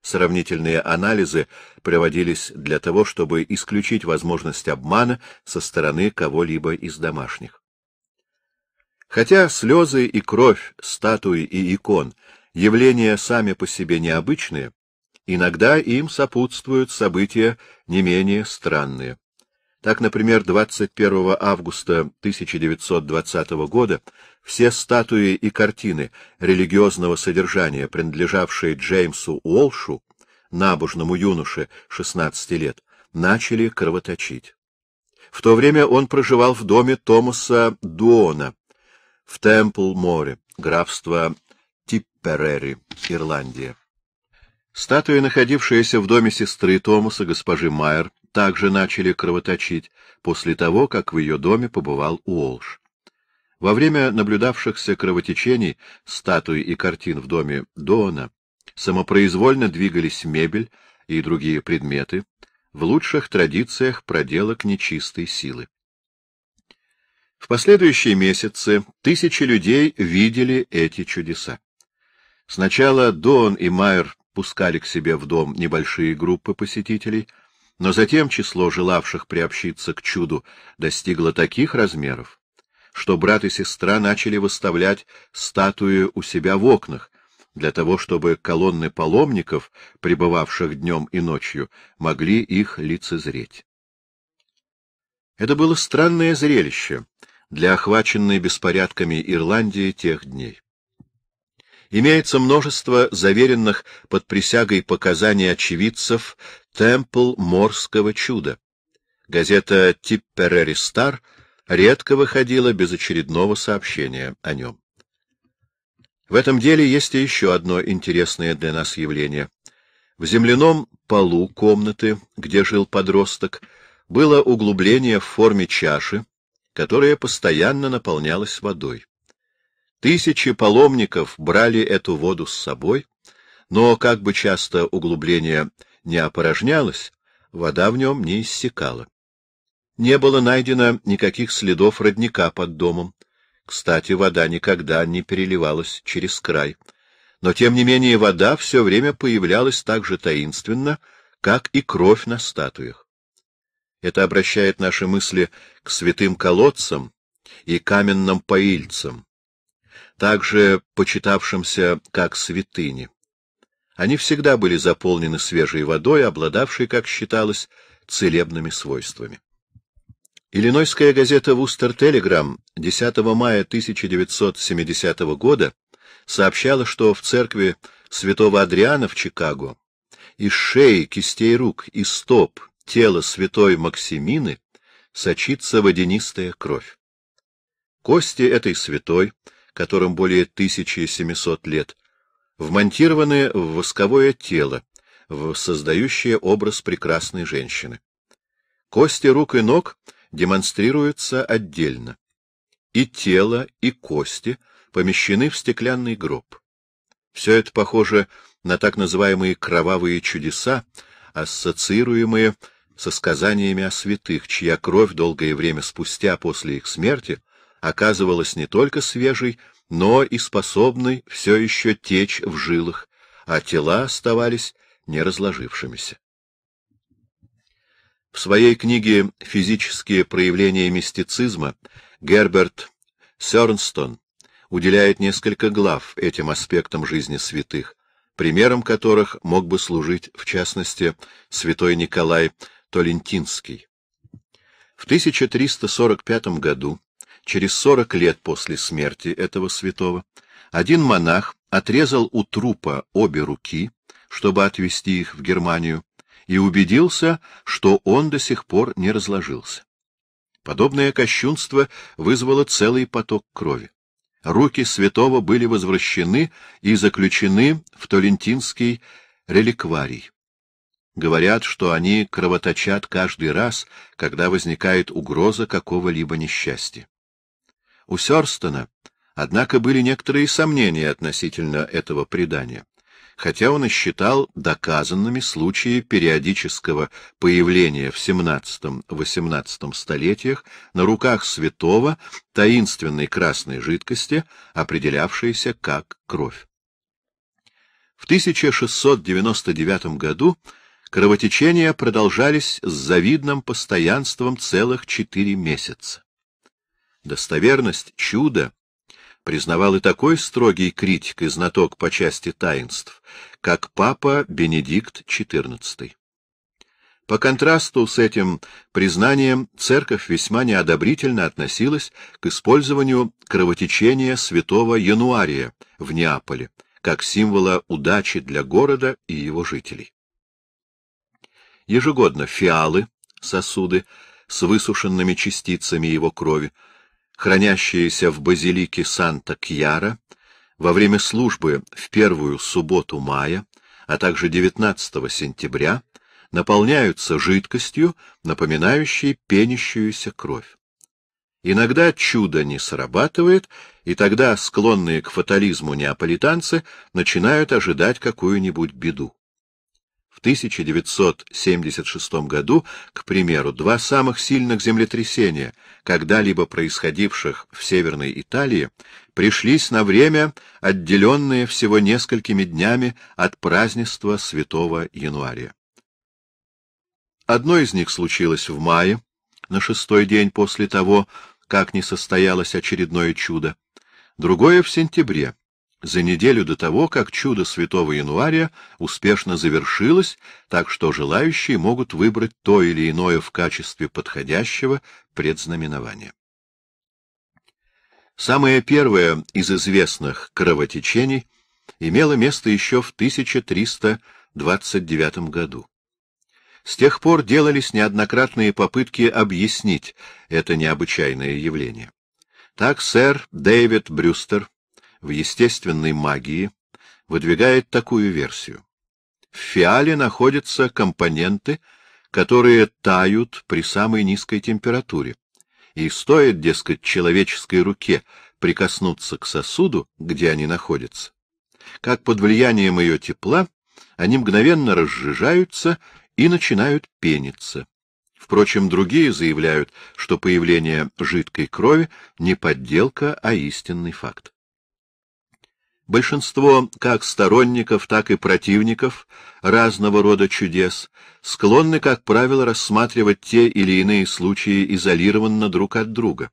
Сравнительные анализы проводились для того, чтобы исключить возможность обмана со стороны кого-либо из домашних. Хотя слезы и кровь статуи и икон явления сами по себе необычные, иногда им сопутствуют события не менее странные. Так, например, 21 августа 1920 года все статуи и картины религиозного содержания, принадлежавшие Джеймсу Уолшу, набожному юноше 16 лет, начали кровоточить. В то время он проживал в доме Томаса Дуона, в Темпл-море, графство Типперери, Ирландия. Статуи, находившиеся в доме сестры Томаса, госпожи Майер, также начали кровоточить после того, как в ее доме побывал Уолш. Во время наблюдавшихся кровотечений статуи и картин в доме Дона самопроизвольно двигались мебель и другие предметы в лучших традициях проделок нечистой силы. В последующие месяцы тысячи людей видели эти чудеса. Сначала Дон и Майер пускали к себе в дом небольшие группы посетителей, но затем число желавших приобщиться к чуду достигло таких размеров, что брат и сестра начали выставлять статуи у себя в окнах, для того, чтобы колонны паломников, пребывавших днем и ночью, могли их лицезреть. Это было странное зрелище, для охваченной беспорядками Ирландии тех дней. Имеется множество заверенных под присягой показаний очевидцев «Темпл морского чуда». Газета «Типперери Стар» редко выходила без очередного сообщения о нем. В этом деле есть и еще одно интересное для нас явление. В земляном полу комнаты, где жил подросток, было углубление в форме чаши, которая постоянно наполнялась водой. Тысячи паломников брали эту воду с собой, но как бы часто углубление не опорожнялось, вода в нем не иссякала. Не было найдено никаких следов родника под домом. Кстати, вода никогда не переливалась через край. Но, тем не менее, вода все время появлялась так же таинственно, как и кровь на статуях. Это обращает наши мысли к святым колодцам и каменным поильцам, также почитавшимся как святыни. Они всегда были заполнены свежей водой, обладавшей, как считалось, целебными свойствами. Иллинойская газета «Вустер Телеграм» 10 мая 1970 года сообщала, что в церкви святого Адриана в Чикаго из шеи, кистей рук и стоп тела святой Максимины сочится водянистая кровь. Кости этой святой, которым более 1700 лет, вмонтированы в восковое тело, в создающее образ прекрасной женщины. Кости рук и ног демонстрируются отдельно. И тело, и кости помещены в стеклянный гроб. Все это похоже на так называемые кровавые чудеса, ассоциируемые со сказаниями о святых, чья кровь долгое время спустя после их смерти оказывалась не только свежей, но и способной все еще течь в жилах, а тела оставались не разложившимися. В своей книге «Физические проявления мистицизма» Герберт Сёрнстон уделяет несколько глав этим аспектам жизни святых, примером которых мог бы служить, в частности, святой Николай Толентинский. В 1345 году, через 40 лет после смерти этого святого, один монах отрезал у трупа обе руки, чтобы отвезти их в Германию, и убедился, что он до сих пор не разложился. Подобное кощунство вызвало целый поток крови. Руки святого были возвращены и заключены в Толентинский реликварий. Говорят, что они кровоточат каждый раз, когда возникает угроза какого-либо несчастья. У Сёрстона, однако, были некоторые сомнения относительно этого предания, хотя он и считал доказанными случаи периодического появления в XVII-XVIII столетиях на руках святого таинственной красной жидкости, определявшейся как кровь. В 1699 году Кровотечения продолжались с завидным постоянством целых четыре месяца. Достоверность чуда признавал и такой строгий критик и знаток по части таинств, как папа Бенедикт XIV. По контрасту с этим признанием церковь весьма неодобрительно относилась к использованию кровотечения святого Януария в Неаполе как символа удачи для города и его жителей ежегодно фиалы, сосуды с высушенными частицами его крови, хранящиеся в базилике Санта-Кьяра во время службы в первую субботу мая, а также 19 сентября, наполняются жидкостью, напоминающей пенящуюся кровь. Иногда чудо не срабатывает, и тогда склонные к фатализму неаполитанцы начинают ожидать какую-нибудь беду. 1976 году, к примеру, два самых сильных землетрясения, когда-либо происходивших в Северной Италии, пришлись на время, отделенные всего несколькими днями от празднества Святого Януаря. Одно из них случилось в мае, на шестой день после того, как не состоялось очередное чудо, другое — в сентябре за неделю до того, как чудо святого января успешно завершилось, так что желающие могут выбрать то или иное в качестве подходящего предзнаменования. Самое первое из известных кровотечений имело место еще в 1329 году. С тех пор делались неоднократные попытки объяснить это необычайное явление. Так сэр Дэвид Брюстер в естественной магии выдвигает такую версию. В фиале находятся компоненты, которые тают при самой низкой температуре, и стоит, дескать, человеческой руке прикоснуться к сосуду, где они находятся, как под влиянием ее тепла они мгновенно разжижаются и начинают пениться. Впрочем, другие заявляют, что появление жидкой крови не подделка, а истинный факт. Большинство как сторонников, так и противников разного рода чудес склонны, как правило, рассматривать те или иные случаи изолированно друг от друга.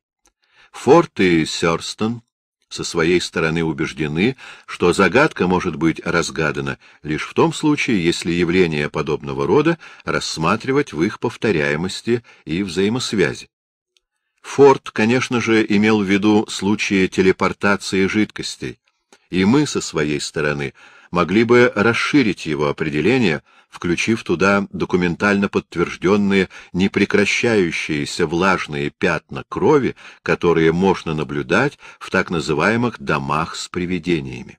Форт и Сёрстон со своей стороны убеждены, что загадка может быть разгадана лишь в том случае, если явления подобного рода рассматривать в их повторяемости и взаимосвязи. Форд, конечно же, имел в виду случаи телепортации жидкостей, и мы со своей стороны могли бы расширить его определение, включив туда документально подтвержденные непрекращающиеся влажные пятна крови, которые можно наблюдать в так называемых «домах с привидениями».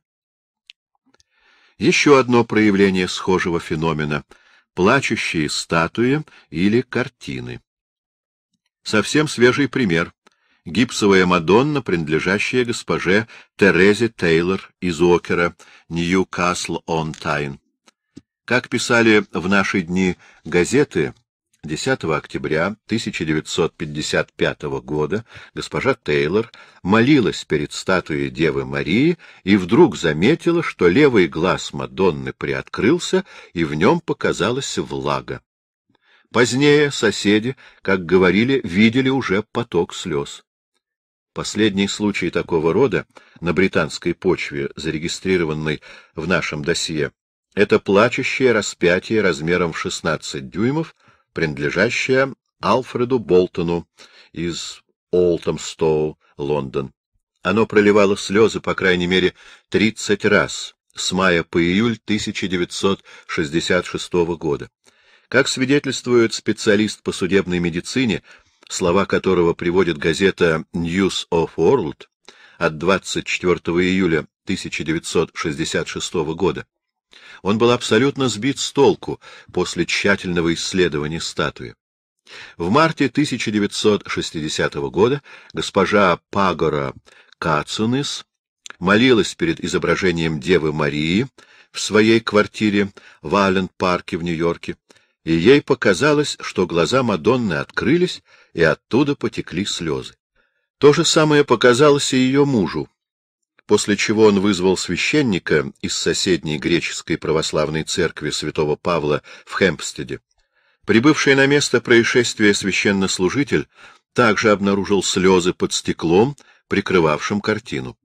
Еще одно проявление схожего феномена — плачущие статуи или картины. Совсем свежий пример гипсовая Мадонна, принадлежащая госпоже Терезе Тейлор из Окера, Нью-Касл-он-Тайн. Как писали в наши дни газеты, 10 октября 1955 года госпожа Тейлор молилась перед статуей Девы Марии и вдруг заметила, что левый глаз Мадонны приоткрылся, и в нем показалась влага. Позднее соседи, как говорили, видели уже поток слез. Последний случай такого рода на британской почве, зарегистрированный в нашем досье, это плачущее распятие размером в 16 дюймов, принадлежащее Алфреду Болтону из Олтомстоу, Лондон. Оно проливало слезы, по крайней мере, 30 раз с мая по июль 1966 года. Как свидетельствует специалист по судебной медицине, слова которого приводит газета News of World от 24 июля 1966 года. Он был абсолютно сбит с толку после тщательного исследования статуи. В марте 1960 года госпожа Пагора Кацунис молилась перед изображением Девы Марии в своей квартире в Аллен-парке в Нью-Йорке, и ей показалось, что глаза Мадонны открылись, и оттуда потекли слезы. То же самое показалось и ее мужу, после чего он вызвал священника из соседней греческой православной церкви святого Павла в Хемпстеде. Прибывший на место происшествия священнослужитель также обнаружил слезы под стеклом, прикрывавшим картину.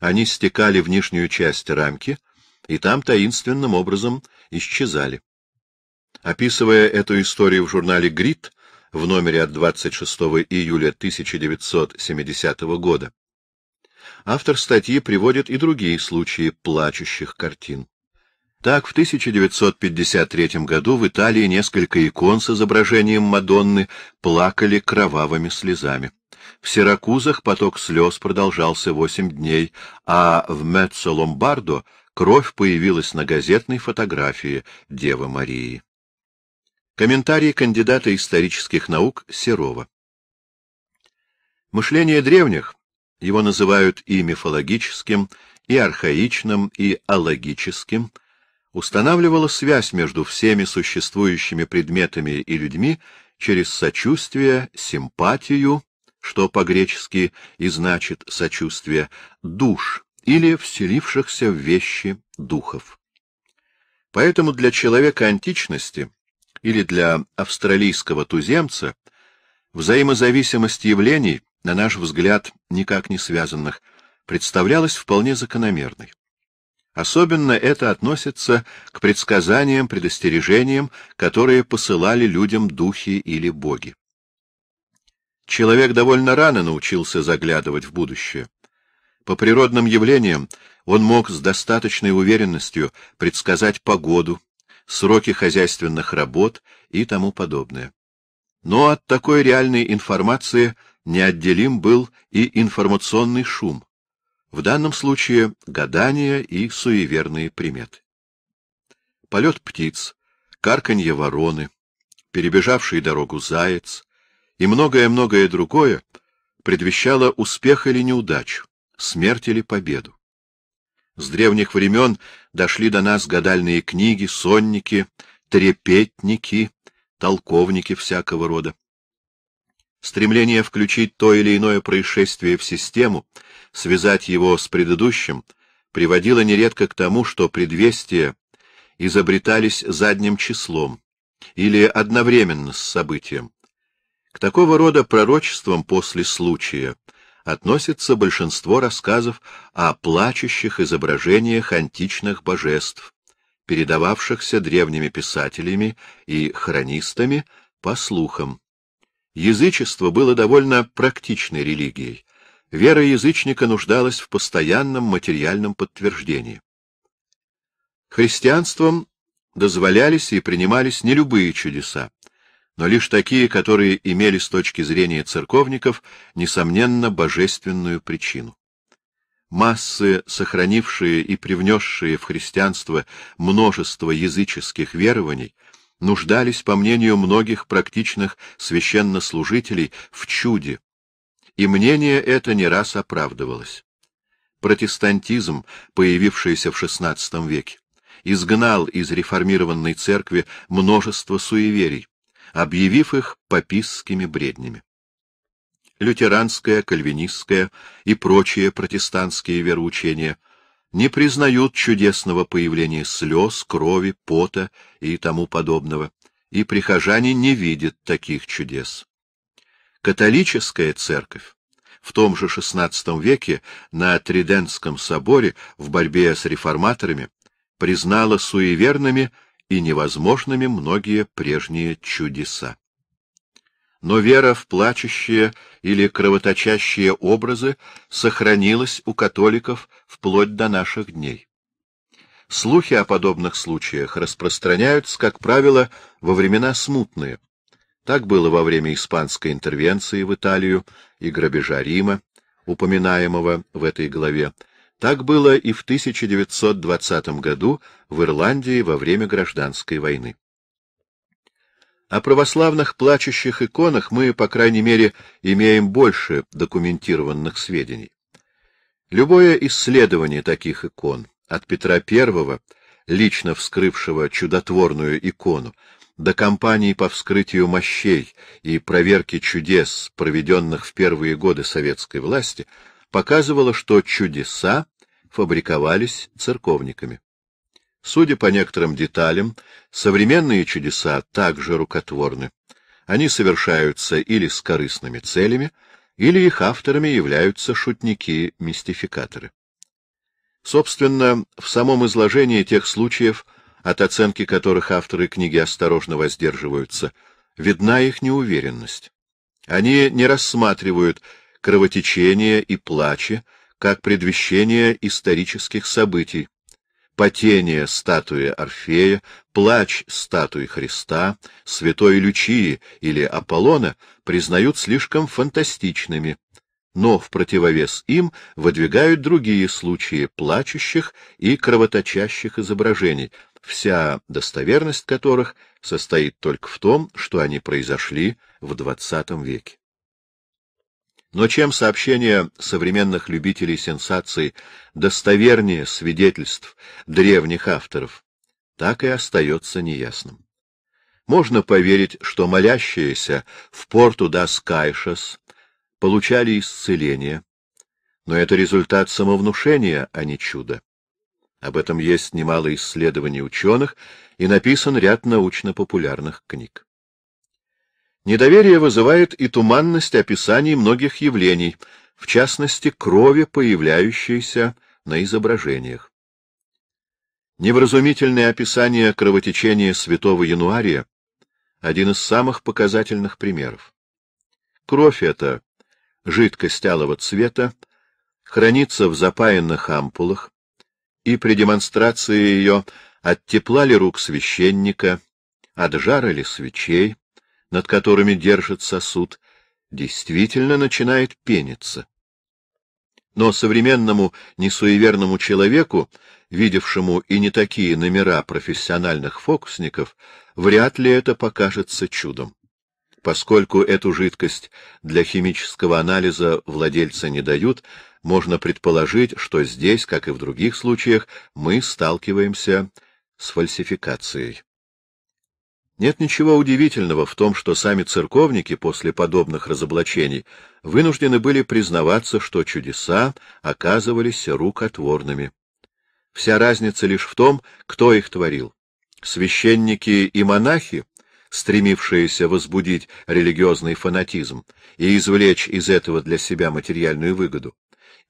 Они стекали в нижнюю часть рамки и там таинственным образом исчезали. Описывая эту историю в журнале «Грит», в номере от 26 июля 1970 года. Автор статьи приводит и другие случаи плачущих картин. Так, в 1953 году в Италии несколько икон с изображением Мадонны плакали кровавыми слезами. В Сиракузах поток слез продолжался восемь дней, а в Меццо-Ломбардо кровь появилась на газетной фотографии Девы Марии. Комментарий кандидата исторических наук Серова. Мышление древних, его называют и мифологическим, и архаичным, и алогическим, устанавливало связь между всеми существующими предметами и людьми через сочувствие, симпатию, что по-гречески и значит сочувствие, душ или вселившихся в вещи духов. Поэтому для человека античности – или для австралийского туземца взаимозависимость явлений, на наш взгляд, никак не связанных, представлялась вполне закономерной. Особенно это относится к предсказаниям, предостережениям, которые посылали людям духи или боги. Человек довольно рано научился заглядывать в будущее. По природным явлениям он мог с достаточной уверенностью предсказать погоду, сроки хозяйственных работ и тому подобное. Но от такой реальной информации неотделим был и информационный шум, в данном случае гадания и суеверные приметы. Полет птиц, карканье вороны, перебежавший дорогу заяц и многое-многое другое предвещало успех или неудачу, смерть или победу. С древних времен дошли до нас гадальные книги, сонники, трепетники, толковники всякого рода. Стремление включить то или иное происшествие в систему, связать его с предыдущим, приводило нередко к тому, что предвестия изобретались задним числом или одновременно с событием. К такого рода пророчествам после случая относится большинство рассказов о плачущих изображениях античных божеств, передававшихся древними писателями и хронистами по слухам. Язычество было довольно практичной религией. Вера язычника нуждалась в постоянном материальном подтверждении. Христианством дозволялись и принимались не любые чудеса, но лишь такие, которые имели с точки зрения церковников, несомненно, божественную причину. Массы, сохранившие и привнесшие в христианство множество языческих верований, нуждались, по мнению многих практичных священнослужителей, в чуде, и мнение это не раз оправдывалось. Протестантизм, появившийся в XVI веке, изгнал из реформированной церкви множество суеверий, объявив их папистскими бреднями. Лютеранское, кальвинистское и прочие протестантские вероучения не признают чудесного появления слез, крови, пота и тому подобного, и прихожане не видят таких чудес. Католическая церковь в том же XVI веке на Триденском соборе в борьбе с реформаторами признала суеверными и невозможными многие прежние чудеса. Но вера в плачущие или кровоточащие образы сохранилась у католиков вплоть до наших дней. Слухи о подобных случаях распространяются, как правило, во времена смутные. Так было во время испанской интервенции в Италию и грабежа Рима, упоминаемого в этой главе, так было и в 1920 году в Ирландии во время гражданской войны. О православных плачущих иконах мы, по крайней мере, имеем больше документированных сведений. Любое исследование таких икон, от Петра I, лично вскрывшего чудотворную икону, до кампаний по вскрытию мощей и проверки чудес, проведенных в первые годы советской власти — показывало, что чудеса фабриковались церковниками. Судя по некоторым деталям, современные чудеса также рукотворны. Они совершаются или с корыстными целями, или их авторами являются шутники-мистификаторы. Собственно, в самом изложении тех случаев, от оценки которых авторы книги осторожно воздерживаются, видна их неуверенность. Они не рассматривают кровотечения и плача, как предвещение исторических событий, потение статуи Орфея, плач статуи Христа, святой Лючии или Аполлона признают слишком фантастичными, но в противовес им выдвигают другие случаи плачущих и кровоточащих изображений, вся достоверность которых состоит только в том, что они произошли в XX веке. Но чем сообщения современных любителей сенсаций достовернее свидетельств древних авторов, так и остается неясным. Можно поверить, что молящиеся в порту Даскайшес получали исцеление, но это результат самовнушения, а не чуда. Об этом есть немало исследований ученых и написан ряд научно-популярных книг. Недоверие вызывает и туманность описаний многих явлений, в частности, крови, появляющейся на изображениях. Невразумительное описание кровотечения святого Януария — один из самых показательных примеров. Кровь эта, жидкость алого цвета, хранится в запаянных ампулах, и при демонстрации ее от тепла ли рук священника, от жара ли свечей, над которыми держит сосуд, действительно начинает пениться. Но современному несуеверному человеку, видевшему и не такие номера профессиональных фокусников, вряд ли это покажется чудом. Поскольку эту жидкость для химического анализа владельцы не дают, можно предположить, что здесь, как и в других случаях, мы сталкиваемся с фальсификацией. Нет ничего удивительного в том, что сами церковники после подобных разоблачений вынуждены были признаваться, что чудеса оказывались рукотворными. Вся разница лишь в том, кто их творил. Священники и монахи, стремившиеся возбудить религиозный фанатизм и извлечь из этого для себя материальную выгоду,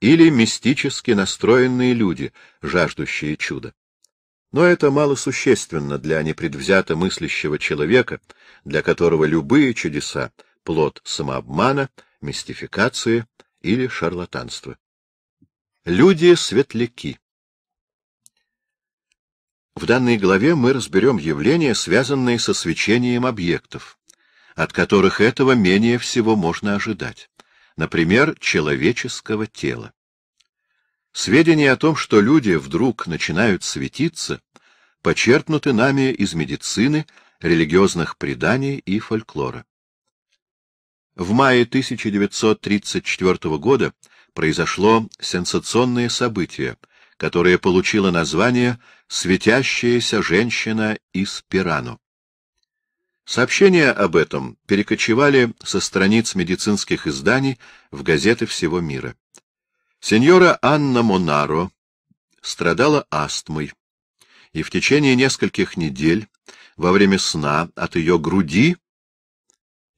или мистически настроенные люди, жаждущие чуда. Но это мало существенно для непредвзято мыслящего человека, для которого любые чудеса — плод самообмана, мистификации или шарлатанства. Люди-светляки В данной главе мы разберем явления, связанные со свечением объектов, от которых этого менее всего можно ожидать, например, человеческого тела. Сведения о том, что люди вдруг начинают светиться, почерпнуты нами из медицины, религиозных преданий и фольклора. В мае 1934 года произошло сенсационное событие, которое получило название «Светящаяся женщина из Пирану». Сообщения об этом перекочевали со страниц медицинских изданий в газеты всего мира. Сеньора Анна Монаро страдала астмой, и в течение нескольких недель во время сна от ее груди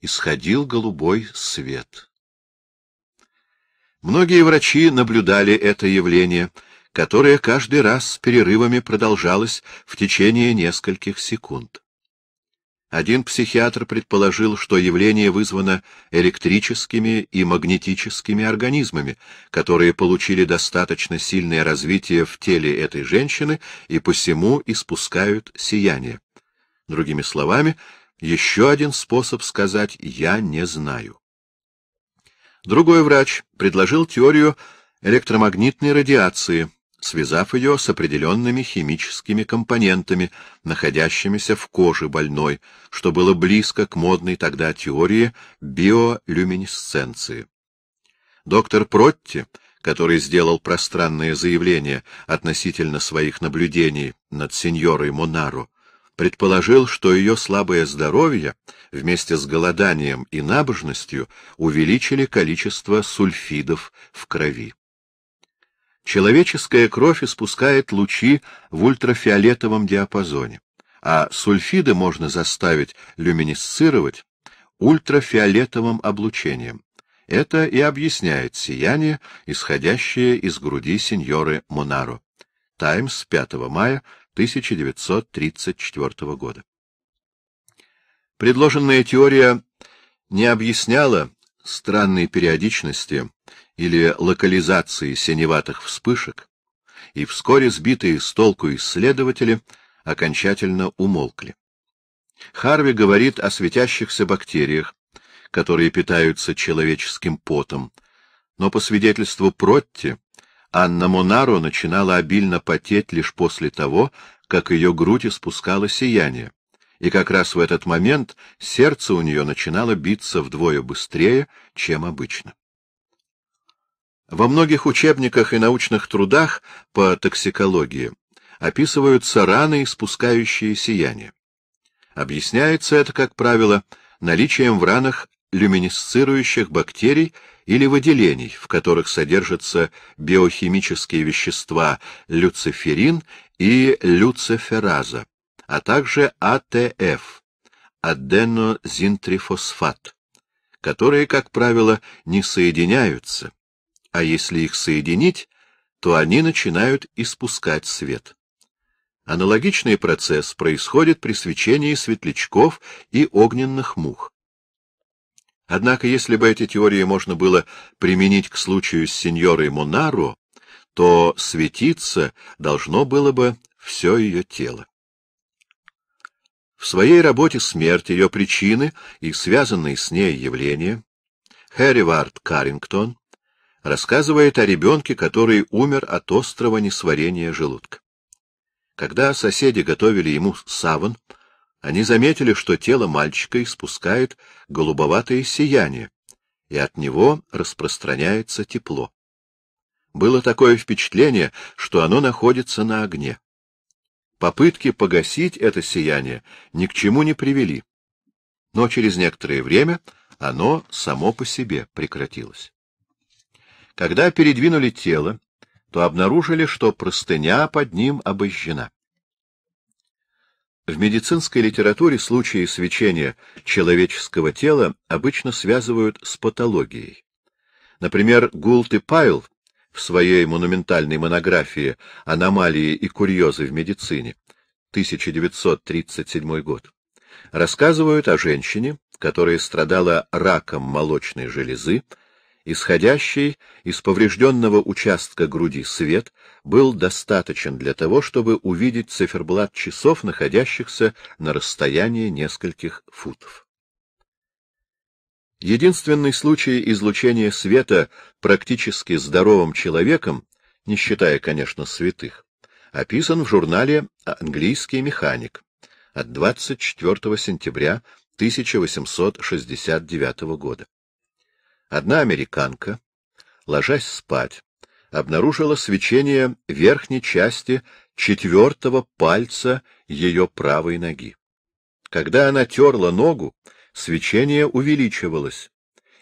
исходил голубой свет. Многие врачи наблюдали это явление, которое каждый раз с перерывами продолжалось в течение нескольких секунд. Один психиатр предположил, что явление вызвано электрическими и магнетическими организмами, которые получили достаточно сильное развитие в теле этой женщины и посему испускают сияние. Другими словами, еще один способ сказать «я не знаю». Другой врач предложил теорию электромагнитной радиации – связав ее с определенными химическими компонентами, находящимися в коже больной, что было близко к модной тогда теории биолюминесценции. Доктор Протти, который сделал пространное заявление относительно своих наблюдений над сеньорой Монаро, предположил, что ее слабое здоровье вместе с голоданием и набожностью увеличили количество сульфидов в крови. Человеческая кровь испускает лучи в ультрафиолетовом диапазоне, а сульфиды можно заставить люминесцировать ультрафиолетовым облучением. Это и объясняет сияние, исходящее из груди сеньоры Монаро. Таймс 5 мая 1934 года. Предложенная теория не объясняла странной периодичности или локализации синеватых вспышек, и вскоре сбитые с толку исследователи окончательно умолкли. Харви говорит о светящихся бактериях, которые питаются человеческим потом, но по свидетельству Протти, Анна Монаро начинала обильно потеть лишь после того, как ее грудь испускала сияние, и как раз в этот момент сердце у нее начинало биться вдвое быстрее, чем обычно. Во многих учебниках и научных трудах по токсикологии описываются раны, испускающие сияние. Объясняется это, как правило, наличием в ранах люминесцирующих бактерий или выделений, в которых содержатся биохимические вещества люциферин и люцифераза, а также АТФ – аденозинтрифосфат, которые, как правило, не соединяются – а если их соединить, то они начинают испускать свет. Аналогичный процесс происходит при свечении светлячков и огненных мух. Однако, если бы эти теории можно было применить к случаю с сеньорой Монаро, то светиться должно было бы все ее тело. В своей работе «Смерть. Ее причины и связанные с ней явления» Хэрривард Каррингтон рассказывает о ребенке, который умер от острого несварения желудка. Когда соседи готовили ему саван, они заметили, что тело мальчика испускает голубоватое сияние, и от него распространяется тепло. Было такое впечатление, что оно находится на огне. Попытки погасить это сияние ни к чему не привели, но через некоторое время оно само по себе прекратилось. Когда передвинули тело, то обнаружили, что простыня под ним обожжена. В медицинской литературе случаи свечения человеческого тела обычно связывают с патологией. Например, Гулт и Пайл в своей монументальной монографии «Аномалии и курьезы в медицине» 1937 год рассказывают о женщине, которая страдала раком молочной железы, Исходящий из поврежденного участка груди свет был достаточен для того, чтобы увидеть циферблат часов, находящихся на расстоянии нескольких футов. Единственный случай излучения света практически здоровым человеком, не считая, конечно, святых, описан в журнале «Английский механик» от 24 сентября 1869 года. Одна американка, ложась спать, обнаружила свечение верхней части четвертого пальца ее правой ноги. Когда она терла ногу, свечение увеличивалось,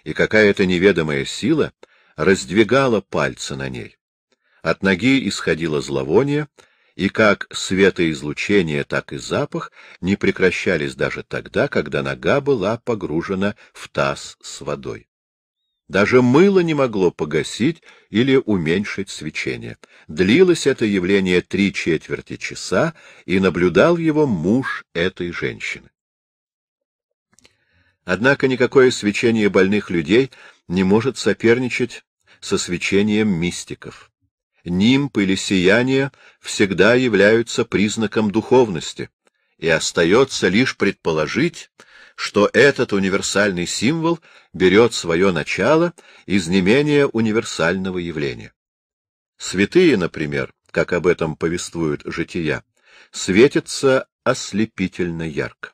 и какая-то неведомая сила раздвигала пальцы на ней. От ноги исходило зловоние, и как светоизлучение, так и запах не прекращались даже тогда, когда нога была погружена в таз с водой. Даже мыло не могло погасить или уменьшить свечение. Длилось это явление три четверти часа, и наблюдал его муж этой женщины. Однако никакое свечение больных людей не может соперничать со свечением мистиков. Нимб или сияние всегда являются признаком духовности, и остается лишь предположить, что этот универсальный символ берет свое начало из не менее универсального явления. Святые, например, как об этом повествуют жития, светятся ослепительно ярко.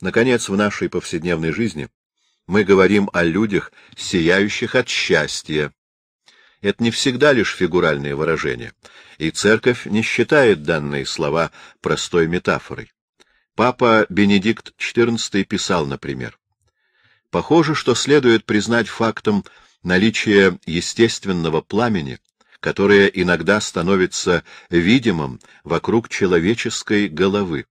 Наконец, в нашей повседневной жизни мы говорим о людях, сияющих от счастья. Это не всегда лишь фигуральные выражения, и церковь не считает данные слова простой метафорой. Папа Бенедикт XIV писал, например, «Похоже, что следует признать фактом наличие естественного пламени, которое иногда становится видимым вокруг человеческой головы.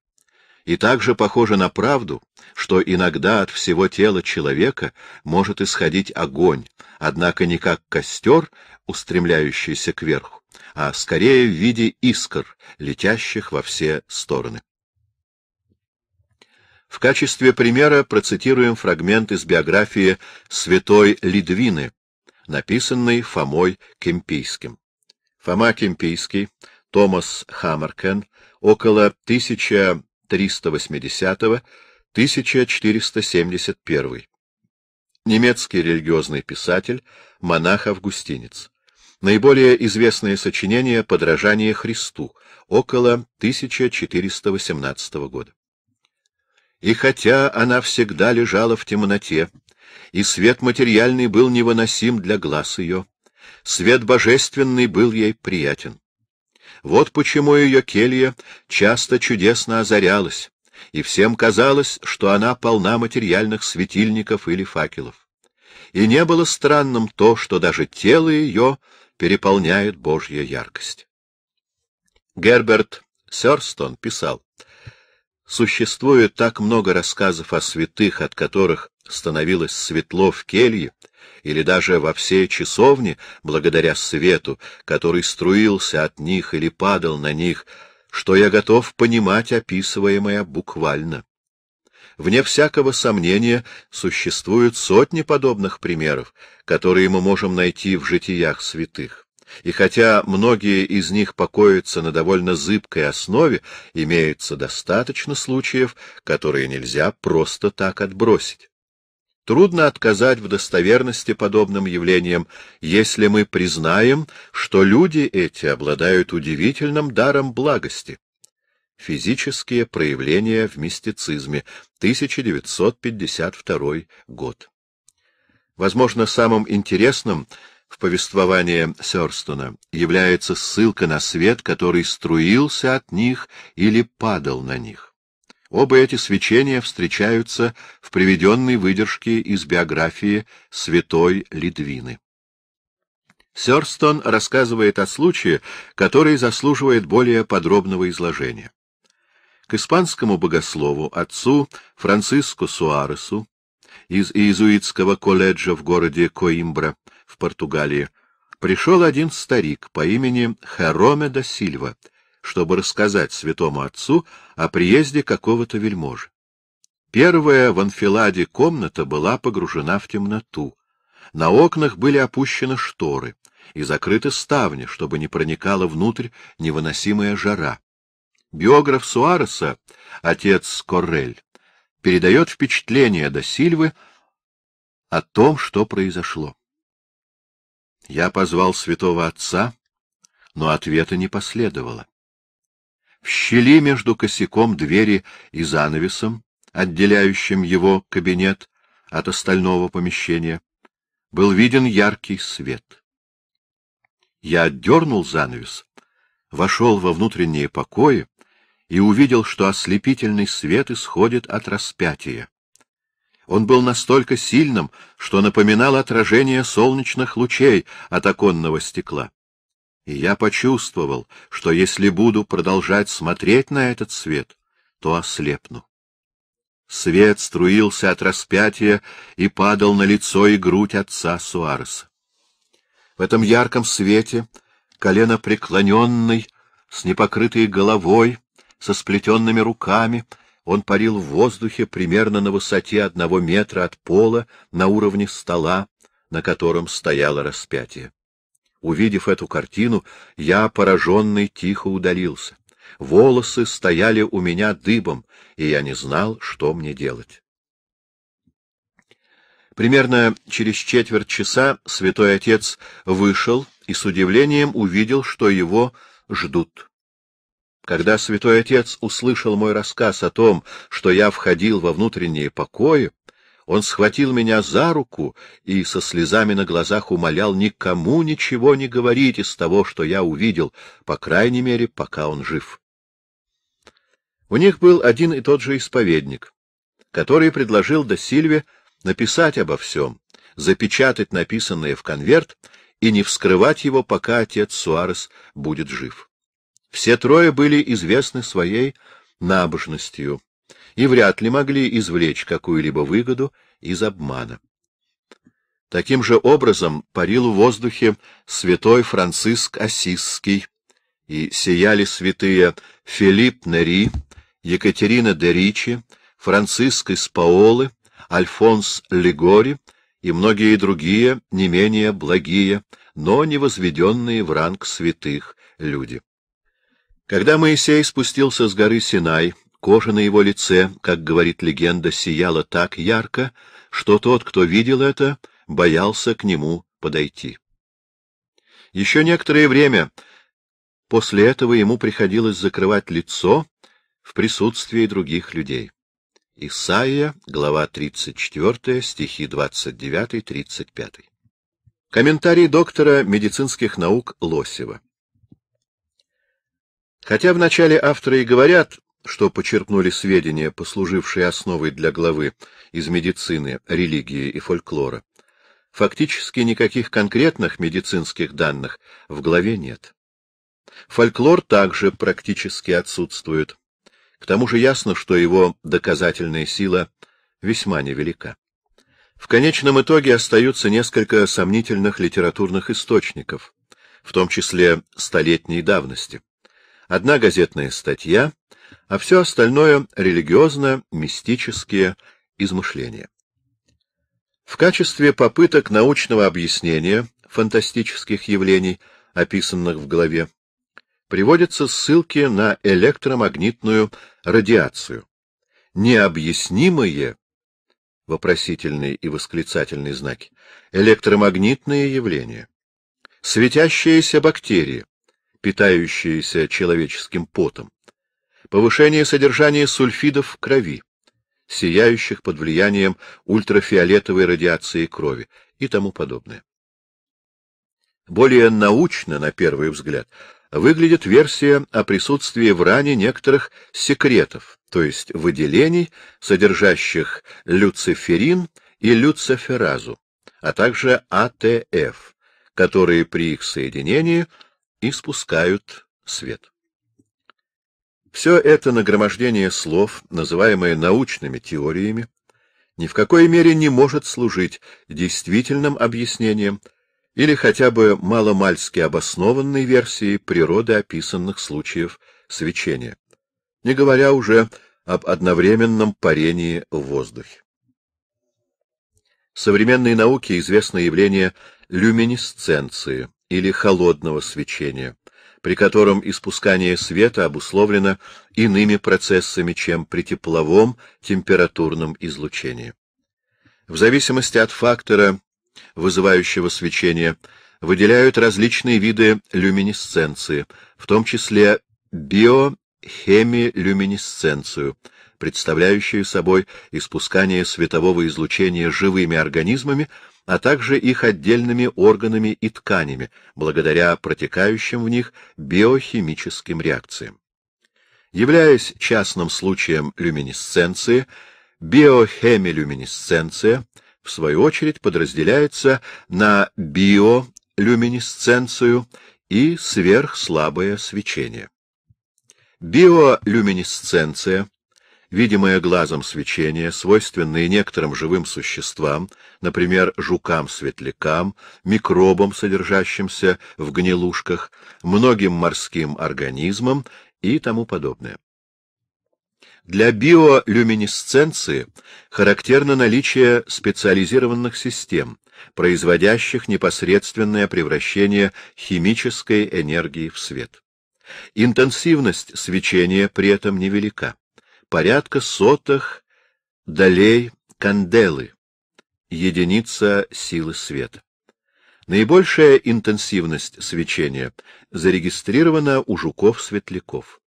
И также похоже на правду, что иногда от всего тела человека может исходить огонь, однако не как костер, устремляющийся кверху, а скорее в виде искр, летящих во все стороны. В качестве примера процитируем фрагмент из биографии святой Лидвины, написанной Фомой Кемпийским. Фома Кемпийский, Томас Хаммеркен, около 1380-1471. Немецкий религиозный писатель, монах-августинец. Наиболее известное сочинение «Подражание Христу» около 1418 года. И хотя она всегда лежала в темноте, и свет материальный был невыносим для глаз ее, свет божественный был ей приятен. Вот почему ее келья часто чудесно озарялась, и всем казалось, что она полна материальных светильников или факелов. И не было странным то, что даже тело ее переполняет Божья яркость. Герберт Сёрстон писал, Существует так много рассказов о святых, от которых становилось светло в келье, или даже во всей часовне, благодаря свету, который струился от них или падал на них, что я готов понимать описываемое буквально. Вне всякого сомнения существуют сотни подобных примеров, которые мы можем найти в житиях святых и хотя многие из них покоятся на довольно зыбкой основе, имеется достаточно случаев, которые нельзя просто так отбросить. Трудно отказать в достоверности подобным явлениям, если мы признаем, что люди эти обладают удивительным даром благости. Физические проявления в мистицизме, 1952 год. Возможно, самым интересным в повествовании Сёрстона является ссылка на свет, который струился от них или падал на них. Оба эти свечения встречаются в приведенной выдержке из биографии святой Лидвины. Сёрстон рассказывает о случае, который заслуживает более подробного изложения. К испанскому богослову, отцу Франциско Суаресу из иезуитского колледжа в городе Коимбра, в Португалии, пришел один старик по имени Хероме да Сильва, чтобы рассказать святому отцу о приезде какого-то вельможи. Первая в анфиладе комната была погружена в темноту. На окнах были опущены шторы и закрыты ставни, чтобы не проникала внутрь невыносимая жара. Биограф Суареса, отец Коррель, передает впечатление до Сильвы о том, что произошло. Я позвал святого отца, но ответа не последовало. В щели между косяком двери и занавесом, отделяющим его кабинет от остального помещения, был виден яркий свет. Я отдернул занавес, вошел во внутренние покои и увидел, что ослепительный свет исходит от распятия. Он был настолько сильным, что напоминал отражение солнечных лучей от оконного стекла. И я почувствовал, что если буду продолжать смотреть на этот свет, то ослепну. Свет струился от распятия и падал на лицо и грудь отца Суареса. В этом ярком свете, колено преклоненный, с непокрытой головой, со сплетенными руками, он парил в воздухе примерно на высоте одного метра от пола на уровне стола, на котором стояло распятие. Увидев эту картину, я, пораженный, тихо удалился. Волосы стояли у меня дыбом, и я не знал, что мне делать. Примерно через четверть часа святой отец вышел и с удивлением увидел, что его ждут. Когда святой отец услышал мой рассказ о том, что я входил во внутренние покои, он схватил меня за руку и со слезами на глазах умолял никому ничего не говорить из того, что я увидел, по крайней мере, пока он жив. У них был один и тот же исповедник, который предложил до Сильве написать обо всем, запечатать написанное в конверт и не вскрывать его, пока отец Суарес будет жив. Все трое были известны своей набожностью и вряд ли могли извлечь какую-либо выгоду из обмана. Таким же образом парил в воздухе святой Франциск Осисский, и сияли святые Филипп Нери, Екатерина де Ричи, Франциск из Паолы, Альфонс Легори и многие другие не менее благие, но не возведенные в ранг святых люди. Когда Моисей спустился с горы Синай, кожа на его лице, как говорит легенда, сияла так ярко, что тот, кто видел это, боялся к нему подойти. Еще некоторое время после этого ему приходилось закрывать лицо в присутствии других людей. Исаия, глава 34, стихи 29-35. Комментарий доктора медицинских наук Лосева. Хотя вначале авторы и говорят, что почерпнули сведения, послужившие основой для главы из медицины, религии и фольклора, фактически никаких конкретных медицинских данных в главе нет. Фольклор также практически отсутствует. К тому же ясно, что его доказательная сила весьма невелика. В конечном итоге остаются несколько сомнительных литературных источников, в том числе столетней давности одна газетная статья, а все остальное — религиозно-мистические измышления. В качестве попыток научного объяснения фантастических явлений, описанных в главе, приводятся ссылки на электромагнитную радиацию. Необъяснимые вопросительные и восклицательные знаки, электромагнитные явления, светящиеся бактерии, питающиеся человеческим потом, повышение содержания сульфидов в крови, сияющих под влиянием ультрафиолетовой радиации крови и тому подобное. Более научно, на первый взгляд, выглядит версия о присутствии в ране некоторых секретов, то есть выделений, содержащих люциферин и люциферазу, а также АТФ, которые при их соединении – и спускают свет. Все это нагромождение слов, называемое научными теориями, ни в какой мере не может служить действительным объяснением или хотя бы маломальски обоснованной версией природы описанных случаев свечения, не говоря уже об одновременном парении в воздухе. В современной науке известно явление люминесценции, или холодного свечения, при котором испускание света обусловлено иными процессами, чем при тепловом температурном излучении. В зависимости от фактора, вызывающего свечение, выделяют различные виды люминесценции, в том числе биохемилюминесценцию, представляющую собой испускание светового излучения живыми организмами, а также их отдельными органами и тканями, благодаря протекающим в них биохимическим реакциям. Являясь частным случаем люминесценции, биохемилюминесценция, в свою очередь, подразделяется на биолюминесценцию и сверхслабое свечение. Биолюминесценция видимое глазом свечение, свойственное некоторым живым существам, например, жукам-светлякам, микробам, содержащимся в гнилушках, многим морским организмам и тому подобное. Для биолюминесценции характерно наличие специализированных систем, производящих непосредственное превращение химической энергии в свет. Интенсивность свечения при этом невелика порядка сотых долей канделы, единица силы света. Наибольшая интенсивность свечения зарегистрирована у жуков-светляков.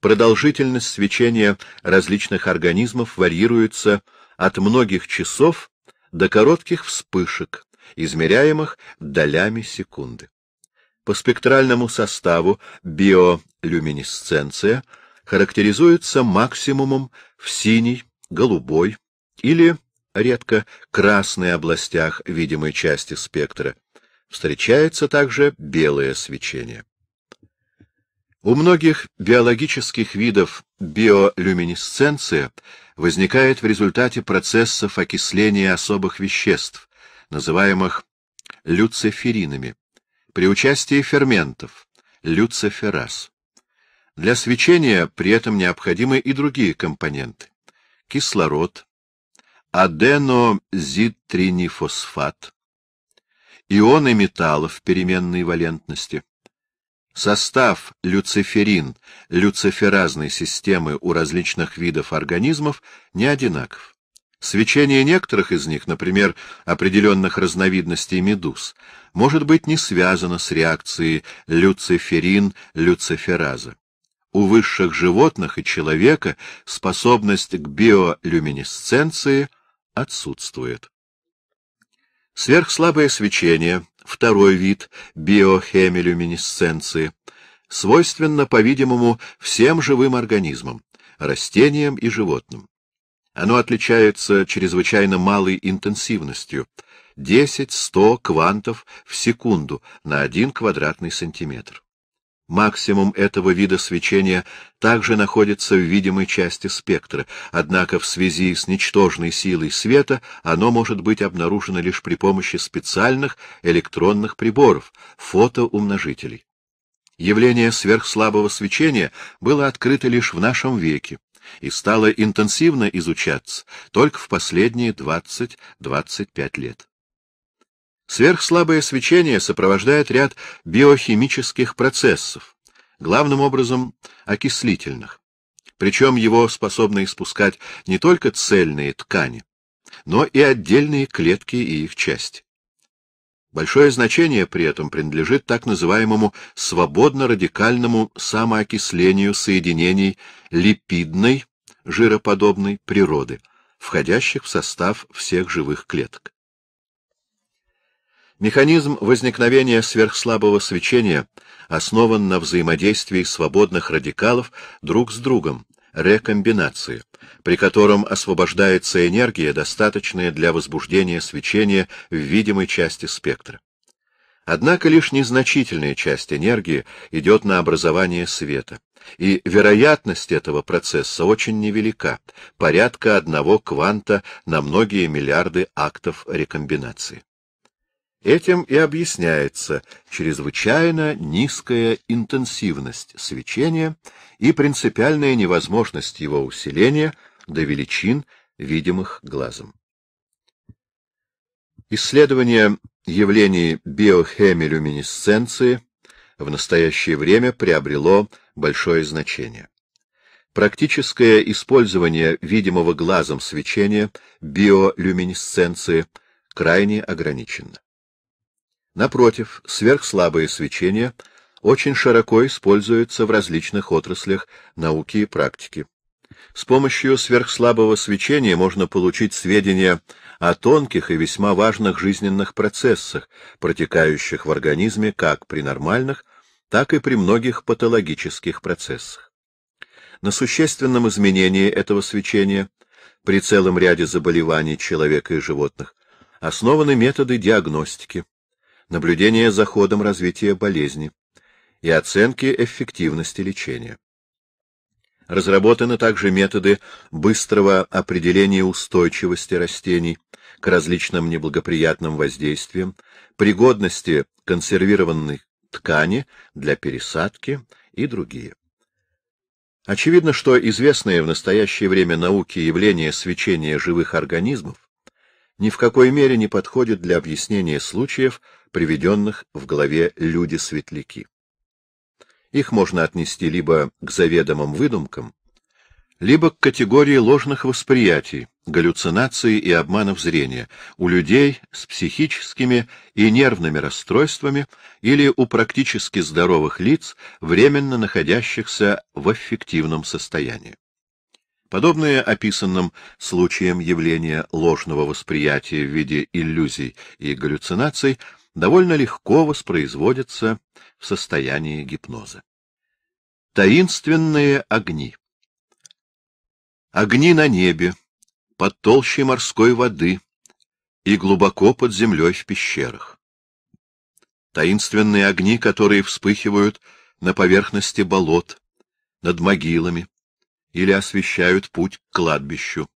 Продолжительность свечения различных организмов варьируется от многих часов до коротких вспышек, измеряемых долями секунды. По спектральному составу биолюминесценция — характеризуется максимумом в синей, голубой или, редко, красной областях видимой части спектра. Встречается также белое свечение. У многих биологических видов биолюминесценция возникает в результате процессов окисления особых веществ, называемых люциферинами, при участии ферментов, люцифераз. Для свечения при этом необходимы и другие компоненты. Кислород, аденозитринифосфат, ионы металлов переменной валентности. Состав люциферин люциферазной системы у различных видов организмов не одинаков. Свечение некоторых из них, например, определенных разновидностей медуз, может быть не связано с реакцией люциферин-люцифераза у высших животных и человека способность к биолюминесценции отсутствует. Сверхслабое свечение, второй вид биохемилюминесценции, свойственно, по-видимому, всем живым организмам, растениям и животным. Оно отличается чрезвычайно малой интенсивностью — 10-100 квантов в секунду на 1 квадратный сантиметр. Максимум этого вида свечения также находится в видимой части спектра, однако в связи с ничтожной силой света оно может быть обнаружено лишь при помощи специальных электронных приборов, фотоумножителей. Явление сверхслабого свечения было открыто лишь в нашем веке и стало интенсивно изучаться только в последние 20-25 лет. Сверхслабое свечение сопровождает ряд биохимических процессов, главным образом окислительных. Причем его способны испускать не только цельные ткани, но и отдельные клетки и их части. Большое значение при этом принадлежит так называемому свободно-радикальному самоокислению соединений липидной, жироподобной природы, входящих в состав всех живых клеток. Механизм возникновения сверхслабого свечения основан на взаимодействии свободных радикалов друг с другом, рекомбинации, при котором освобождается энергия, достаточная для возбуждения свечения в видимой части спектра. Однако лишь незначительная часть энергии идет на образование света, и вероятность этого процесса очень невелика, порядка одного кванта на многие миллиарды актов рекомбинации. Этим и объясняется чрезвычайно низкая интенсивность свечения и принципиальная невозможность его усиления до величин, видимых глазом. Исследование явлений биохемилюминесценции в настоящее время приобрело большое значение. Практическое использование видимого глазом свечения биолюминесценции крайне ограничено. Напротив, сверхслабое свечение очень широко используется в различных отраслях науки и практики. С помощью сверхслабого свечения можно получить сведения о тонких и весьма важных жизненных процессах, протекающих в организме как при нормальных, так и при многих патологических процессах. На существенном изменении этого свечения при целом ряде заболеваний человека и животных основаны методы диагностики, наблюдение за ходом развития болезни и оценки эффективности лечения. Разработаны также методы быстрого определения устойчивости растений к различным неблагоприятным воздействиям, пригодности консервированной ткани для пересадки и другие. Очевидно, что известные в настоящее время науки явления свечения живых организмов ни в какой мере не подходят для объяснения случаев, приведенных в главе «Люди-светляки». Их можно отнести либо к заведомым выдумкам, либо к категории ложных восприятий, галлюцинаций и обманов зрения у людей с психическими и нервными расстройствами или у практически здоровых лиц, временно находящихся в аффективном состоянии. Подобные описанным случаям явления ложного восприятия в виде иллюзий и галлюцинаций – довольно легко воспроизводятся в состоянии гипноза. Таинственные огни Огни на небе, под толщей морской воды и глубоко под землей в пещерах. Таинственные огни, которые вспыхивают на поверхности болот, над могилами или освещают путь к кладбищу.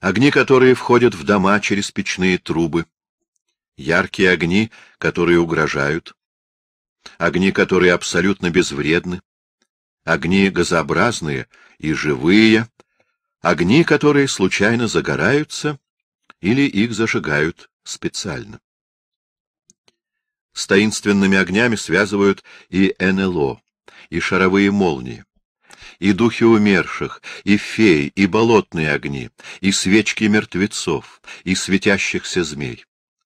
Огни, которые входят в дома через печные трубы, Яркие огни, которые угрожают, огни, которые абсолютно безвредны, огни газообразные и живые, огни, которые случайно загораются или их зажигают специально. С таинственными огнями связывают и НЛО, и шаровые молнии, и духи умерших, и феи, и болотные огни, и свечки мертвецов, и светящихся змей.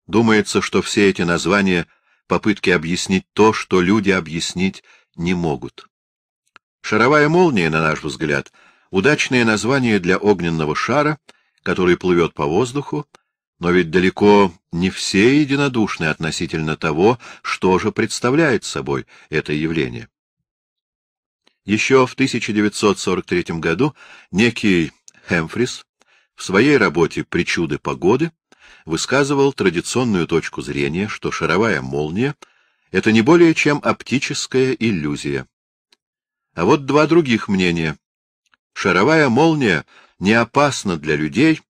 Думается, что все эти названия — попытки объяснить то, что люди объяснить не могут. Шаровая молния, на наш взгляд, удачное название для огненного шара, который плывет по воздуху, но ведь далеко не все единодушны относительно того, что же представляет собой это явление. Еще в 1943 году некий Хемфрис в своей работе «Причуды погоды» высказывал традиционную точку зрения, что шаровая молния — это не более чем оптическая иллюзия. А вот два других мнения. Шаровая молния не опасна для людей,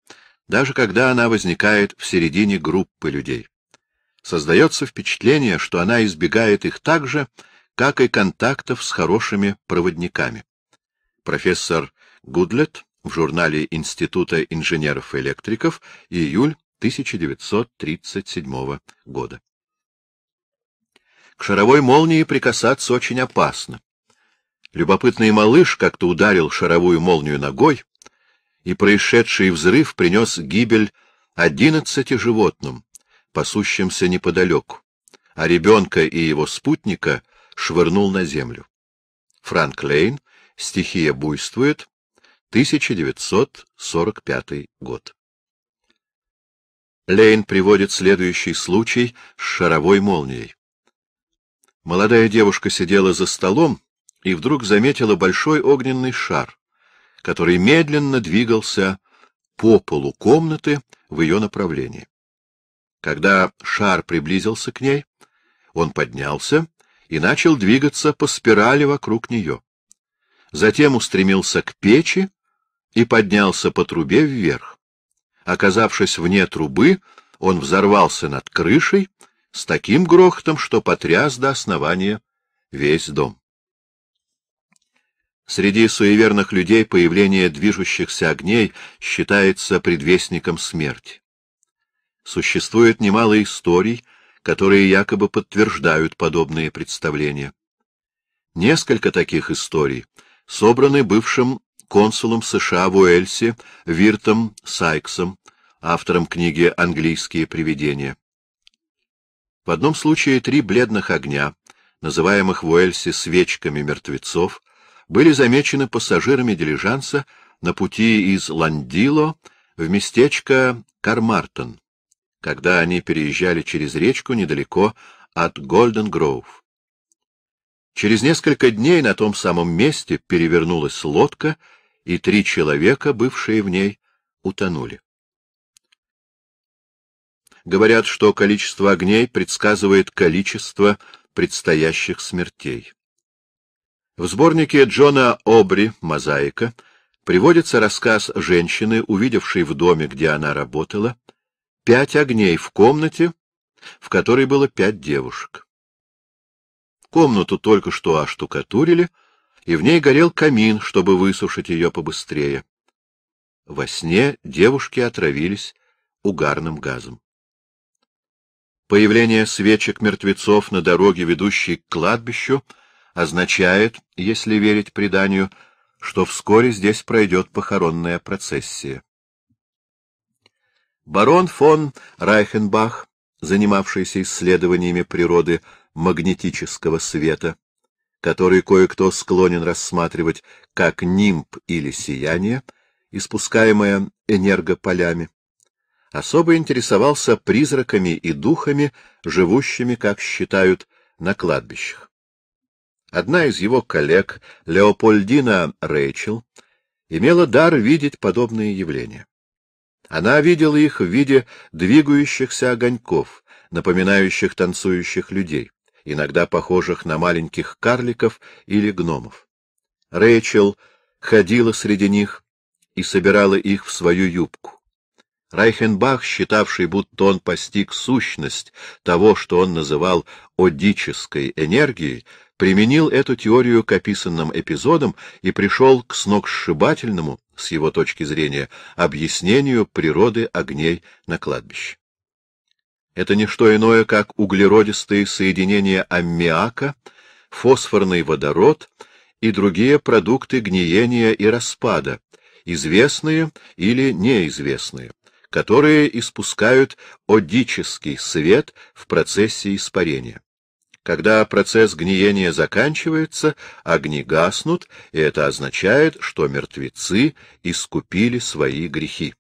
даже когда она возникает в середине группы людей. Создается впечатление, что она избегает их так же, как и контактов с хорошими проводниками. Профессор Гудлет в журнале Института инженеров-электриков июль 1937 года. К шаровой молнии прикасаться очень опасно. Любопытный малыш как-то ударил шаровую молнию ногой, и происшедший взрыв принес гибель одиннадцати животным, пасущимся неподалеку, а ребенка и его спутника швырнул на землю. Франк Лейн «Стихия буйствует», 1945 год. Лейн приводит следующий случай с шаровой молнией. Молодая девушка сидела за столом и вдруг заметила большой огненный шар, который медленно двигался по полу комнаты в ее направлении. Когда шар приблизился к ней, он поднялся и начал двигаться по спирали вокруг нее. Затем устремился к печи и поднялся по трубе вверх. Оказавшись вне трубы, он взорвался над крышей с таким грохотом, что потряс до основания весь дом. Среди суеверных людей появление движущихся огней считается предвестником смерти. Существует немало историй, которые якобы подтверждают подобные представления. Несколько таких историй собраны бывшим консулом США в Уэльсе Виртом Сайксом, автором книги «Английские привидения». В одном случае три бледных огня, называемых в Уэльсе свечками мертвецов, были замечены пассажирами дилижанса на пути из Ландило в местечко Кармартон, когда они переезжали через речку недалеко от Голден-Гроув. Через несколько дней на том самом месте перевернулась лодка — и три человека, бывшие в ней, утонули. Говорят, что количество огней предсказывает количество предстоящих смертей. В сборнике Джона Обри «Мозаика» приводится рассказ женщины, увидевшей в доме, где она работала, пять огней в комнате, в которой было пять девушек. Комнату только что оштукатурили — и в ней горел камин, чтобы высушить ее побыстрее. Во сне девушки отравились угарным газом. Появление свечек мертвецов на дороге, ведущей к кладбищу, означает, если верить преданию, что вскоре здесь пройдет похоронная процессия. Барон фон Райхенбах, занимавшийся исследованиями природы магнетического света, который кое-кто склонен рассматривать как нимб или сияние, испускаемое энергополями, особо интересовался призраками и духами, живущими, как считают, на кладбищах. Одна из его коллег, Леопольдина Рэйчел, имела дар видеть подобные явления. Она видела их в виде двигающихся огоньков, напоминающих танцующих людей иногда похожих на маленьких карликов или гномов. Рэйчел ходила среди них и собирала их в свою юбку. Райхенбах, считавший, будто он постиг сущность того, что он называл «одической энергией», применил эту теорию к описанным эпизодам и пришел к сногсшибательному, с его точки зрения, объяснению природы огней на кладбище. Это не что иное, как углеродистые соединения аммиака, фосфорный водород и другие продукты гниения и распада, известные или неизвестные, которые испускают одический свет в процессе испарения. Когда процесс гниения заканчивается, огни гаснут, и это означает, что мертвецы искупили свои грехи.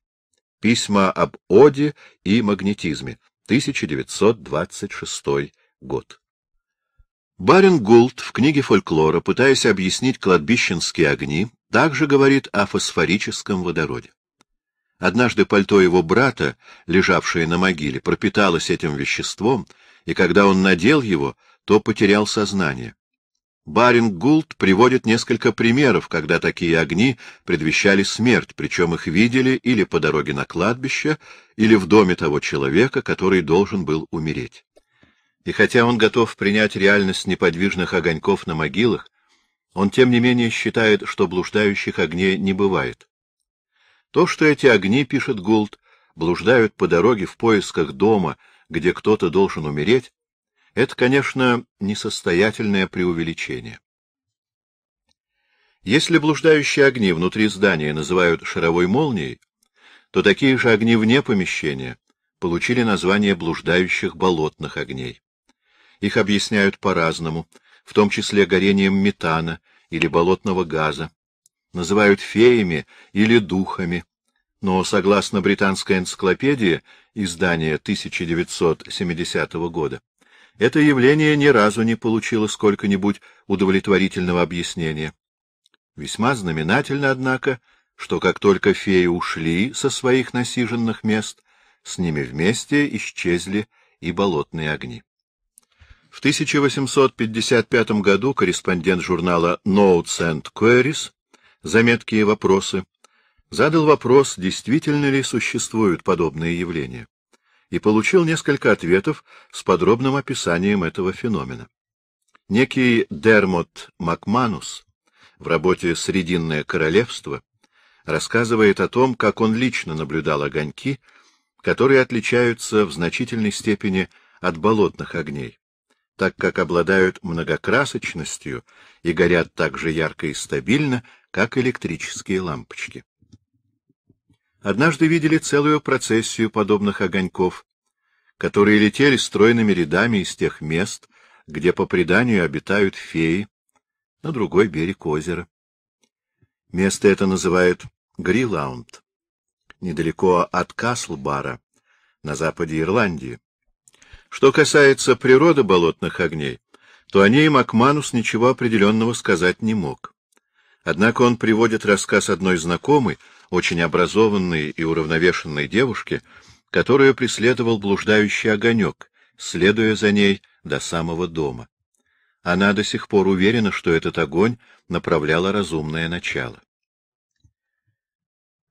Письма об оде и магнетизме. 1926 год. Барин Гулт в книге фольклора, пытаясь объяснить кладбищенские огни, также говорит о фосфорическом водороде. Однажды пальто его брата, лежавшее на могиле, пропиталось этим веществом, и когда он надел его, то потерял сознание. Барин Гулт приводит несколько примеров, когда такие огни предвещали смерть, причем их видели или по дороге на кладбище, или в доме того человека, который должен был умереть. И хотя он готов принять реальность неподвижных огоньков на могилах, он тем не менее считает, что блуждающих огней не бывает. То, что эти огни, пишет Гулт, блуждают по дороге в поисках дома, где кто-то должен умереть, это, конечно, несостоятельное преувеличение. Если блуждающие огни внутри здания называют шаровой молнией, то такие же огни вне помещения получили название блуждающих болотных огней. Их объясняют по-разному, в том числе горением метана или болотного газа, называют феями или духами, но, согласно британской энциклопедии, издания 1970 года, это явление ни разу не получило сколько-нибудь удовлетворительного объяснения. Весьма знаменательно, однако, что как только феи ушли со своих насиженных мест, с ними вместе исчезли и болотные огни. В 1855 году корреспондент журнала Notes and Queries «Заметки и вопросы» задал вопрос, действительно ли существуют подобные явления и получил несколько ответов с подробным описанием этого феномена. Некий Дермот Макманус в работе «Срединное королевство» рассказывает о том, как он лично наблюдал огоньки, которые отличаются в значительной степени от болотных огней, так как обладают многокрасочностью и горят так же ярко и стабильно, как электрические лампочки однажды видели целую процессию подобных огоньков, которые летели стройными рядами из тех мест, где по преданию обитают феи, на другой берег озера. Место это называют Грилаунд, недалеко от Каслбара, на западе Ирландии. Что касается природы болотных огней, то о ней Макманус ничего определенного сказать не мог. Однако он приводит рассказ одной знакомой, очень образованной и уравновешенной девушке, которую преследовал блуждающий огонек, следуя за ней до самого дома. Она до сих пор уверена, что этот огонь направляло разумное начало.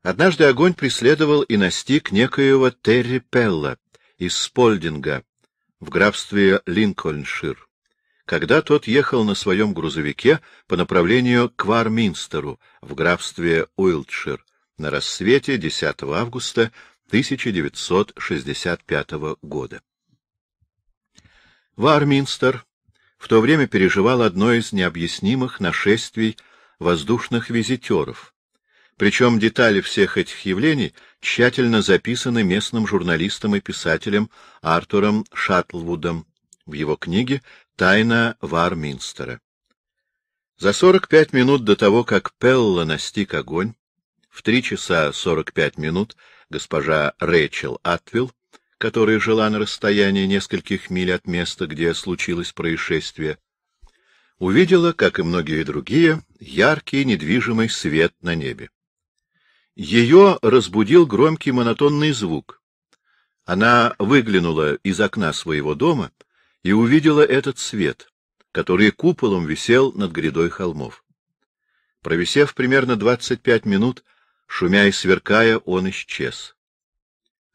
Однажды огонь преследовал и настиг некоего Терри Пелла из Спольдинга в графстве Линкольншир, когда тот ехал на своем грузовике по направлению к Варминстеру в графстве Уилтшир на рассвете 10 августа 1965 года. Варминстер в то время переживал одно из необъяснимых нашествий воздушных визитеров, причем детали всех этих явлений тщательно записаны местным журналистом и писателем Артуром Шаттлвудом в его книге «Тайна Варминстера». За 45 минут до того, как Пелла настиг огонь, в три часа сорок пять минут госпожа Рэйчел Атвилл, которая жила на расстоянии нескольких миль от места, где случилось происшествие, увидела, как и многие другие, яркий недвижимый свет на небе. Ее разбудил громкий монотонный звук. Она выглянула из окна своего дома и увидела этот свет, который куполом висел над грядой холмов. Провисев примерно двадцать пять минут, Шумя и сверкая, он исчез.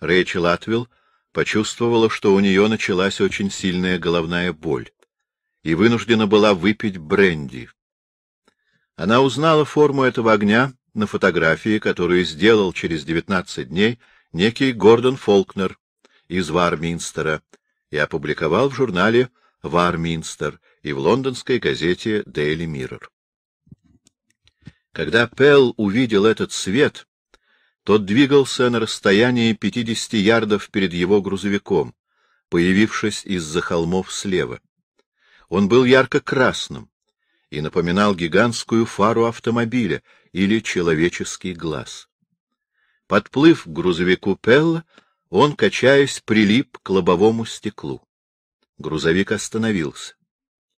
Рэйчел Атвилл почувствовала, что у нее началась очень сильная головная боль, и вынуждена была выпить бренди. Она узнала форму этого огня на фотографии, которую сделал через 19 дней некий Гордон Фолкнер из Варминстера и опубликовал в журнале «Варминстер» и в лондонской газете «Дейли Миррор». Когда Пел увидел этот свет, тот двигался на расстоянии 50 ярдов перед его грузовиком, появившись из-за холмов слева. Он был ярко-красным и напоминал гигантскую фару автомобиля или человеческий глаз. Подплыв к грузовику Пелла, он, качаясь, прилип к лобовому стеклу. Грузовик остановился.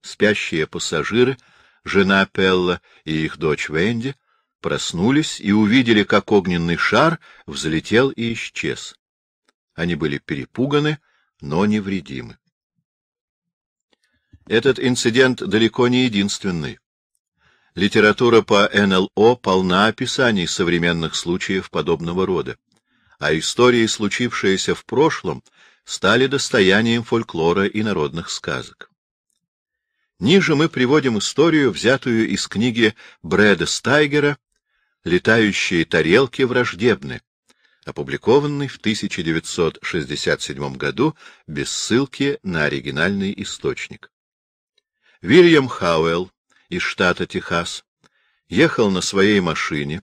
Спящие пассажиры — жена Пелла и их дочь Венди, проснулись и увидели, как огненный шар взлетел и исчез. Они были перепуганы, но невредимы. Этот инцидент далеко не единственный. Литература по НЛО полна описаний современных случаев подобного рода, а истории, случившиеся в прошлом, стали достоянием фольклора и народных сказок. Ниже мы приводим историю, взятую из книги Брэда Стайгера «Летающие тарелки враждебны», опубликованной в 1967 году без ссылки на оригинальный источник. Вильям Хауэлл из штата Техас ехал на своей машине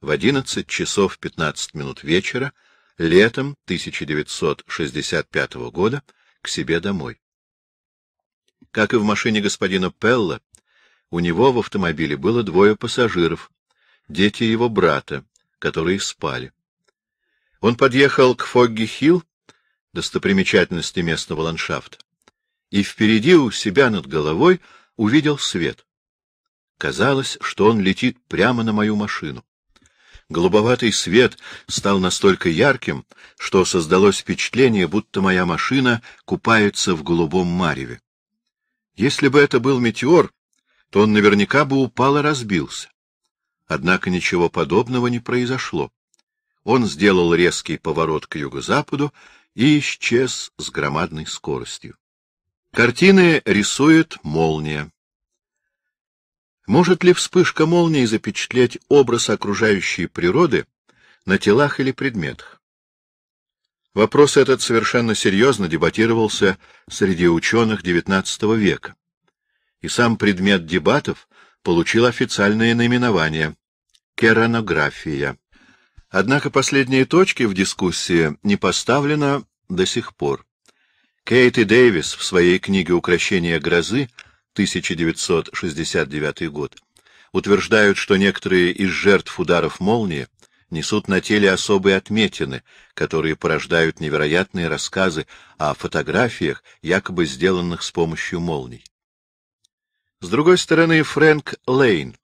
в 11 часов 15 минут вечера летом 1965 года к себе домой. Как и в машине господина Пелла, у него в автомобиле было двое пассажиров, дети его брата, которые спали. Он подъехал к Фогги-Хилл, достопримечательности местного ландшафта, и впереди у себя над головой увидел свет. Казалось, что он летит прямо на мою машину. Голубоватый свет стал настолько ярким, что создалось впечатление, будто моя машина купается в голубом мареве. Если бы это был метеор, то он наверняка бы упал и разбился. Однако ничего подобного не произошло. Он сделал резкий поворот к юго-западу и исчез с громадной скоростью. Картины рисует молния. Может ли вспышка молнии запечатлеть образ окружающей природы на телах или предметах? Вопрос этот совершенно серьезно дебатировался среди ученых XIX века, и сам предмет дебатов получил официальное наименование — керанография. Однако последние точки в дискуссии не поставлено до сих пор. Кейт и Дэвис в своей книге «Укращение грозы» 1969 год утверждают, что некоторые из жертв ударов молнии несут на теле особые отметины, которые порождают невероятные рассказы о фотографиях, якобы сделанных с помощью молний. С другой стороны, Фрэнк Лейн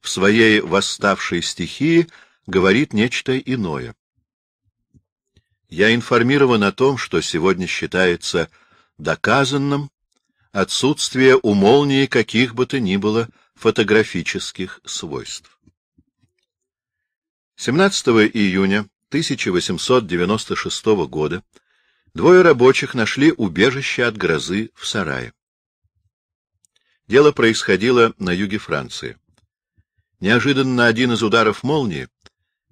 в своей «Восставшей стихии» говорит нечто иное. Я информирован о том, что сегодня считается доказанным отсутствие у молнии каких бы то ни было фотографических свойств. 17 июня 1896 года двое рабочих нашли убежище от грозы в сарае. Дело происходило на юге Франции. Неожиданно один из ударов молнии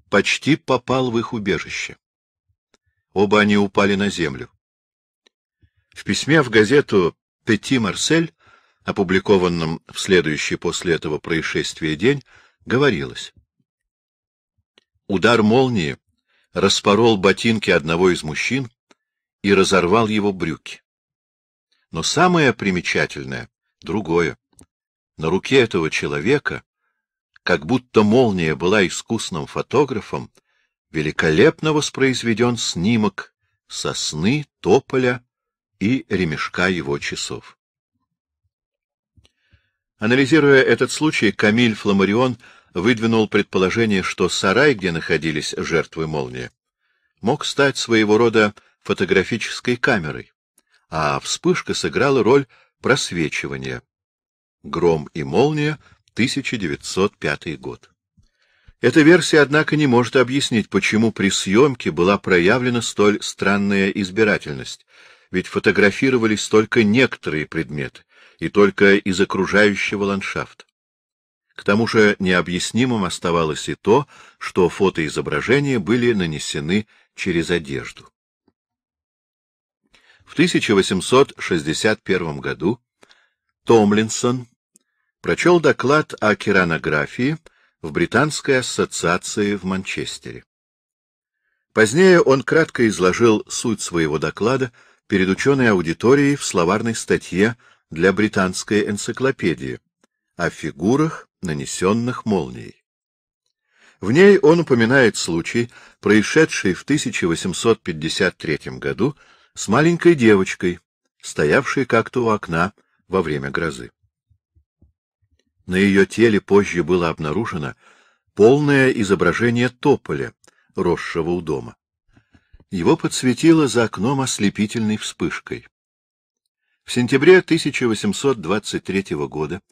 почти попал в их убежище. Оба они упали на землю. В письме в газету «Пети Марсель», опубликованном в следующий после этого происшествия день, говорилось — Удар молнии распорол ботинки одного из мужчин и разорвал его брюки. Но самое примечательное — другое. На руке этого человека, как будто молния была искусным фотографом, великолепно воспроизведен снимок сосны, тополя и ремешка его часов. Анализируя этот случай, Камиль Фламарион — выдвинул предположение, что сарай, где находились жертвы молнии, мог стать своего рода фотографической камерой, а вспышка сыграла роль просвечивания. «Гром и молния», 1905 год. Эта версия, однако, не может объяснить, почему при съемке была проявлена столь странная избирательность, ведь фотографировались только некоторые предметы и только из окружающего ландшафта. К тому же необъяснимым оставалось и то, что фотоизображения были нанесены через одежду. В 1861 году Томлинсон прочел доклад о керанографии в Британской ассоциации в Манчестере. Позднее он кратко изложил суть своего доклада перед ученой аудиторией в словарной статье для британской энциклопедии о фигурах нанесенных молнией. В ней он упоминает случай, происшедший в 1853 году с маленькой девочкой, стоявшей как-то у окна во время грозы. На ее теле позже было обнаружено полное изображение тополя, росшего у дома. Его подсветило за окном ослепительной вспышкой. В сентябре 1823 года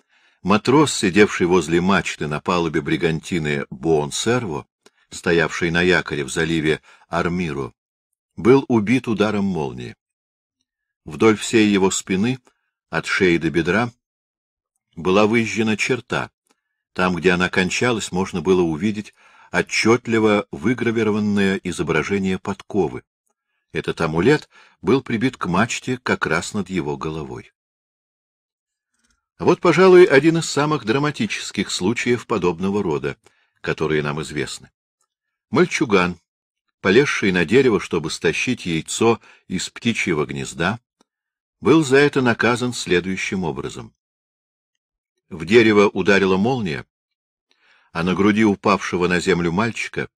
Матрос, сидевший возле мачты на палубе бригантины Буонсерво, стоявшей на якоре в заливе Армиру, был убит ударом молнии. Вдоль всей его спины, от шеи до бедра, была выжжена черта. Там, где она кончалась, можно было увидеть отчетливо выгравированное изображение подковы. Этот амулет был прибит к мачте как раз над его головой. Вот, пожалуй, один из самых драматических случаев подобного рода, которые нам известны. Мальчуган, полезший на дерево, чтобы стащить яйцо из птичьего гнезда, был за это наказан следующим образом. В дерево ударила молния, а на груди упавшего на землю мальчика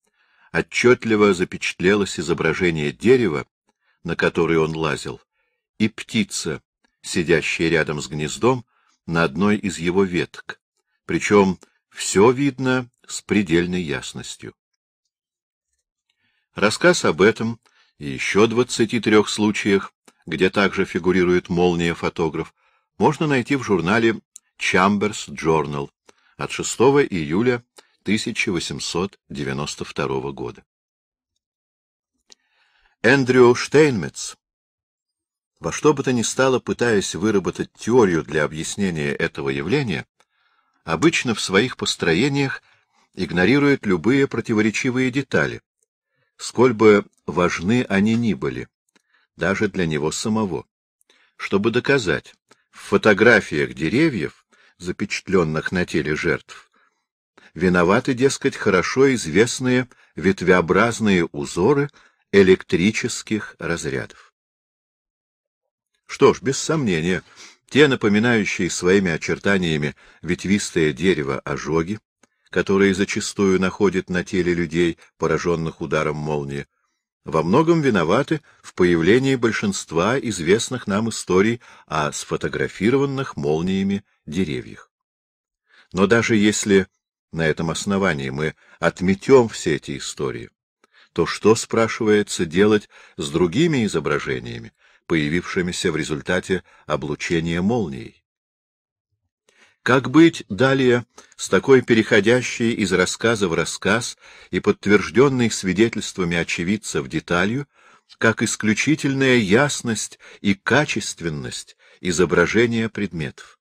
отчетливо запечатлелось изображение дерева, на которое он лазил, и птица, сидящая рядом с гнездом, на одной из его веток, причем все видно с предельной ясностью. Рассказ об этом и еще двадцати трех случаях, где также фигурирует молния-фотограф, можно найти в журнале Chambers Journal от 6 июля 1892 года. Эндрю Штейнмец во что бы то ни стало, пытаясь выработать теорию для объяснения этого явления, обычно в своих построениях игнорирует любые противоречивые детали, сколь бы важны они ни были, даже для него самого. Чтобы доказать, в фотографиях деревьев, запечатленных на теле жертв, виноваты, дескать, хорошо известные ветвеобразные узоры электрических разрядов. Что ж, без сомнения, те напоминающие своими очертаниями ветвистое дерево ожоги, которые зачастую находят на теле людей, пораженных ударом молнии, во многом виноваты в появлении большинства известных нам историй о сфотографированных молниями деревьях. Но даже если на этом основании мы отметем все эти истории, то что, спрашивается, делать с другими изображениями, появившимися в результате облучения молнией. Как быть далее с такой переходящей из рассказа в рассказ и подтвержденной свидетельствами очевидцев деталью, как исключительная ясность и качественность изображения предметов?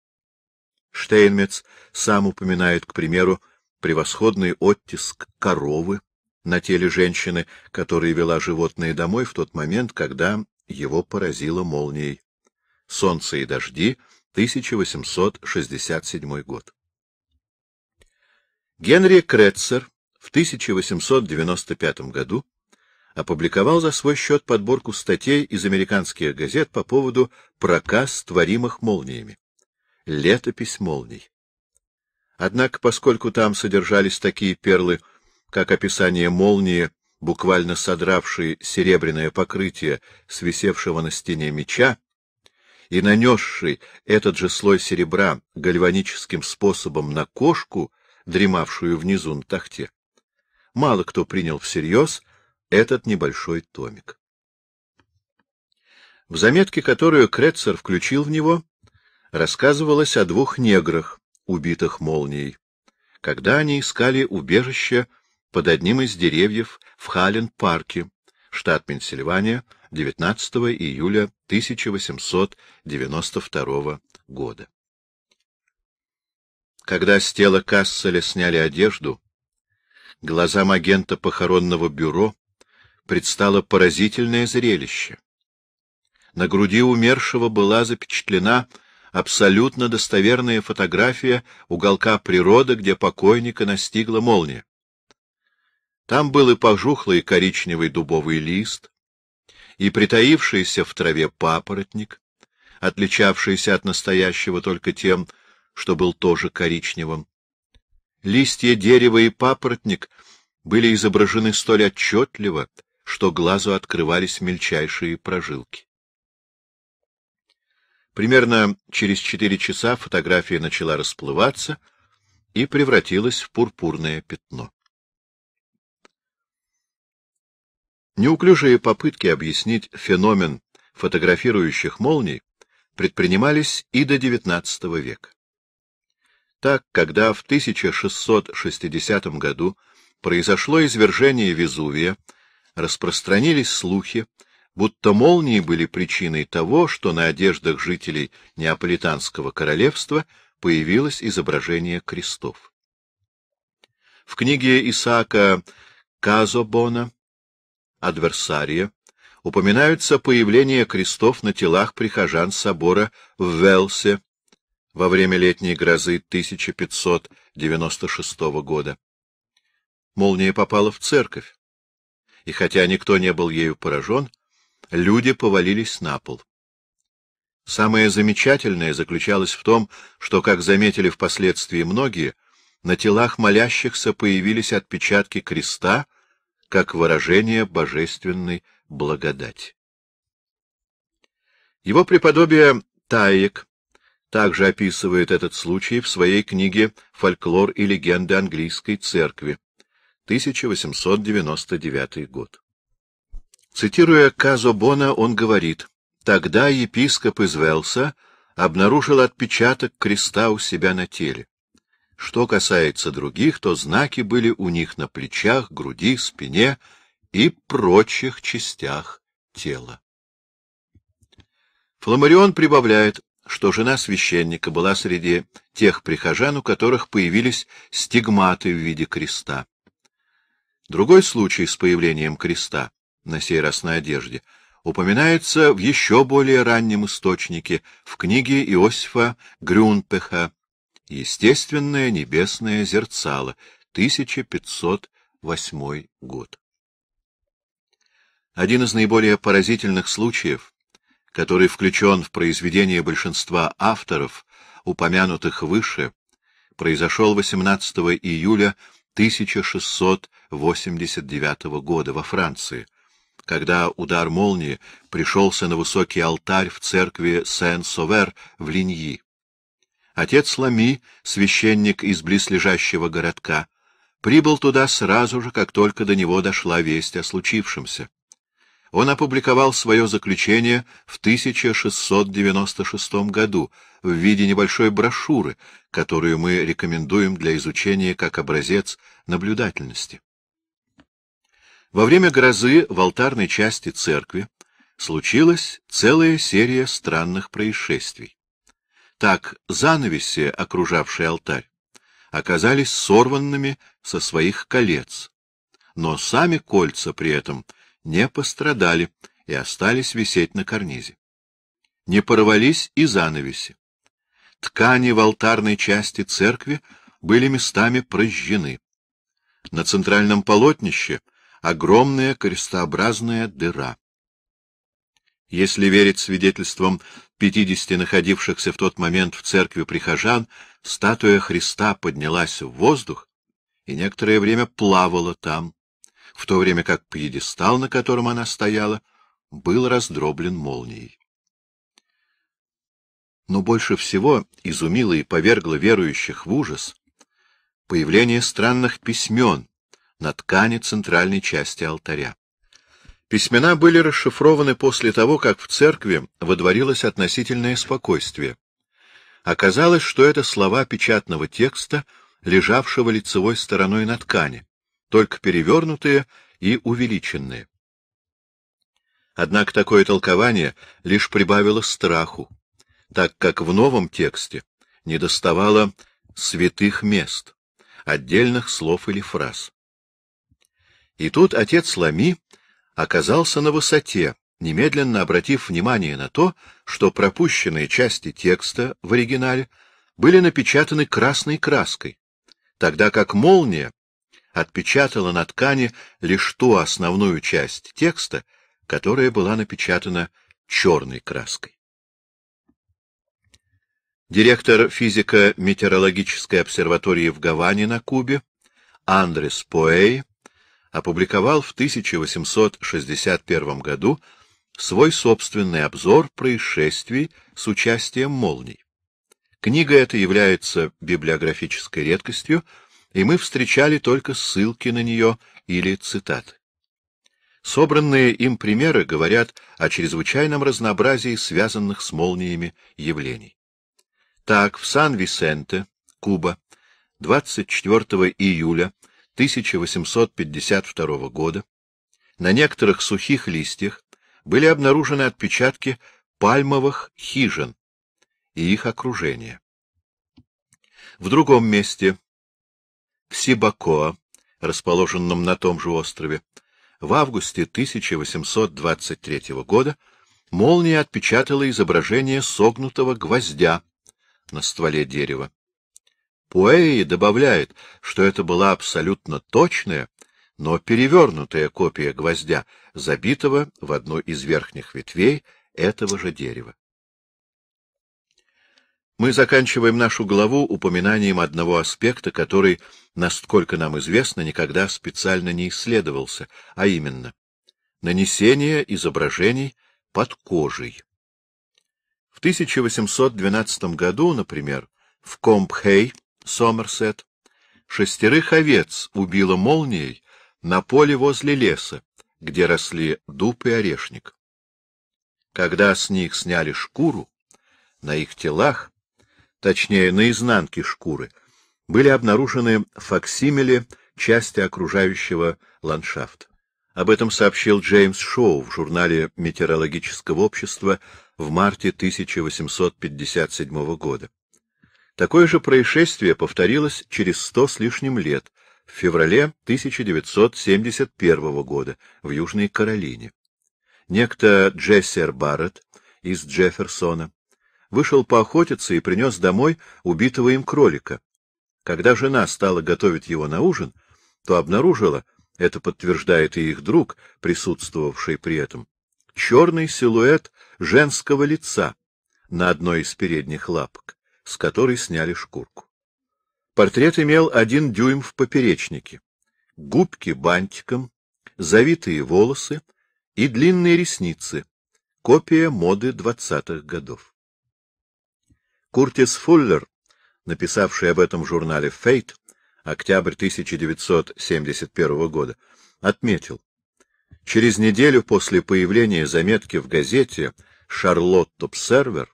Штейнмец сам упоминает, к примеру, превосходный оттиск коровы на теле женщины, которая вела животное домой в тот момент, когда его поразило молнией. «Солнце и дожди», 1867 год. Генри Кретцер в 1895 году опубликовал за свой счет подборку статей из американских газет по поводу проказ, творимых молниями. Летопись молний. Однако, поскольку там содержались такие перлы, как описание молнии буквально содравший серебряное покрытие свисевшего на стене меча, и нанесший этот же слой серебра гальваническим способом на кошку, дремавшую внизу на тахте, мало кто принял всерьез этот небольшой томик. В заметке, которую Крецер включил в него, рассказывалось о двух неграх, убитых молнией, когда они искали убежище под одним из деревьев в Халлен-парке, штат Пенсильвания, 19 июля 1892 года. Когда с тела Касселя сняли одежду, глазам агента похоронного бюро предстало поразительное зрелище. На груди умершего была запечатлена абсолютно достоверная фотография уголка природы, где покойника настигла молния. Там был и пожухлый коричневый дубовый лист, и притаившийся в траве папоротник, отличавшийся от настоящего только тем, что был тоже коричневым. Листья дерева и папоротник были изображены столь отчетливо, что глазу открывались мельчайшие прожилки. Примерно через четыре часа фотография начала расплываться и превратилась в пурпурное пятно. Неуклюжие попытки объяснить феномен фотографирующих молний предпринимались и до XIX века. Так, когда в 1660 году произошло извержение Везувия, распространились слухи, будто молнии были причиной того, что на одеждах жителей Неаполитанского королевства появилось изображение крестов. В книге Исаака Казобона Адверсария упоминаются появление крестов на телах прихожан собора в Велсе во время летней грозы 1596 года. Молния попала в церковь, и хотя никто не был ею поражен, люди повалились на пол. Самое замечательное заключалось в том, что, как заметили впоследствии многие, на телах молящихся появились отпечатки креста, как выражение божественной благодати. Его преподобие Таек также описывает этот случай в своей книге «Фольклор и легенды английской церкви» 1899 год. Цитируя Казо Бона, он говорит, «Тогда епископ из Велса обнаружил отпечаток креста у себя на теле. Что касается других, то знаки были у них на плечах, груди, спине и прочих частях тела. Фламарион прибавляет, что жена священника была среди тех прихожан, у которых появились стигматы в виде креста. Другой случай с появлением креста, на сей раз на одежде, упоминается в еще более раннем источнике, в книге Иосифа Грюнпеха Естественное небесное зерцало, 1508 год. Один из наиболее поразительных случаев, который включен в произведение большинства авторов, упомянутых выше, произошел 18 июля 1689 года во Франции, когда удар молнии пришелся на высокий алтарь в церкви Сен-Совер в Линьи. Отец Лами, священник из близлежащего городка, прибыл туда сразу же, как только до него дошла весть о случившемся. Он опубликовал свое заключение в 1696 году в виде небольшой брошюры, которую мы рекомендуем для изучения как образец наблюдательности. Во время грозы в алтарной части церкви случилась целая серия странных происшествий. Так занавеси, окружавшие алтарь, оказались сорванными со своих колец, но сами кольца при этом не пострадали и остались висеть на карнизе. Не порвались и занавеси. Ткани в алтарной части церкви были местами прожжены. На центральном полотнище огромная крестообразная дыра. Если верить свидетельствам 50 находившихся в тот момент в церкви прихожан, статуя Христа поднялась в воздух и некоторое время плавала там, в то время как пьедестал, на котором она стояла, был раздроблен молнией. Но больше всего изумило и повергло верующих в ужас появление странных письмен на ткани центральной части алтаря. Письмена были расшифрованы после того, как в церкви водворилось относительное спокойствие. Оказалось, что это слова печатного текста, лежавшего лицевой стороной на ткани, только перевернутые и увеличенные. Однако такое толкование лишь прибавило страху, так как в новом тексте недоставало святых мест, отдельных слов или фраз. И тут отец Лами оказался на высоте, немедленно обратив внимание на то, что пропущенные части текста в оригинале были напечатаны красной краской, тогда как молния отпечатала на ткани лишь ту основную часть текста, которая была напечатана черной краской. Директор физико-метеорологической обсерватории в Гаване на Кубе Андрес Поэй опубликовал в 1861 году свой собственный обзор происшествий с участием молний. Книга эта является библиографической редкостью, и мы встречали только ссылки на нее или цитаты. Собранные им примеры говорят о чрезвычайном разнообразии связанных с молниями явлений. Так, в Сан-Висенте, Куба, 24 июля 1852 года на некоторых сухих листьях были обнаружены отпечатки пальмовых хижин и их окружения. В другом месте, в Сибакоа, расположенном на том же острове, в августе 1823 года молния отпечатала изображение согнутого гвоздя на стволе дерева. Пуэи добавляет, что это была абсолютно точная, но перевернутая копия гвоздя, забитого в одну из верхних ветвей этого же дерева. Мы заканчиваем нашу главу упоминанием одного аспекта, который, насколько нам известно, никогда специально не исследовался, а именно нанесение изображений под кожей. В 1812 году, например, в Компхей Сомерсет, шестерых овец убило молнией на поле возле леса, где росли дуб и орешник. Когда с них сняли шкуру, на их телах, точнее, на изнанке шкуры, были обнаружены факсимили части окружающего ландшафта. Об этом сообщил Джеймс Шоу в журнале Метеорологического общества в марте 1857 года. Такое же происшествие повторилось через сто с лишним лет, в феврале 1971 года, в Южной Каролине. Некто Джессер Барретт из Джефферсона вышел поохотиться и принес домой убитого им кролика. Когда жена стала готовить его на ужин, то обнаружила, это подтверждает и их друг, присутствовавший при этом, черный силуэт женского лица на одной из передних лапок с которой сняли шкурку. Портрет имел один дюйм в поперечнике, губки бантиком, завитые волосы и длинные ресницы, копия моды двадцатых годов. Куртис Фуллер, написавший об этом в журнале «Фейт», октябрь 1971 года, отметил, через неделю после появления заметки в газете «Шарлотт Обсервер»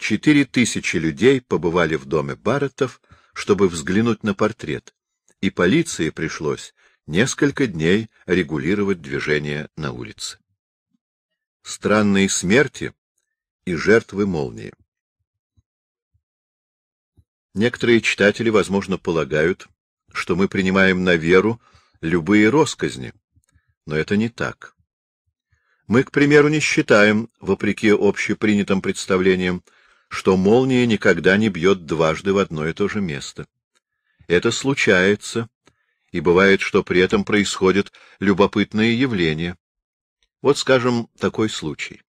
Четыре тысячи людей побывали в доме Барреттов, чтобы взглянуть на портрет, и полиции пришлось несколько дней регулировать движение на улице. Странные смерти и жертвы молнии. Некоторые читатели, возможно, полагают, что мы принимаем на веру любые росказни, но это не так. Мы, к примеру, не считаем, вопреки общепринятым представлениям, что молния никогда не бьет дважды в одно и то же место. Это случается, и бывает, что при этом происходят любопытные явления. Вот, скажем, такой случай.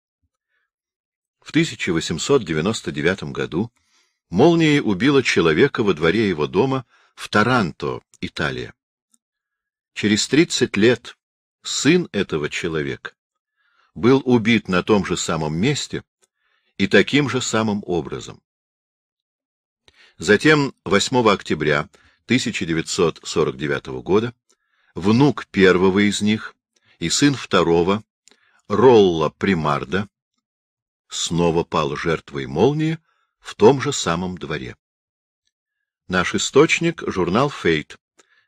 В 1899 году молнией убила человека во дворе его дома в Таранто, Италия. Через 30 лет сын этого человека был убит на том же самом месте и таким же самым образом. Затем 8 октября 1949 года внук первого из них и сын второго, Ролла Примарда, снова пал жертвой молнии в том же самом дворе. Наш источник — журнал «Фейт»,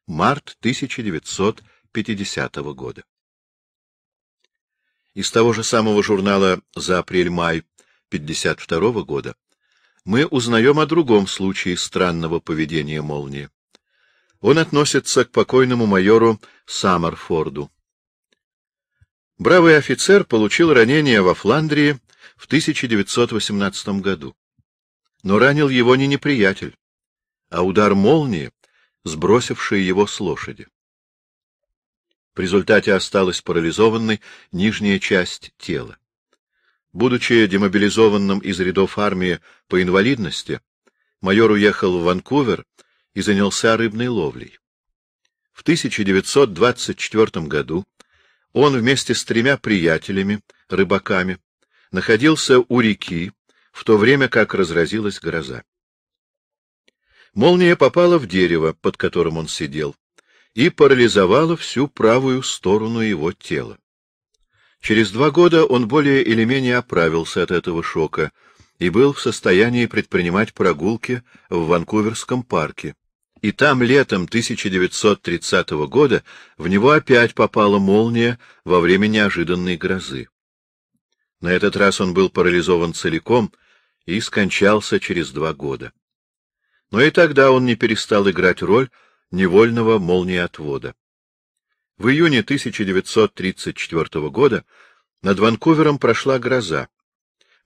март 1950 года. Из того же самого журнала за апрель-май 1952 года мы узнаем о другом случае странного поведения молнии. Он относится к покойному майору Саммерфорду. Бравый офицер получил ранение во Фландрии в 1918 году. Но ранил его не неприятель, а удар молнии, сбросивший его с лошади. В результате осталась парализованной нижняя часть тела. Будучи демобилизованным из рядов армии по инвалидности, майор уехал в Ванкувер и занялся рыбной ловлей. В 1924 году он вместе с тремя приятелями, рыбаками, находился у реки, в то время как разразилась гроза. Молния попала в дерево, под которым он сидел, и парализовала всю правую сторону его тела. Через два года он более или менее оправился от этого шока и был в состоянии предпринимать прогулки в Ванкуверском парке. И там летом 1930 года в него опять попала молния во время неожиданной грозы. На этот раз он был парализован целиком и скончался через два года. Но и тогда он не перестал играть роль невольного молниеотвода. В июне 1934 года над Ванкувером прошла гроза.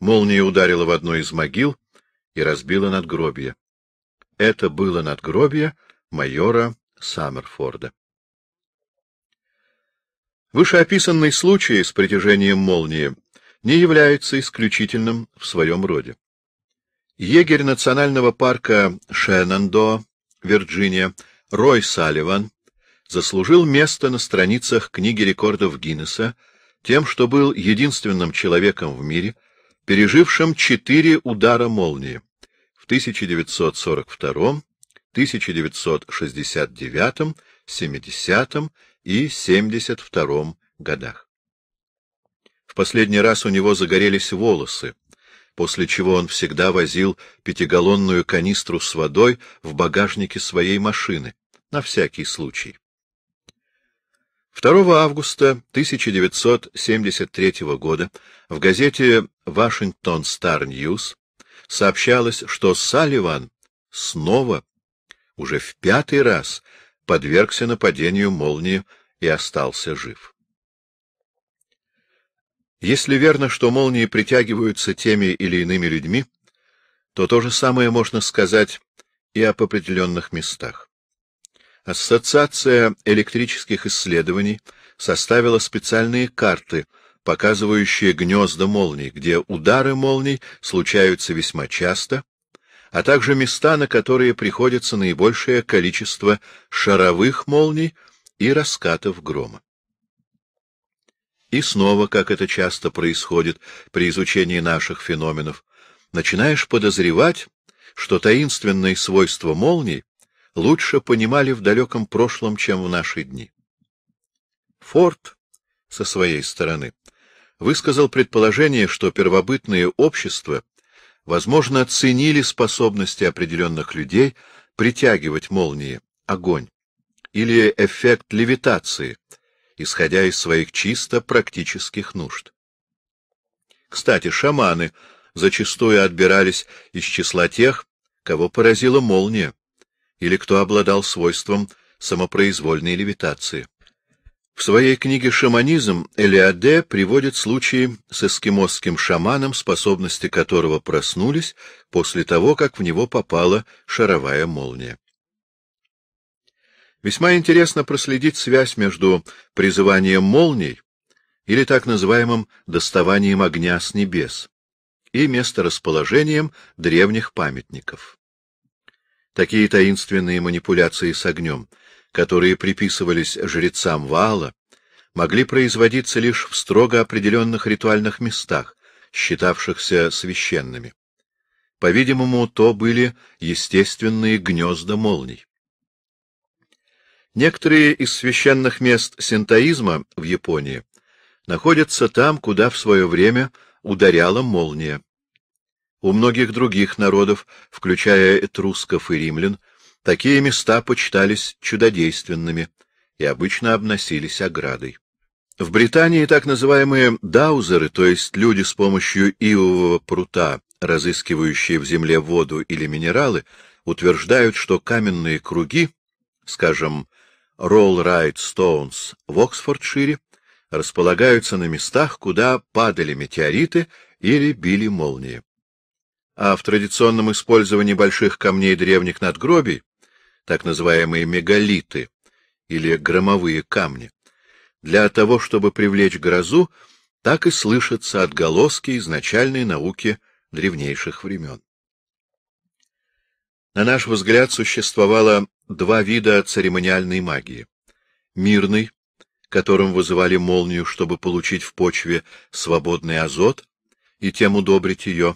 Молния ударила в одну из могил и разбила надгробие. Это было надгробие майора Саммерфорда. Вышеописанный случай с притяжением молнии не является исключительным в своем роде. Егерь национального парка Шеннондо, Вирджиния, Рой Салливан заслужил место на страницах книги рекордов Гиннесса тем, что был единственным человеком в мире, пережившим четыре удара молнии в 1942, 1969, 70 и 72 годах. В последний раз у него загорелись волосы, после чего он всегда возил пятигаллонную канистру с водой в багажнике своей машины, на всякий случай. 2 августа 1973 года в газете «Вашингтон Стар Ньюс» сообщалось, что Салливан снова, уже в пятый раз, подвергся нападению молнии и остался жив. Если верно, что молнии притягиваются теми или иными людьми, то то же самое можно сказать и об определенных местах. Ассоциация электрических исследований составила специальные карты, показывающие гнезда молний, где удары молний случаются весьма часто, а также места, на которые приходится наибольшее количество шаровых молний и раскатов грома. И снова, как это часто происходит при изучении наших феноменов, начинаешь подозревать, что таинственные свойства молний лучше понимали в далеком прошлом, чем в наши дни. Форд, со своей стороны, высказал предположение, что первобытные общества, возможно, оценили способности определенных людей притягивать молнии, огонь, или эффект левитации, исходя из своих чисто практических нужд. Кстати, шаманы зачастую отбирались из числа тех, кого поразила молния или кто обладал свойством самопроизвольной левитации. В своей книге «Шаманизм» Элиаде приводит случаи с эскимосским шаманом, способности которого проснулись после того, как в него попала шаровая молния. Весьма интересно проследить связь между призыванием молний или так называемым доставанием огня с небес и месторасположением древних памятников. Такие таинственные манипуляции с огнем, которые приписывались жрецам Ваала, могли производиться лишь в строго определенных ритуальных местах, считавшихся священными. По-видимому, то были естественные гнезда молний. Некоторые из священных мест синтоизма в Японии находятся там, куда в свое время ударяла молния. У многих других народов, включая этрусков и римлян, такие места почитались чудодейственными и обычно обносились оградой. В Британии так называемые даузеры, то есть люди с помощью ивового прута, разыскивающие в земле воду или минералы, утверждают, что каменные круги, скажем, Rollright Stones в Оксфордшире, располагаются на местах, куда падали метеориты или били молнии а в традиционном использовании больших камней древних надгробий, так называемые мегалиты или громовые камни, для того, чтобы привлечь грозу, так и слышатся отголоски изначальной науки древнейших времен. На наш взгляд, существовало два вида церемониальной магии. Мирный, которым вызывали молнию, чтобы получить в почве свободный азот и тем удобрить ее,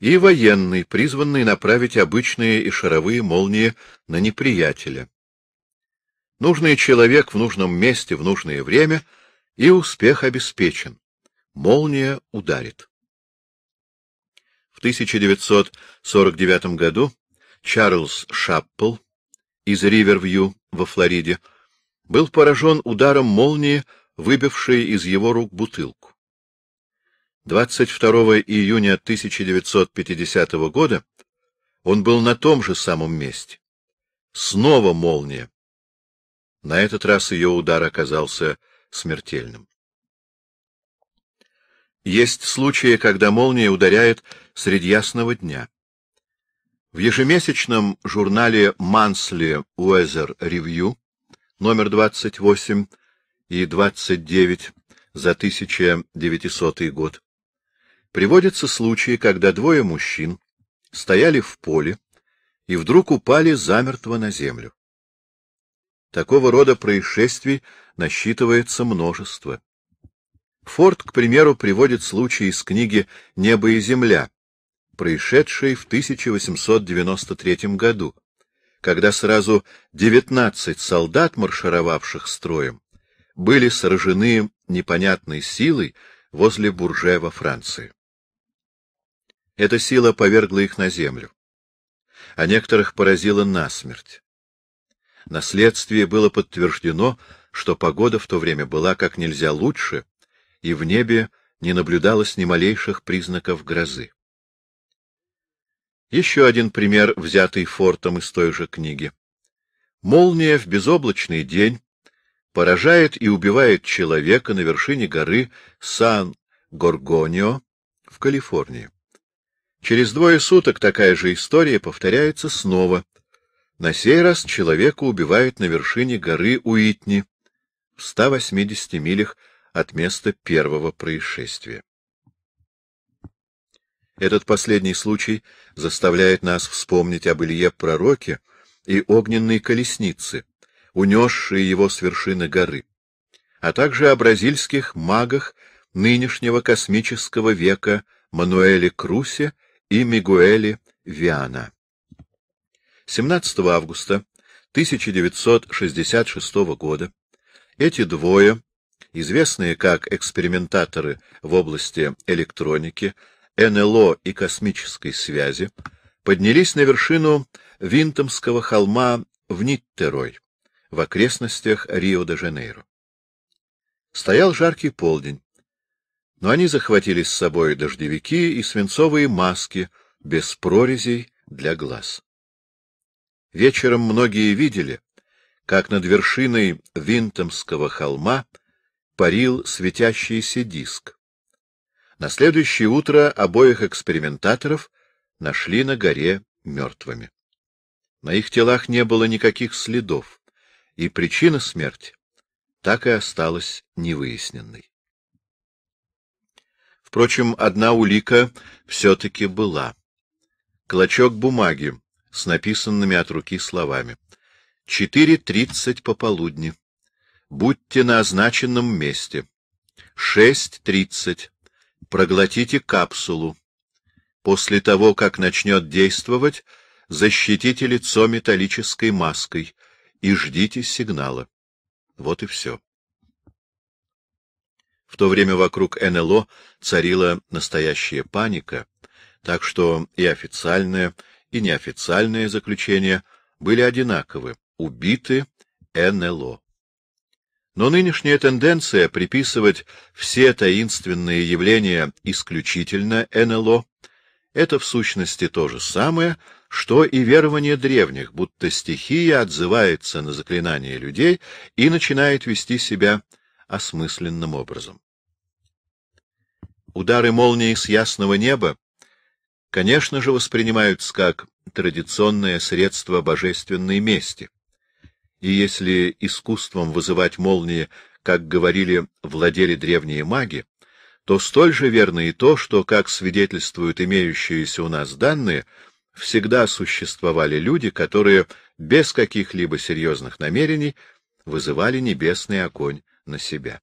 и военный, призванный направить обычные и шаровые молнии на неприятеля. Нужный человек в нужном месте в нужное время, и успех обеспечен. Молния ударит. В 1949 году Чарльз Шаппл из Ривервью во Флориде был поражен ударом молнии, выбившей из его рук бутылку. 22 июня 1950 года он был на том же самом месте. Снова молния. На этот раз ее удар оказался смертельным. Есть случаи, когда молния ударяет среди ясного дня. В ежемесячном журнале Monthly Weather Review номер 28 и 29 за 1900 год приводятся случаи, когда двое мужчин стояли в поле и вдруг упали замертво на землю. Такого рода происшествий насчитывается множество. Форд, к примеру, приводит случай из книги «Небо и земля», происшедшей в 1893 году, когда сразу 19 солдат, маршировавших строем, были сражены непонятной силой возле Бурже во Франции. Эта сила повергла их на землю, а некоторых поразила насмерть. На было подтверждено, что погода в то время была как нельзя лучше, и в небе не наблюдалось ни малейших признаков грозы. Еще один пример, взятый Фортом из той же книги. Молния в безоблачный день поражает и убивает человека на вершине горы Сан-Горгонио в Калифорнии. Через двое суток такая же история повторяется снова. На сей раз человека убивают на вершине горы Уитни, в 180 милях от места первого происшествия. Этот последний случай заставляет нас вспомнить об Илье-пророке и огненной колеснице, унесшей его с вершины горы, а также о бразильских магах нынешнего космического века Мануэле Крусе и Мигуэле Виана. 17 августа 1966 года эти двое, известные как экспериментаторы в области электроники, НЛО и космической связи, поднялись на вершину Винтомского холма в Ниттерой, в окрестностях Рио-де-Жанейро. Стоял жаркий полдень но они захватили с собой дождевики и свинцовые маски без прорезей для глаз. Вечером многие видели, как над вершиной Винтомского холма парил светящийся диск. На следующее утро обоих экспериментаторов нашли на горе мертвыми. На их телах не было никаких следов, и причина смерти так и осталась невыясненной. Впрочем, одна улика все-таки была. Клочок бумаги с написанными от руки словами. четыре тридцать пополудни. Будьте на означенном месте. Шесть тридцать. Проглотите капсулу. После того, как начнет действовать, защитите лицо металлической маской и ждите сигнала. Вот и все. В то время вокруг НЛО царила настоящая паника, так что и официальное, и неофициальное заключение были одинаковы — убиты НЛО. Но нынешняя тенденция приписывать все таинственные явления исключительно НЛО — это в сущности то же самое, что и верование древних, будто стихия отзывается на заклинания людей и начинает вести себя осмысленным образом. Удары молнии с ясного неба, конечно же, воспринимаются как традиционное средство божественной мести. И если искусством вызывать молнии, как говорили, владели древние маги, то столь же верно и то, что, как свидетельствуют имеющиеся у нас данные, всегда существовали люди, которые без каких-либо серьезных намерений вызывали небесный огонь на себя.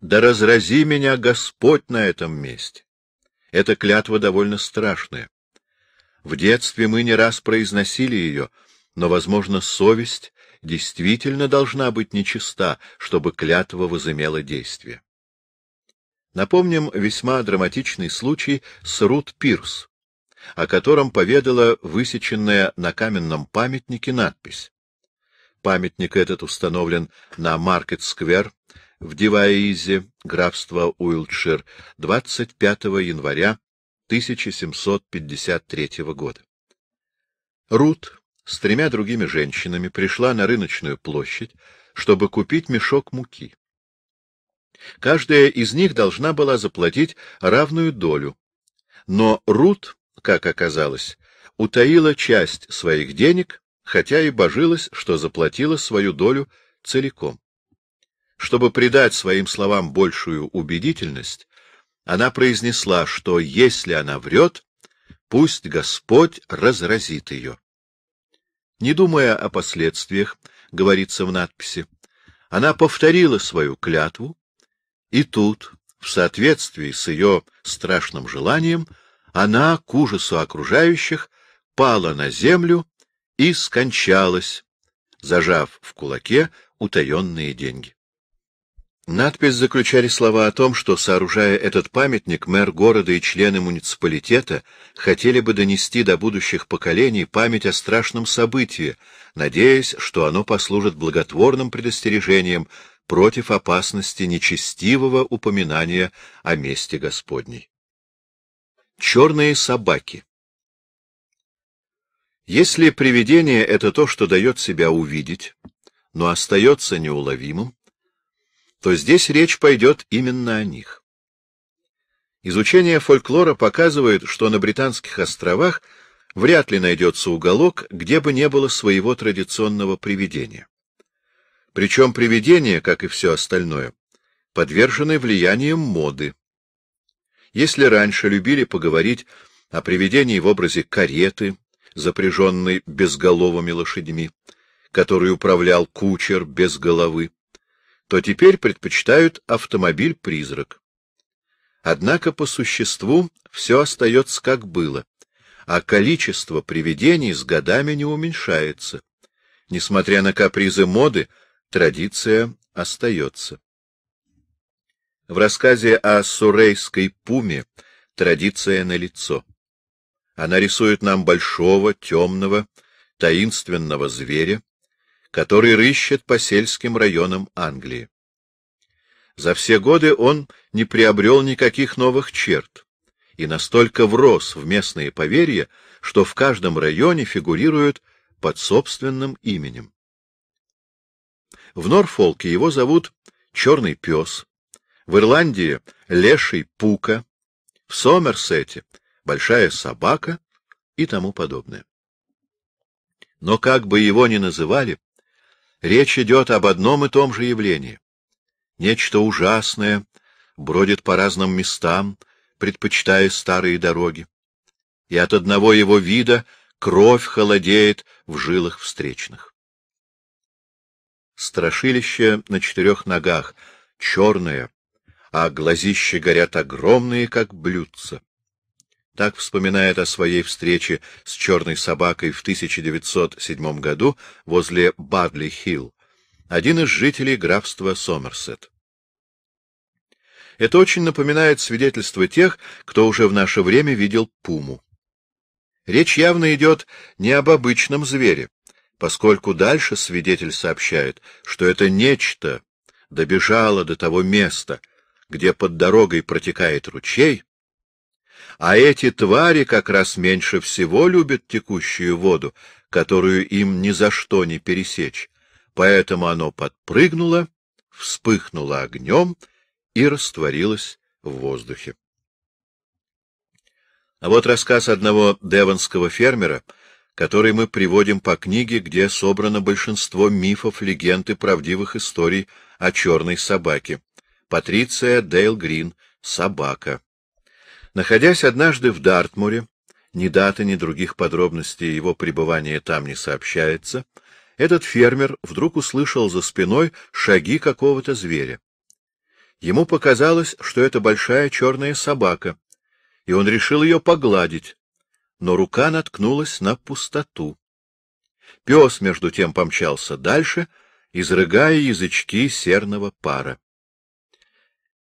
Да разрази меня Господь на этом месте! Эта клятва довольно страшная. В детстве мы не раз произносили ее, но, возможно, совесть действительно должна быть нечиста, чтобы клятва возымела действие. Напомним весьма драматичный случай с Рут Пирс, о котором поведала высеченная на каменном памятнике надпись Памятник этот установлен на Маркет-сквер в Диваизе, графство Уилтшир, 25 января 1753 года. Рут с тремя другими женщинами пришла на рыночную площадь, чтобы купить мешок муки. Каждая из них должна была заплатить равную долю. Но Рут, как оказалось, утаила часть своих денег хотя и божилась, что заплатила свою долю целиком. Чтобы придать своим словам большую убедительность, она произнесла, что если она врет, пусть Господь разразит ее. Не думая о последствиях, говорится в надписи, она повторила свою клятву, и тут, в соответствии с ее страшным желанием, она, к ужасу окружающих, пала на землю и скончалась, зажав в кулаке утаенные деньги. Надпись заключали слова о том, что, сооружая этот памятник, мэр города и члены муниципалитета хотели бы донести до будущих поколений память о страшном событии, надеясь, что оно послужит благотворным предостережением против опасности нечестивого упоминания о месте Господней. Черные собаки если привидение — это то, что дает себя увидеть, но остается неуловимым, то здесь речь пойдет именно о них. Изучение фольклора показывает, что на Британских островах вряд ли найдется уголок, где бы не было своего традиционного привидения. Причем привидения, как и все остальное, подвержены влиянием моды. Если раньше любили поговорить о привидении в образе кареты, запряженный безголовыми лошадьми, который управлял кучер без головы, то теперь предпочитают автомобиль-призрак. Однако по существу все остается как было, а количество привидений с годами не уменьшается. Несмотря на капризы моды, традиция остается. В рассказе о сурейской пуме традиция налицо. Она рисует нам большого, темного, таинственного зверя, который рыщет по сельским районам Англии. За все годы он не приобрел никаких новых черт и настолько врос в местные поверья, что в каждом районе фигурирует под собственным именем. В Норфолке его зовут «Черный пес», в Ирландии — «Леший пука», в Сомерсете большая собака и тому подобное. Но как бы его ни называли, речь идет об одном и том же явлении. Нечто ужасное бродит по разным местам, предпочитая старые дороги. И от одного его вида кровь холодеет в жилах встречных. Страшилище на четырех ногах, черное, а глазища горят огромные, как блюдца. Так вспоминает о своей встрече с черной собакой в 1907 году возле Бадли-Хилл один из жителей графства Сомерсет. Это очень напоминает свидетельство тех, кто уже в наше время видел пуму. Речь явно идет не об обычном звере, поскольку дальше свидетель сообщает, что это нечто добежало до того места, где под дорогой протекает ручей, а эти твари как раз меньше всего любят текущую воду, которую им ни за что не пересечь. Поэтому оно подпрыгнуло, вспыхнуло огнем и растворилось в воздухе. А вот рассказ одного девонского фермера, который мы приводим по книге, где собрано большинство мифов, легенд и правдивых историй о черной собаке. Патриция Дейл Грин «Собака». Находясь однажды в Дартмуре, ни даты, ни других подробностей его пребывания там не сообщается, этот фермер вдруг услышал за спиной шаги какого-то зверя. Ему показалось, что это большая черная собака, и он решил ее погладить, но рука наткнулась на пустоту. Пес, между тем, помчался дальше, изрыгая язычки серного пара.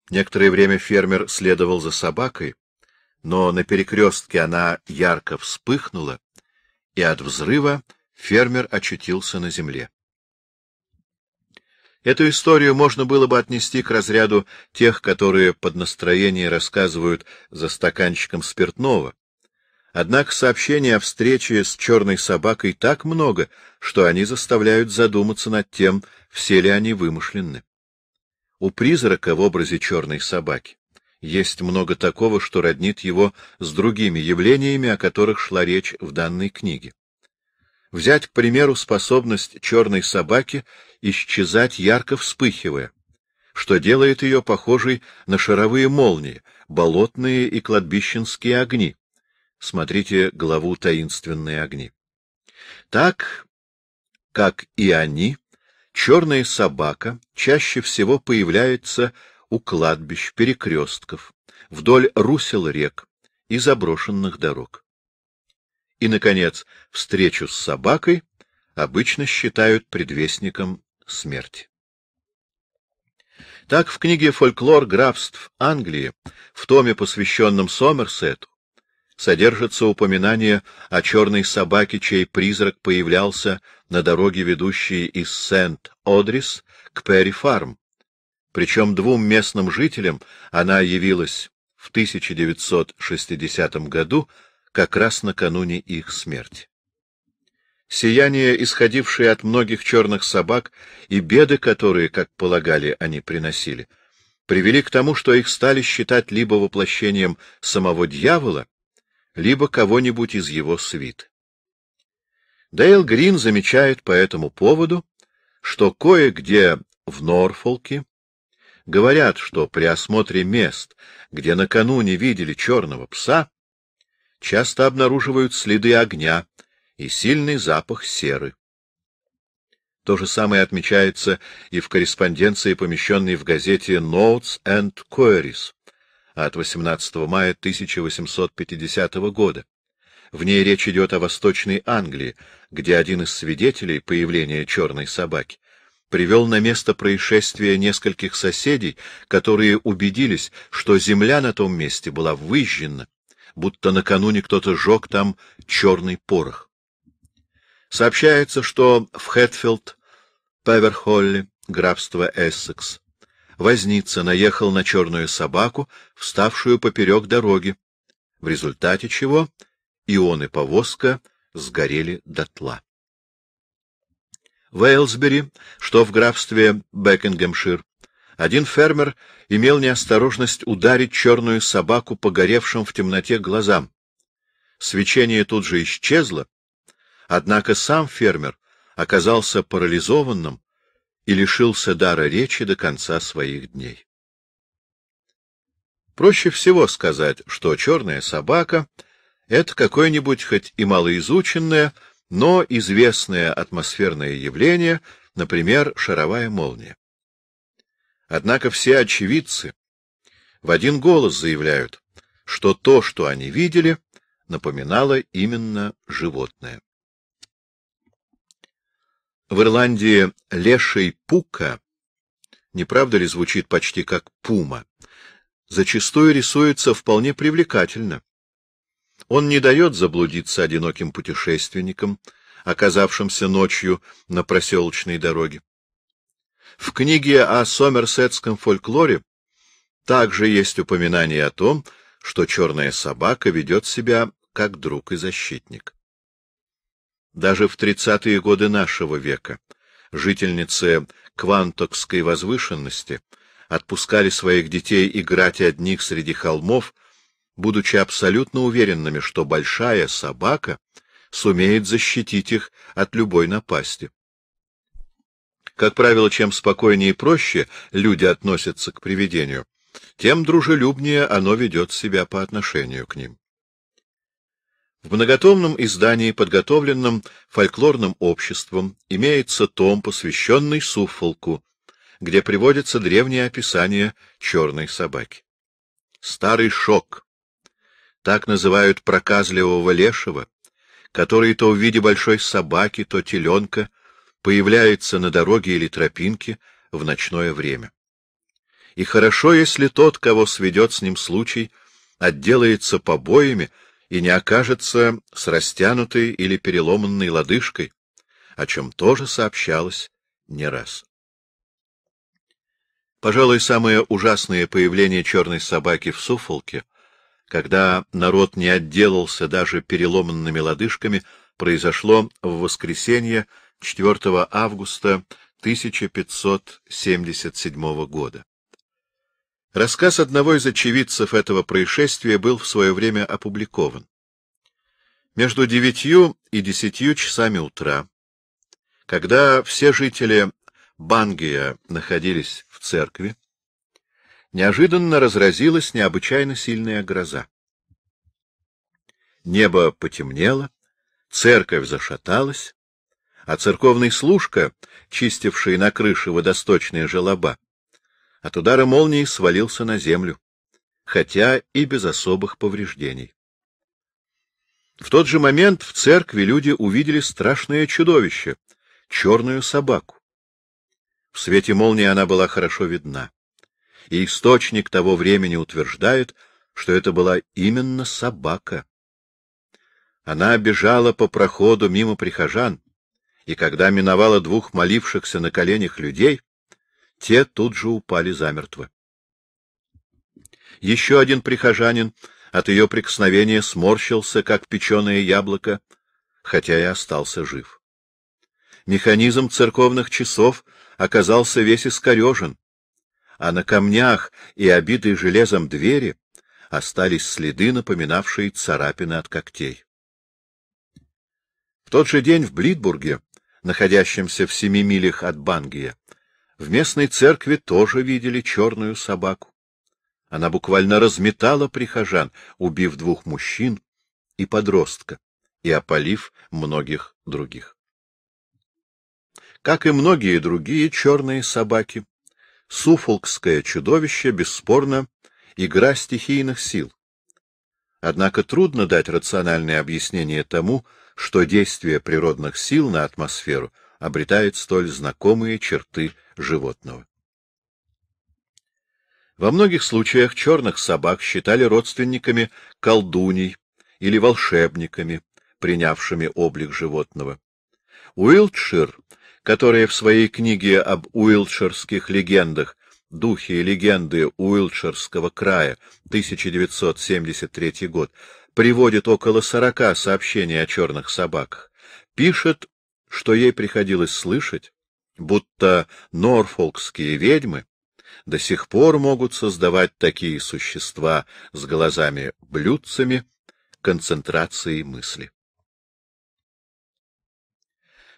Некоторое время фермер следовал за собакой, но на перекрестке она ярко вспыхнула, и от взрыва фермер очутился на земле. Эту историю можно было бы отнести к разряду тех, которые под настроение рассказывают за стаканчиком спиртного. Однако сообщений о встрече с черной собакой так много, что они заставляют задуматься над тем, все ли они вымышленны. У призрака в образе черной собаки есть много такого, что роднит его с другими явлениями, о которых шла речь в данной книге. Взять, к примеру, способность черной собаки исчезать ярко вспыхивая, что делает ее похожей на шаровые молнии, болотные и кладбищенские огни. Смотрите главу «Таинственные огни». Так, как и они, черная собака чаще всего появляется у кладбищ, перекрестков, вдоль русел рек и заброшенных дорог. И, наконец, встречу с собакой обычно считают предвестником смерти. Так в книге «Фольклор графств Англии» в томе, посвященном Сомерсету, содержится упоминание о черной собаке, чей призрак появлялся на дороге, ведущей из Сент-Одрис к Перри-Фарм, причем двум местным жителям она явилась в 1960 году, как раз накануне их смерти. Сияние, исходившее от многих черных собак, и беды, которые, как полагали, они приносили, привели к тому, что их стали считать либо воплощением самого дьявола, либо кого-нибудь из его свит. Дейл Грин замечает по этому поводу, что кое-где в Норфолке говорят, что при осмотре мест, где накануне видели черного пса, часто обнаруживают следы огня и сильный запах серы. То же самое отмечается и в корреспонденции, помещенной в газете Notes and Queries от 18 мая 1850 года. В ней речь идет о Восточной Англии, где один из свидетелей появления черной собаки привел на место происшествия нескольких соседей, которые убедились, что земля на том месте была выжжена, будто накануне кто-то жег там черный порох. Сообщается, что в Хэтфилд, Певерхолле, графство Эссекс, возница наехал на черную собаку, вставшую поперек дороги, в результате чего и он, и повозка сгорели дотла. Вейлсбери, что в графстве Бекингемшир. Один фермер имел неосторожность ударить черную собаку погоревшим в темноте глазам. Свечение тут же исчезло, однако сам фермер оказался парализованным и лишился дара речи до конца своих дней. Проще всего сказать, что черная собака — это какое-нибудь хоть и малоизученное, но известное атмосферное явление, например, шаровая молния. Однако все очевидцы в один голос заявляют, что то, что они видели, напоминало именно животное. В Ирландии леший пука, не правда ли звучит почти как пума, зачастую рисуется вполне привлекательно, он не дает заблудиться одиноким путешественникам, оказавшимся ночью на проселочной дороге. В книге о сомерсетском фольклоре также есть упоминание о том, что черная собака ведет себя как друг и защитник. Даже в 30-е годы нашего века жительницы Квантокской возвышенности отпускали своих детей играть одних среди холмов, будучи абсолютно уверенными, что большая собака сумеет защитить их от любой напасти. Как правило, чем спокойнее и проще люди относятся к привидению, тем дружелюбнее оно ведет себя по отношению к ним. В многотомном издании, подготовленном фольклорным обществом, имеется том, посвященный суфолку, где приводится древнее описание черной собаки. Старый шок, так называют проказливого лешего, который то в виде большой собаки, то теленка появляется на дороге или тропинке в ночное время. И хорошо, если тот, кого сведет с ним случай, отделается побоями и не окажется с растянутой или переломанной лодыжкой, о чем тоже сообщалось не раз. Пожалуй, самое ужасное появление черной собаки в Суфолке когда народ не отделался даже переломанными лодыжками, произошло в воскресенье 4 августа 1577 года. Рассказ одного из очевидцев этого происшествия был в свое время опубликован. Между девятью и десятью часами утра, когда все жители Бангия находились в церкви, неожиданно разразилась необычайно сильная гроза. Небо потемнело, церковь зашаталась, а церковный служка, чистивший на крыше водосточные желоба, от удара молнии свалился на землю, хотя и без особых повреждений. В тот же момент в церкви люди увидели страшное чудовище — черную собаку. В свете молнии она была хорошо видна и источник того времени утверждает, что это была именно собака. Она бежала по проходу мимо прихожан, и когда миновала двух молившихся на коленях людей, те тут же упали замертво. Еще один прихожанин от ее прикосновения сморщился, как печеное яблоко, хотя и остался жив. Механизм церковных часов оказался весь искорежен, а на камнях и обитой железом двери остались следы, напоминавшие царапины от когтей. В тот же день в Блитбурге, находящемся в семи милях от Бангия, в местной церкви тоже видели черную собаку. Она буквально разметала прихожан, убив двух мужчин и подростка, и опалив многих других. Как и многие другие черные собаки, Суфолкское чудовище, бесспорно, игра стихийных сил. Однако трудно дать рациональное объяснение тому, что действие природных сил на атмосферу обретает столь знакомые черты животного. Во многих случаях черных собак считали родственниками колдуней или волшебниками, принявшими облик животного. Уилтшир которая в своей книге об уилтширских легендах «Духи и легенды Уилтширского края» 1973 год приводит около сорока сообщений о черных собаках, пишет, что ей приходилось слышать, будто норфолкские ведьмы до сих пор могут создавать такие существа с глазами-блюдцами концентрации мысли.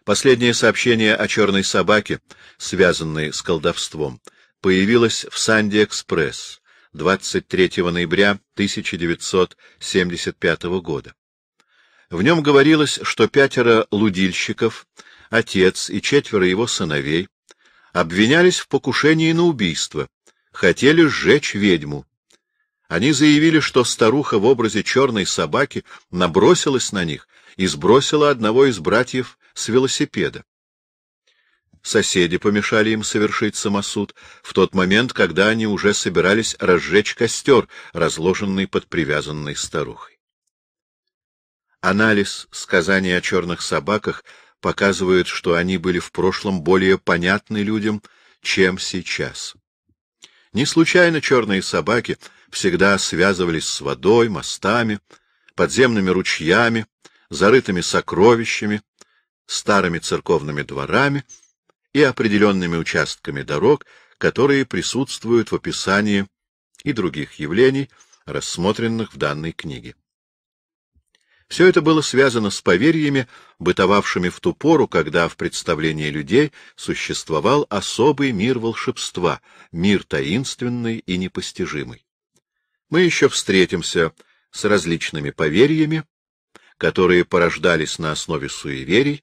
Последнее сообщение о черной собаке, связанной с колдовством, появилось в Санди-экспресс 23 ноября 1975 года. В нем говорилось, что пятеро лудильщиков, отец и четверо его сыновей, обвинялись в покушении на убийство, хотели сжечь ведьму. Они заявили, что старуха в образе черной собаки набросилась на них и сбросила одного из братьев с велосипеда. Соседи помешали им совершить самосуд в тот момент, когда они уже собирались разжечь костер, разложенный под привязанной старухой. Анализ сказаний о черных собаках показывает, что они были в прошлом более понятны людям, чем сейчас. Не случайно черные собаки всегда связывались с водой, мостами, подземными ручьями, зарытыми сокровищами, старыми церковными дворами и определенными участками дорог, которые присутствуют в описании и других явлений, рассмотренных в данной книге. Все это было связано с поверьями, бытовавшими в ту пору, когда в представлении людей существовал особый мир волшебства, мир таинственный и непостижимый. Мы еще встретимся с различными поверьями, которые порождались на основе суеверий,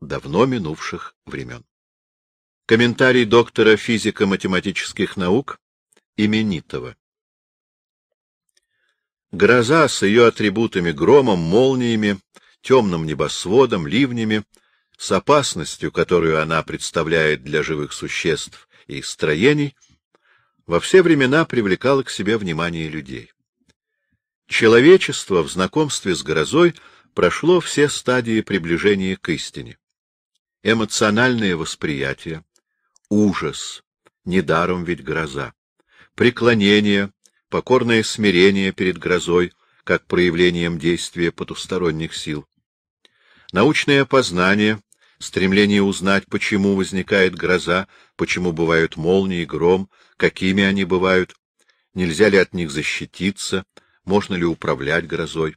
давно минувших времен. Комментарий доктора физико-математических наук именитого. Гроза с ее атрибутами громом, молниями, темным небосводом, ливнями, с опасностью, которую она представляет для живых существ и их строений, во все времена привлекала к себе внимание людей. Человечество в знакомстве с грозой прошло все стадии приближения к истине эмоциональное восприятие, ужас, недаром ведь гроза, преклонение, покорное смирение перед грозой, как проявлением действия потусторонних сил, научное познание, стремление узнать, почему возникает гроза, почему бывают молнии, гром, какими они бывают, нельзя ли от них защититься, можно ли управлять грозой.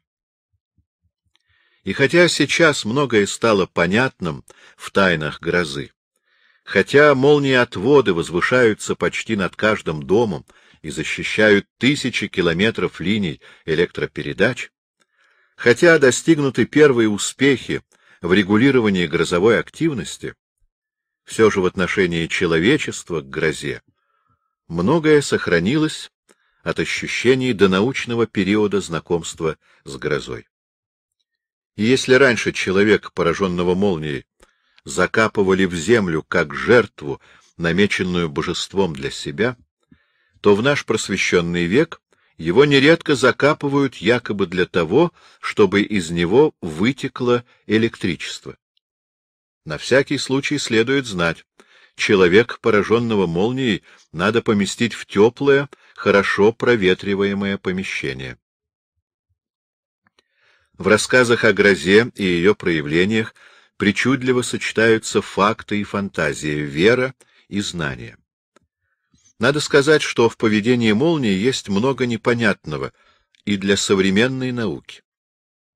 И хотя сейчас многое стало понятным в тайнах грозы, хотя молнии отводы возвышаются почти над каждым домом и защищают тысячи километров линий электропередач, хотя достигнуты первые успехи в регулировании грозовой активности, все же в отношении человечества к грозе многое сохранилось от ощущений до научного периода знакомства с грозой. И если раньше человек, пораженного молнией, закапывали в землю как жертву, намеченную божеством для себя, то в наш просвещенный век его нередко закапывают якобы для того, чтобы из него вытекло электричество. На всякий случай следует знать, человек, пораженного молнией, надо поместить в теплое, хорошо проветриваемое помещение. В рассказах о грозе и ее проявлениях причудливо сочетаются факты и фантазии, вера и знания. Надо сказать, что в поведении молнии есть много непонятного и для современной науки.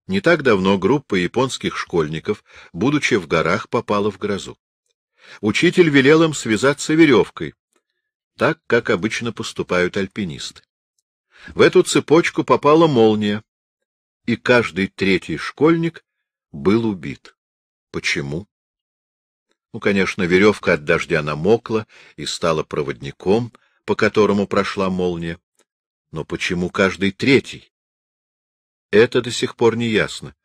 Не так давно группа японских школьников, будучи в горах, попала в грозу. Учитель велел им связаться веревкой, так, как обычно поступают альпинисты. В эту цепочку попала молния, и каждый третий школьник был убит. Почему? Ну, конечно, веревка от дождя намокла и стала проводником, по которому прошла молния. Но почему каждый третий? Это до сих пор не ясно,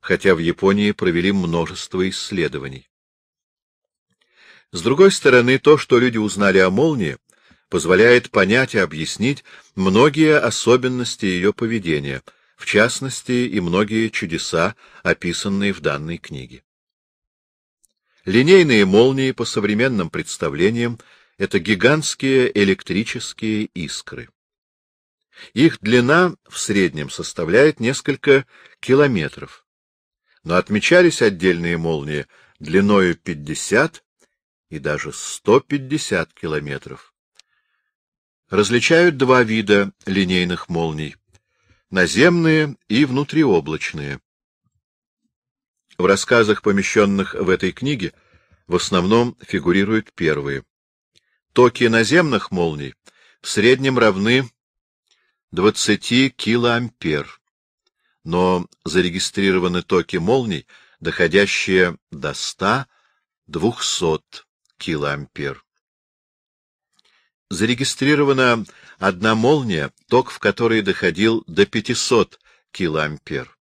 хотя в Японии провели множество исследований. С другой стороны, то, что люди узнали о молнии, позволяет понять и объяснить многие особенности ее поведения — в частности и многие чудеса, описанные в данной книге. Линейные молнии по современным представлениям — это гигантские электрические искры. Их длина в среднем составляет несколько километров, но отмечались отдельные молнии длиною 50 и даже 150 километров. Различают два вида линейных молний — наземные и внутриоблачные. В рассказах, помещенных в этой книге, в основном фигурируют первые. Токи наземных молний в среднем равны 20 килоампер, но зарегистрированы токи молний, доходящие до 100-200 килоампер зарегистрировано Одна молния, ток в которой доходил до 500 килоампер.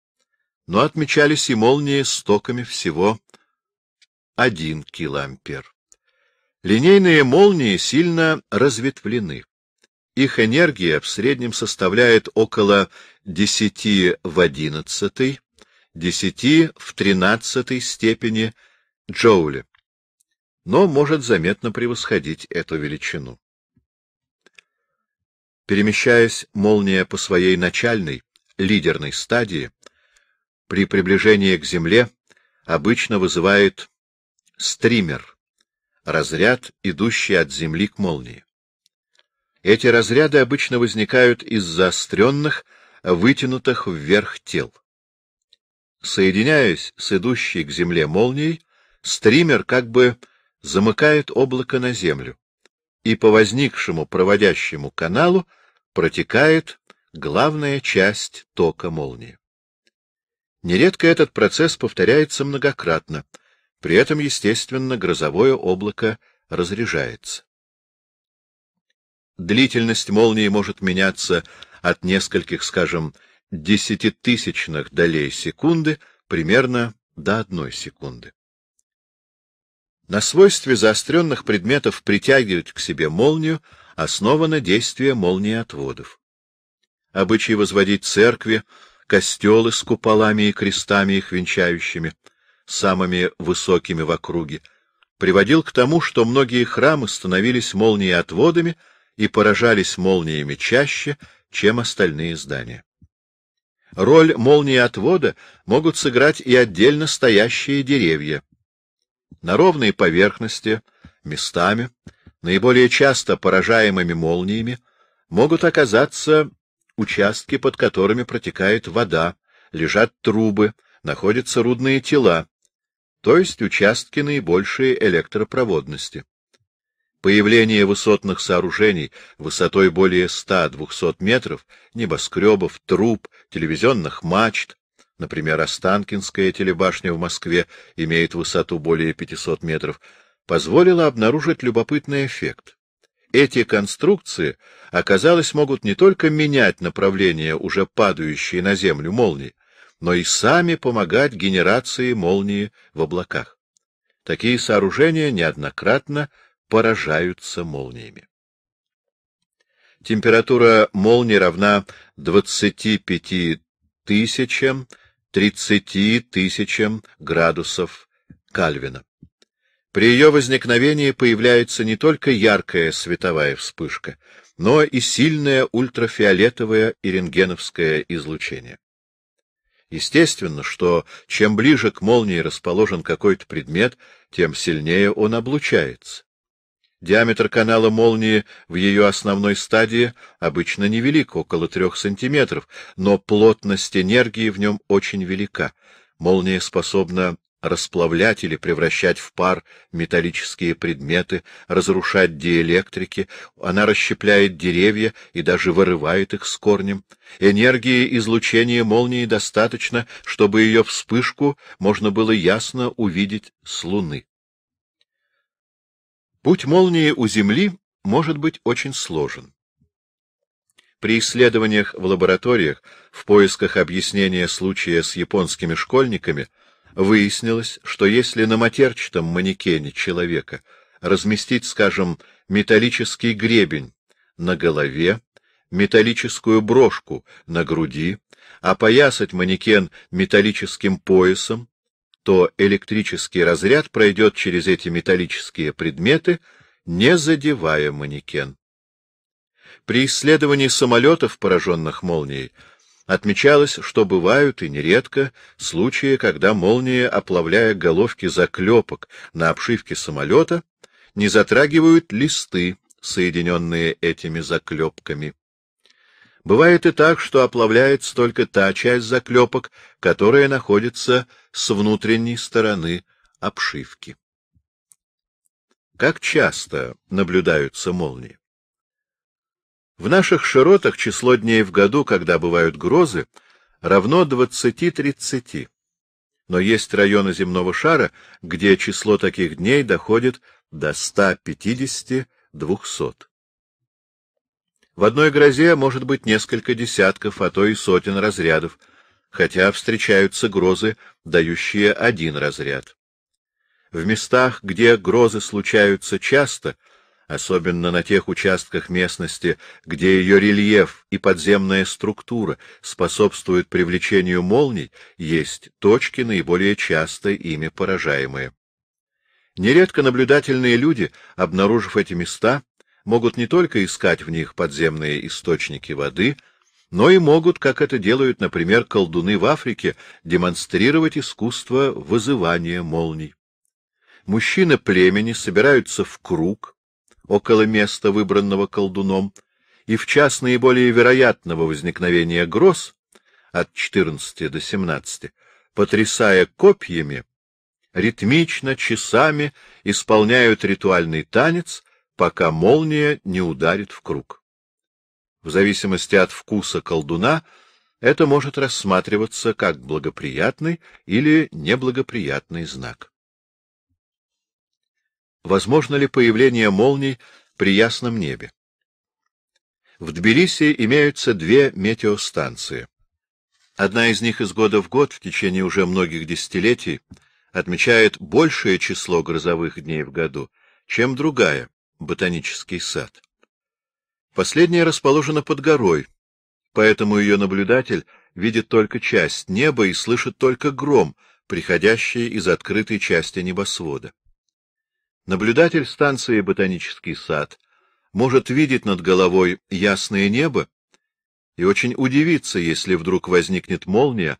Но отмечались и молнии с токами всего 1 килоампер. Линейные молнии сильно разветвлены. Их энергия в среднем составляет около 10 в 11, 10 в 13 степени джоуля, но может заметно превосходить эту величину. Перемещаясь молния по своей начальной, лидерной стадии, при приближении к Земле обычно вызывает стример — разряд, идущий от Земли к молнии. Эти разряды обычно возникают из заостренных, вытянутых вверх тел. Соединяясь с идущей к Земле молнией, стример как бы замыкает облако на Землю, и по возникшему проводящему каналу протекает главная часть тока молнии. Нередко этот процесс повторяется многократно, при этом, естественно, грозовое облако разряжается. Длительность молнии может меняться от нескольких, скажем, десятитысячных долей секунды примерно до одной секунды. На свойстве заостренных предметов притягивать к себе молнию основано действие молниеотводов. Обычай возводить церкви, костелы с куполами и крестами их венчающими, самыми высокими в округе, приводил к тому, что многие храмы становились молниеотводами и поражались молниями чаще, чем остальные здания. Роль молнии отвода могут сыграть и отдельно стоящие деревья, на ровной поверхности, местами, наиболее часто поражаемыми молниями, могут оказаться участки, под которыми протекает вода, лежат трубы, находятся рудные тела, то есть участки наибольшей электропроводности. Появление высотных сооружений высотой более 100-200 метров, небоскребов, труб, телевизионных мачт, Например, Останкинская телебашня в Москве имеет высоту более 500 метров, позволила обнаружить любопытный эффект. Эти конструкции, оказалось, могут не только менять направление уже падающей на землю молнии, но и сами помогать генерации молнии в облаках. Такие сооружения неоднократно поражаются молниями. Температура молнии равна 25 тысячам тридцати тысячам градусов Кальвина. При ее возникновении появляется не только яркая световая вспышка, но и сильное ультрафиолетовое и рентгеновское излучение. Естественно, что чем ближе к молнии расположен какой-то предмет, тем сильнее он облучается. Диаметр канала молнии в ее основной стадии обычно невелик, около трех сантиметров, но плотность энергии в нем очень велика. Молния способна расплавлять или превращать в пар металлические предметы, разрушать диэлектрики, она расщепляет деревья и даже вырывает их с корнем. Энергии излучения молнии достаточно, чтобы ее вспышку можно было ясно увидеть с Луны. Путь молнии у Земли может быть очень сложен. При исследованиях в лабораториях в поисках объяснения случая с японскими школьниками выяснилось, что если на матерчатом манекене человека разместить, скажем, металлический гребень на голове, металлическую брошку на груди, опоясать манекен металлическим поясом, то электрический разряд пройдет через эти металлические предметы, не задевая манекен. При исследовании самолетов, пораженных молнией, отмечалось, что бывают и нередко случаи, когда молнии, оплавляя головки заклепок на обшивке самолета, не затрагивают листы, соединенные этими заклепками. Бывает и так, что оплавляется только та часть заклепок, которая находится с внутренней стороны обшивки. Как часто наблюдаются молнии? В наших широтах число дней в году, когда бывают грозы, равно 20-30. Но есть районы земного шара, где число таких дней доходит до 150-200. В одной грозе может быть несколько десятков, а то и сотен разрядов, хотя встречаются грозы, дающие один разряд. В местах, где грозы случаются часто, особенно на тех участках местности, где ее рельеф и подземная структура способствуют привлечению молний, есть точки, наиболее часто ими поражаемые. Нередко наблюдательные люди, обнаружив эти места, могут не только искать в них подземные источники воды, но и могут, как это делают, например, колдуны в Африке, демонстрировать искусство вызывания молний. Мужчины племени собираются в круг около места, выбранного колдуном, и в час наиболее вероятного возникновения гроз от 14 до 17, потрясая копьями, ритмично, часами исполняют ритуальный танец, пока молния не ударит в круг. В зависимости от вкуса колдуна это может рассматриваться как благоприятный или неблагоприятный знак. Возможно ли появление молний при ясном небе? В Тбилиси имеются две метеостанции. Одна из них из года в год в течение уже многих десятилетий отмечает большее число грозовых дней в году, чем другая, ботанический сад. Последняя расположена под горой, поэтому ее наблюдатель видит только часть неба и слышит только гром, приходящий из открытой части небосвода. Наблюдатель станции «Ботанический сад» может видеть над головой ясное небо и очень удивиться, если вдруг возникнет молния,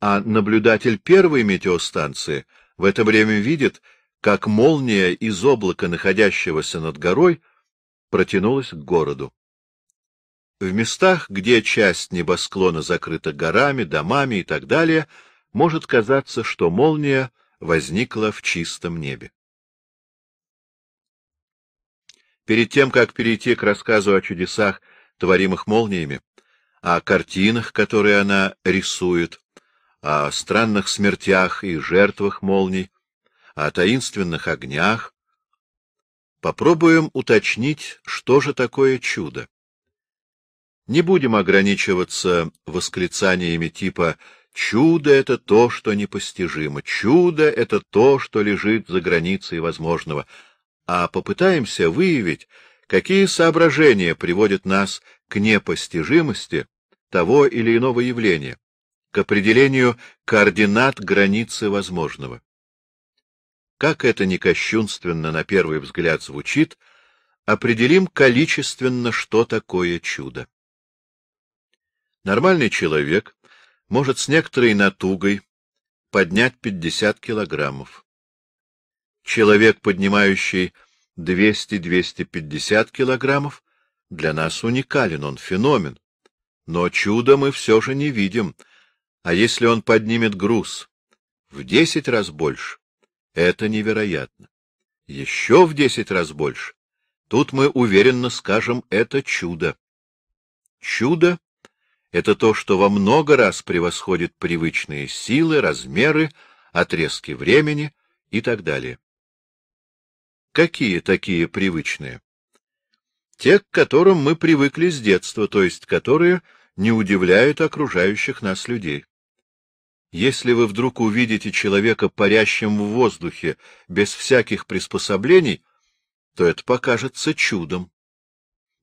а наблюдатель первой метеостанции в это время видит, как молния из облака, находящегося над горой, протянулась к городу. В местах, где часть небосклона закрыта горами, домами и так далее, может казаться, что молния возникла в чистом небе. Перед тем, как перейти к рассказу о чудесах, творимых молниями, о картинах, которые она рисует, о странных смертях и жертвах молний, о таинственных огнях, попробуем уточнить, что же такое чудо. Не будем ограничиваться восклицаниями типа «Чудо — это то, что непостижимо», «Чудо — это то, что лежит за границей возможного», а попытаемся выявить, какие соображения приводят нас к непостижимости того или иного явления, к определению координат границы возможного. Как это не кощунственно на первый взгляд звучит, определим количественно, что такое чудо. Нормальный человек может с некоторой натугой поднять 50 килограммов. Человек, поднимающий 200-250 килограммов, для нас уникален, он феномен. Но чуда мы все же не видим, а если он поднимет груз в 10 раз больше, это невероятно. Еще в десять раз больше. Тут мы уверенно скажем, это чудо. Чудо — это то, что во много раз превосходит привычные силы, размеры, отрезки времени и так далее. Какие такие привычные? Те, к которым мы привыкли с детства, то есть которые не удивляют окружающих нас людей. Если вы вдруг увидите человека парящим в воздухе без всяких приспособлений, то это покажется чудом.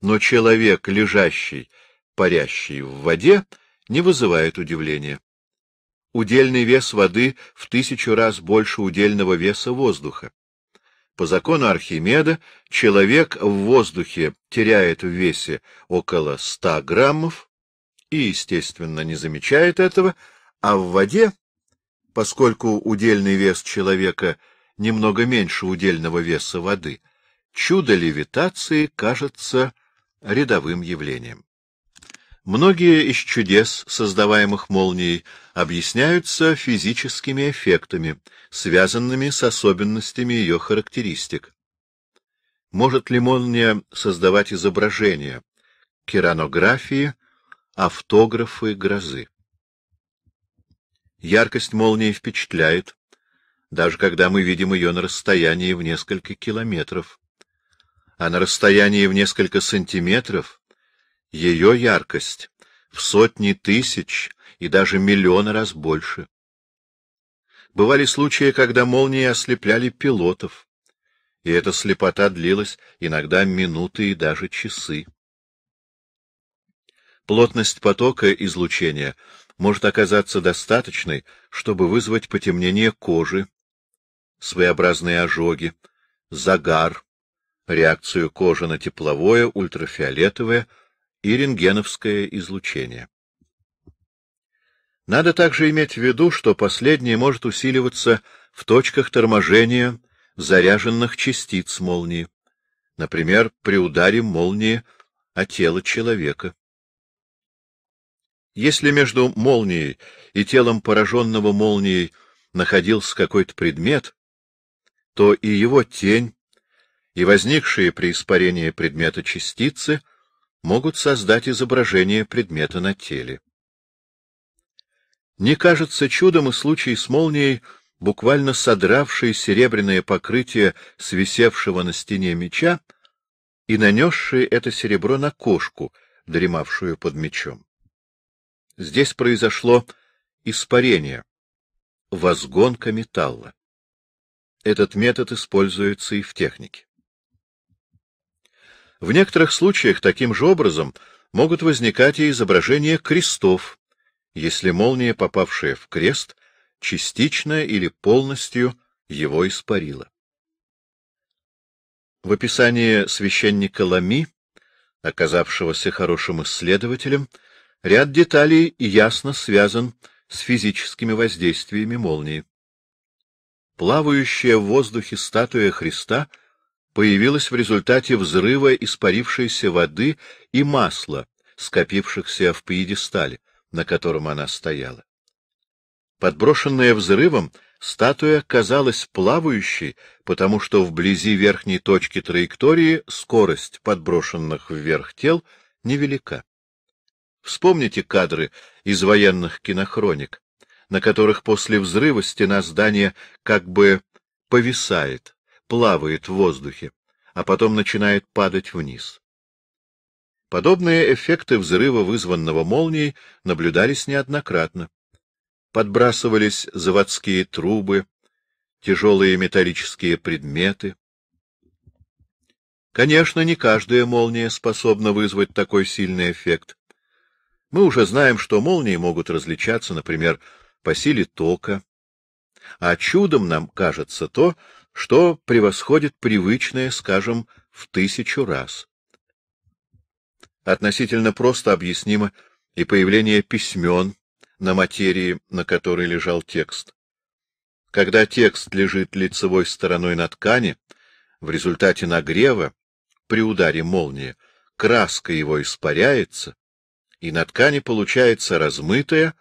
Но человек, лежащий, парящий в воде, не вызывает удивления. Удельный вес воды в тысячу раз больше удельного веса воздуха. По закону Архимеда человек в воздухе теряет в весе около 100 граммов и, естественно, не замечает этого, а в воде, поскольку удельный вес человека немного меньше удельного веса воды, чудо левитации кажется рядовым явлением. Многие из чудес, создаваемых молнией, объясняются физическими эффектами, связанными с особенностями ее характеристик. Может ли молния создавать изображения, керанографии, автографы грозы? Яркость молнии впечатляет, даже когда мы видим ее на расстоянии в несколько километров. А на расстоянии в несколько сантиметров ее яркость в сотни тысяч и даже миллионы раз больше. Бывали случаи, когда молнии ослепляли пилотов, и эта слепота длилась иногда минуты и даже часы. Плотность потока излучения может оказаться достаточной, чтобы вызвать потемнение кожи, своеобразные ожоги, загар, реакцию кожи на тепловое, ультрафиолетовое и рентгеновское излучение. Надо также иметь в виду, что последнее может усиливаться в точках торможения заряженных частиц молнии, например, при ударе молнии о тело человека. Если между молнией и телом пораженного молнией находился какой-то предмет, то и его тень, и возникшие при испарении предмета частицы могут создать изображение предмета на теле. Не кажется чудом и случай с молнией, буквально содравшей серебряное покрытие свисевшего на стене меча и нанесшей это серебро на кошку, дремавшую под мечом. Здесь произошло испарение, возгонка металла. Этот метод используется и в технике. В некоторых случаях таким же образом могут возникать и изображения крестов, если молния, попавшая в крест, частично или полностью его испарила. В описании священника Лами, оказавшегося хорошим исследователем, Ряд деталей ясно связан с физическими воздействиями молнии. Плавающая в воздухе статуя Христа появилась в результате взрыва испарившейся воды и масла, скопившихся в пьедестале, на котором она стояла. Подброшенная взрывом, статуя казалась плавающей, потому что вблизи верхней точки траектории скорость подброшенных вверх тел невелика. Вспомните кадры из военных кинохроник, на которых после взрыва стена здания как бы повисает, плавает в воздухе, а потом начинает падать вниз. Подобные эффекты взрыва, вызванного молнией, наблюдались неоднократно. Подбрасывались заводские трубы, тяжелые металлические предметы. Конечно, не каждая молния способна вызвать такой сильный эффект. Мы уже знаем, что молнии могут различаться, например, по силе тока, а чудом нам кажется то, что превосходит привычное, скажем, в тысячу раз. Относительно просто объяснимо и появление письмен на материи, на которой лежал текст. Когда текст лежит лицевой стороной на ткани, в результате нагрева, при ударе молнии, краска его испаряется, и на ткани получается размытое,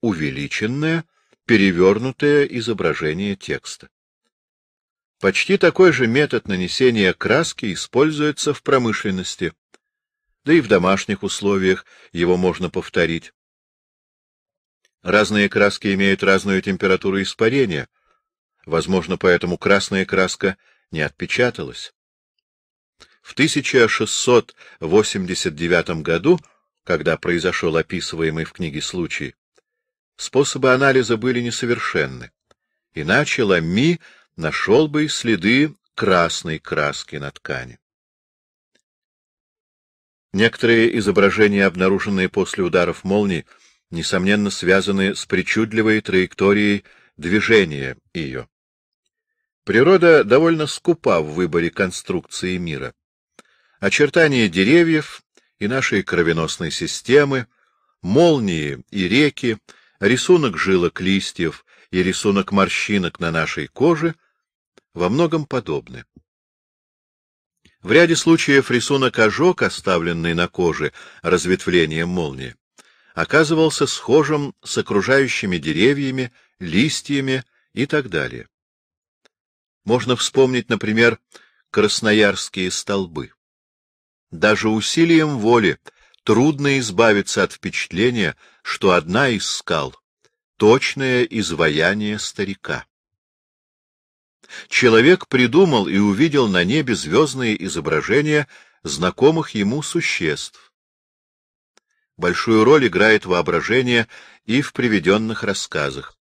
увеличенное, перевернутое изображение текста. Почти такой же метод нанесения краски используется в промышленности, да и в домашних условиях его можно повторить. Разные краски имеют разную температуру испарения, возможно, поэтому красная краска не отпечаталась. В 1689 году когда произошел описываемый в книге случай, способы анализа были несовершенны, иначе Лами нашел бы следы красной краски на ткани. Некоторые изображения, обнаруженные после ударов молнии, несомненно связаны с причудливой траекторией движения ее. Природа довольно скупа в выборе конструкции мира. Очертания деревьев, и нашей кровеносной системы, молнии и реки, рисунок жилок листьев и рисунок морщинок на нашей коже во многом подобны. В ряде случаев рисунок ожог, оставленный на коже разветвлением молнии, оказывался схожим с окружающими деревьями, листьями и так далее. Можно вспомнить, например, красноярские столбы. Даже усилием воли трудно избавиться от впечатления, что одна из скал — точное изваяние старика. Человек придумал и увидел на небе звездные изображения знакомых ему существ. Большую роль играет воображение и в приведенных рассказах.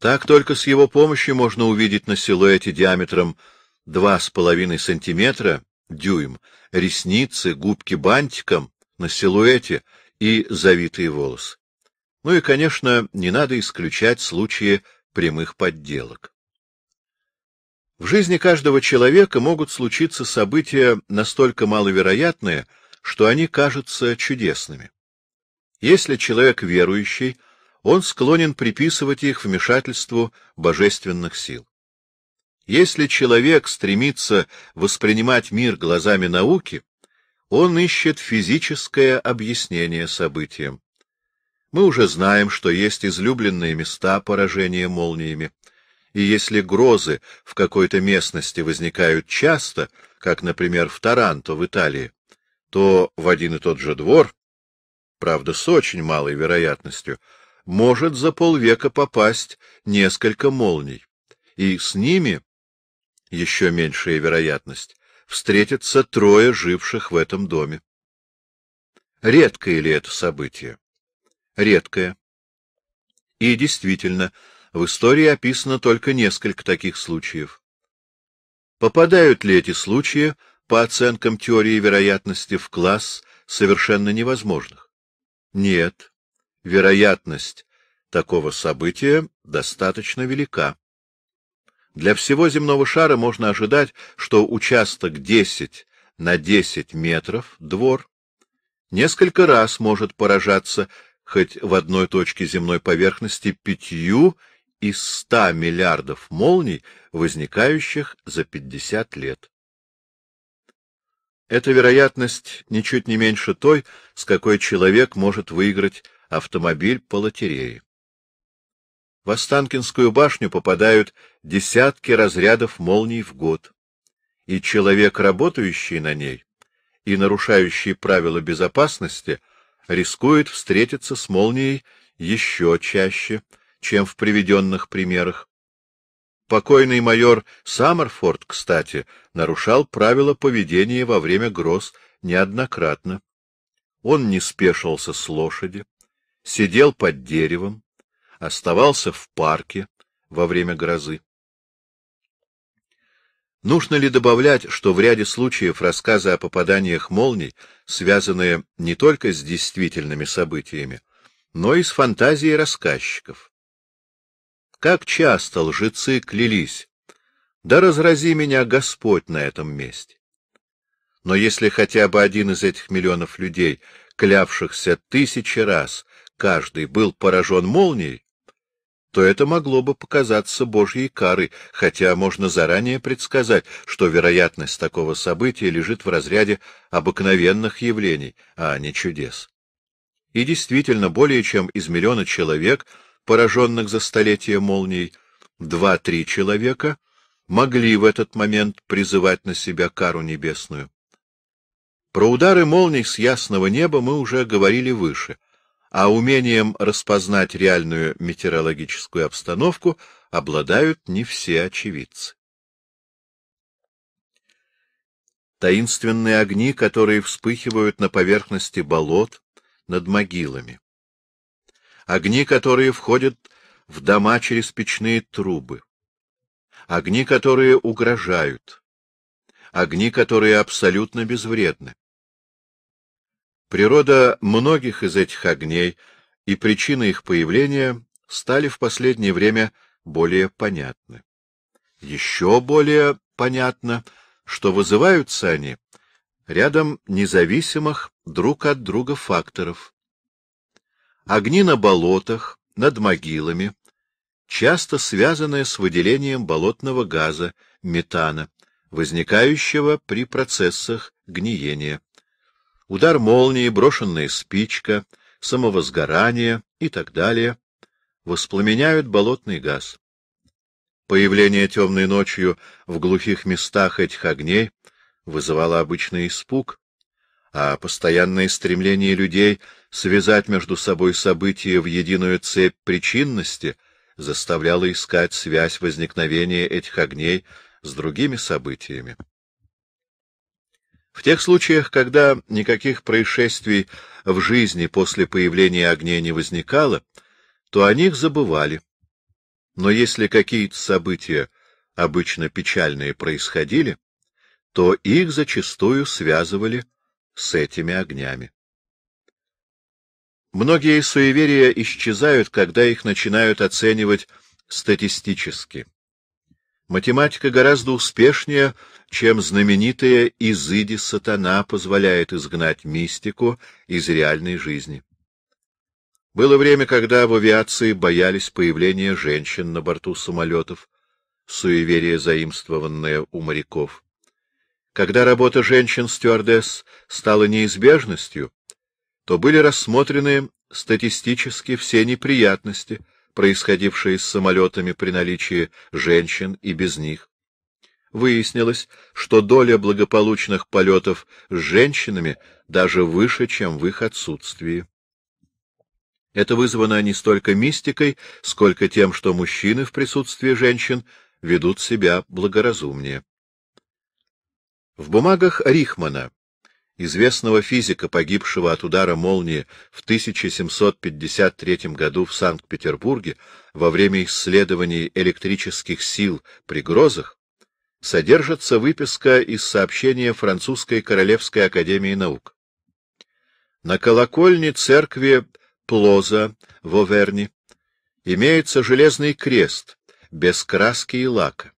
Так только с его помощью можно увидеть на силуэте диаметром 2,5 сантиметра дюйм, ресницы, губки бантиком на силуэте и завитые волосы. Ну и, конечно, не надо исключать случаи прямых подделок. В жизни каждого человека могут случиться события настолько маловероятные, что они кажутся чудесными. Если человек верующий, он склонен приписывать их вмешательству божественных сил. Если человек стремится воспринимать мир глазами науки, он ищет физическое объяснение событиям. Мы уже знаем, что есть излюбленные места поражения молниями, и если грозы в какой-то местности возникают часто, как, например, в Таранто в Италии, то в один и тот же двор, правда, с очень малой вероятностью, может за полвека попасть несколько молний, и с ними еще меньшая вероятность, встретятся трое живших в этом доме. Редкое ли это событие? Редкое. И действительно, в истории описано только несколько таких случаев. Попадают ли эти случаи, по оценкам теории вероятности, в класс совершенно невозможных? Нет. Вероятность такого события достаточно велика. Для всего земного шара можно ожидать, что участок 10 на 10 метров, двор, несколько раз может поражаться хоть в одной точке земной поверхности пятью из 100 миллиардов молний, возникающих за 50 лет. Эта вероятность ничуть не меньше той, с какой человек может выиграть автомобиль по лотерее. В Останкинскую башню попадают десятки разрядов молний в год, и человек, работающий на ней и нарушающий правила безопасности, рискует встретиться с молнией еще чаще, чем в приведенных примерах. Покойный майор Саммерфорд, кстати, нарушал правила поведения во время гроз неоднократно. Он не спешился с лошади, сидел под деревом, оставался в парке во время грозы. Нужно ли добавлять, что в ряде случаев рассказы о попаданиях молний связаны не только с действительными событиями, но и с фантазией рассказчиков? Как часто лжецы клялись, да разрази меня Господь на этом месте. Но если хотя бы один из этих миллионов людей, клявшихся тысячи раз, каждый был поражен молнией, то это могло бы показаться Божьей карой, хотя можно заранее предсказать, что вероятность такого события лежит в разряде обыкновенных явлений, а не чудес. И действительно, более чем из миллиона человек, пораженных за столетие молний, два-три человека могли в этот момент призывать на себя кару небесную. Про удары молний с ясного неба мы уже говорили выше — а умением распознать реальную метеорологическую обстановку обладают не все очевидцы. Таинственные огни, которые вспыхивают на поверхности болот над могилами. Огни, которые входят в дома через печные трубы. Огни, которые угрожают. Огни, которые абсолютно безвредны. Природа многих из этих огней и причины их появления стали в последнее время более понятны. Еще более понятно, что вызываются они рядом независимых друг от друга факторов. Огни на болотах, над могилами, часто связанные с выделением болотного газа, метана, возникающего при процессах гниения удар молнии, брошенная спичка, самовозгорание и так далее воспламеняют болотный газ. Появление темной ночью в глухих местах этих огней вызывало обычный испуг, а постоянное стремление людей связать между собой события в единую цепь причинности заставляло искать связь возникновения этих огней с другими событиями. В тех случаях, когда никаких происшествий в жизни после появления огня не возникало, то о них забывали. Но если какие-то события, обычно печальные, происходили, то их зачастую связывали с этими огнями. Многие суеверия исчезают, когда их начинают оценивать статистически. Математика гораздо успешнее, чем знаменитая «Изыди сатана» позволяет изгнать мистику из реальной жизни. Было время, когда в авиации боялись появления женщин на борту самолетов, суеверие, заимствованное у моряков. Когда работа женщин-стюардесс стала неизбежностью, то были рассмотрены статистически все неприятности — происходившие с самолетами при наличии женщин и без них. Выяснилось, что доля благополучных полетов с женщинами даже выше, чем в их отсутствии. Это вызвано не столько мистикой, сколько тем, что мужчины в присутствии женщин ведут себя благоразумнее. В бумагах Рихмана известного физика, погибшего от удара молнии в 1753 году в Санкт-Петербурге во время исследований электрических сил при грозах, содержится выписка из сообщения Французской Королевской Академии Наук. На колокольне церкви Плоза в Оверни имеется железный крест без краски и лака.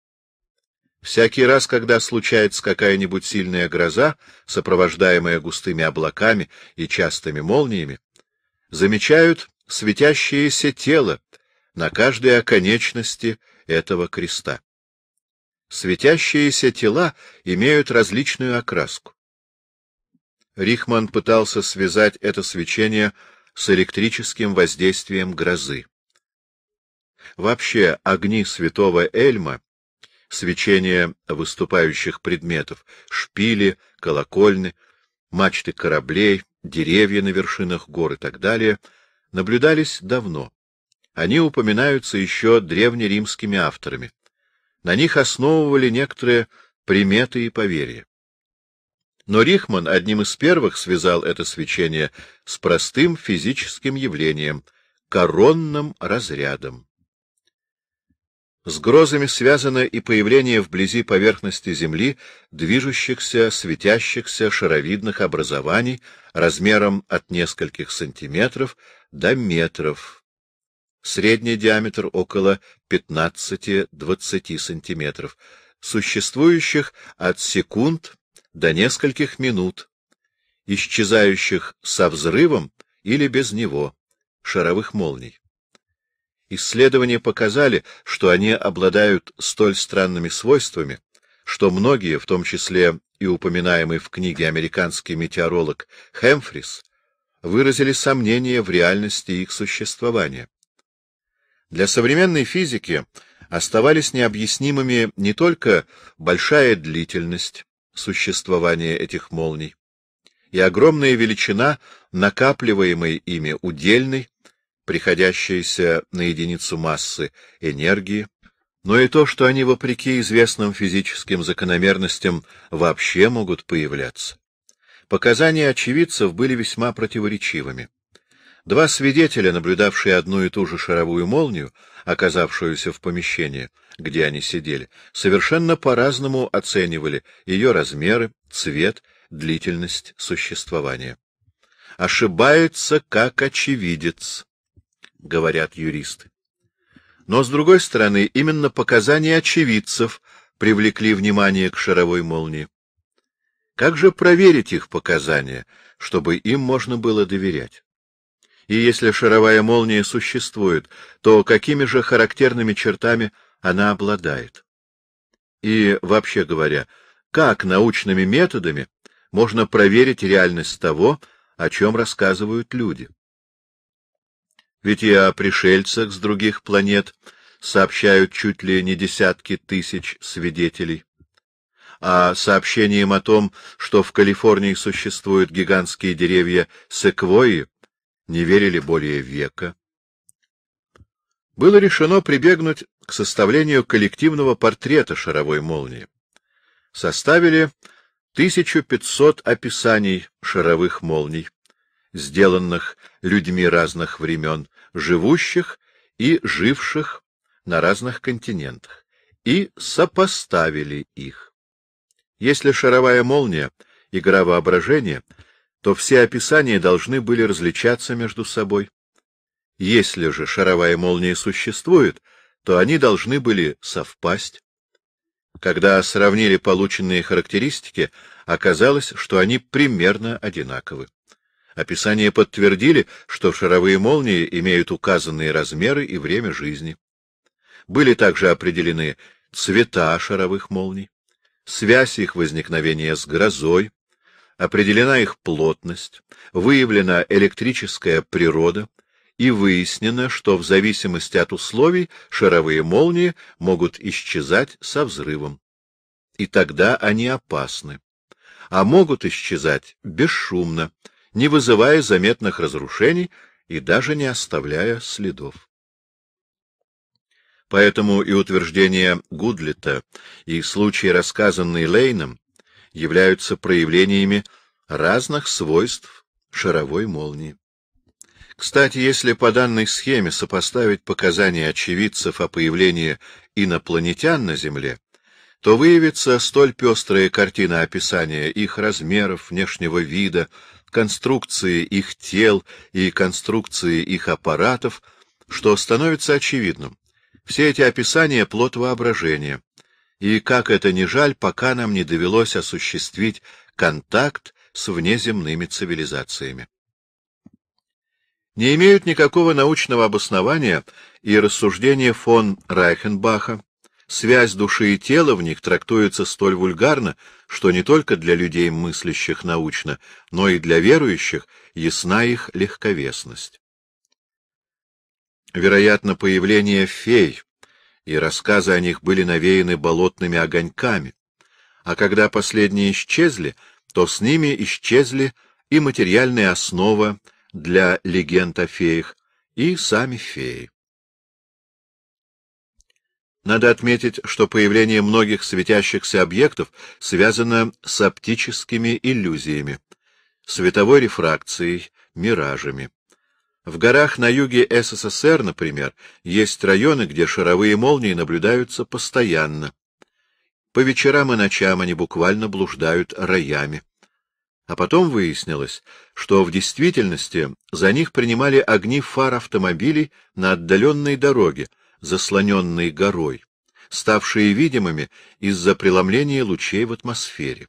Всякий раз, когда случается какая-нибудь сильная гроза, сопровождаемая густыми облаками и частыми молниями, замечают светящееся тело на каждой оконечности этого креста. Светящиеся тела имеют различную окраску. Рихман пытался связать это свечение с электрическим воздействием грозы. Вообще огни святого Эльма свечение выступающих предметов, шпили, колокольны, мачты кораблей, деревья на вершинах гор и так далее, наблюдались давно. Они упоминаются еще древнеримскими авторами. На них основывали некоторые приметы и поверья. Но Рихман одним из первых связал это свечение с простым физическим явлением — коронным разрядом. С грозами связано и появление вблизи поверхности Земли движущихся, светящихся шаровидных образований размером от нескольких сантиметров до метров. Средний диаметр около 15-20 сантиметров, существующих от секунд до нескольких минут, исчезающих со взрывом или без него, шаровых молний. Исследования показали, что они обладают столь странными свойствами, что многие, в том числе и упоминаемый в книге американский метеоролог Хэмфрис, выразили сомнения в реальности их существования. Для современной физики оставались необъяснимыми не только большая длительность существования этих молний и огромная величина накапливаемой ими удельной, приходящиеся на единицу массы энергии, но и то, что они, вопреки известным физическим закономерностям, вообще могут появляться. Показания очевидцев были весьма противоречивыми. Два свидетеля, наблюдавшие одну и ту же шаровую молнию, оказавшуюся в помещении, где они сидели, совершенно по-разному оценивали ее размеры, цвет, длительность существования. «Ошибается как очевидец», говорят юристы. Но, с другой стороны, именно показания очевидцев привлекли внимание к шаровой молнии. Как же проверить их показания, чтобы им можно было доверять? И если шаровая молния существует, то какими же характерными чертами она обладает? И, вообще говоря, как научными методами можно проверить реальность того, о чем рассказывают люди? Ведь и о пришельцах с других планет сообщают чуть ли не десятки тысяч свидетелей. А сообщением о том, что в Калифорнии существуют гигантские деревья секвойи, не верили более века. Было решено прибегнуть к составлению коллективного портрета шаровой молнии. Составили 1500 описаний шаровых молний сделанных людьми разных времен, живущих и живших на разных континентах, и сопоставили их. Если шаровая молния — игра воображения, то все описания должны были различаться между собой. Если же шаровая молния существует, то они должны были совпасть. Когда сравнили полученные характеристики, оказалось, что они примерно одинаковы. Описания подтвердили, что шаровые молнии имеют указанные размеры и время жизни. Были также определены цвета шаровых молний, связь их возникновения с грозой, определена их плотность, выявлена электрическая природа и выяснено, что в зависимости от условий шаровые молнии могут исчезать со взрывом. И тогда они опасны, а могут исчезать бесшумно, не вызывая заметных разрушений и даже не оставляя следов. Поэтому и утверждения Гудлита, и случаи, рассказанные Лейном, являются проявлениями разных свойств шаровой молнии. Кстати, если по данной схеме сопоставить показания очевидцев о появлении инопланетян на Земле, то выявится столь пестрая картина описания их размеров, внешнего вида, конструкции их тел и конструкции их аппаратов, что становится очевидным. Все эти описания — плод воображения. И, как это ни жаль, пока нам не довелось осуществить контакт с внеземными цивилизациями. Не имеют никакого научного обоснования и рассуждения фон Райхенбаха, Связь души и тела в них трактуется столь вульгарно, что не только для людей, мыслящих научно, но и для верующих ясна их легковесность. Вероятно, появление фей и рассказы о них были навеяны болотными огоньками, а когда последние исчезли, то с ними исчезли и материальная основа для легенд о феях, и сами феи. Надо отметить, что появление многих светящихся объектов связано с оптическими иллюзиями, световой рефракцией, миражами. В горах на юге СССР, например, есть районы, где шаровые молнии наблюдаются постоянно. По вечерам и ночам они буквально блуждают роями. А потом выяснилось, что в действительности за них принимали огни фар автомобилей на отдаленной дороге — заслоненные горой, ставшие видимыми из-за преломления лучей в атмосфере.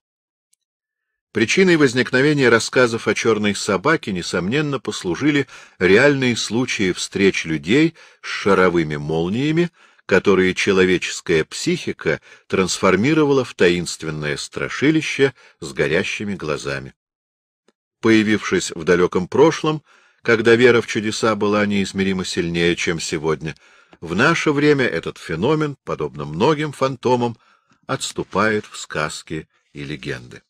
Причиной возникновения рассказов о черной собаке, несомненно, послужили реальные случаи встреч людей с шаровыми молниями, которые человеческая психика трансформировала в таинственное страшилище с горящими глазами. Появившись в далеком прошлом, когда вера в чудеса была неизмеримо сильнее, чем сегодня — в наше время этот феномен, подобно многим фантомам, отступает в сказки и легенды.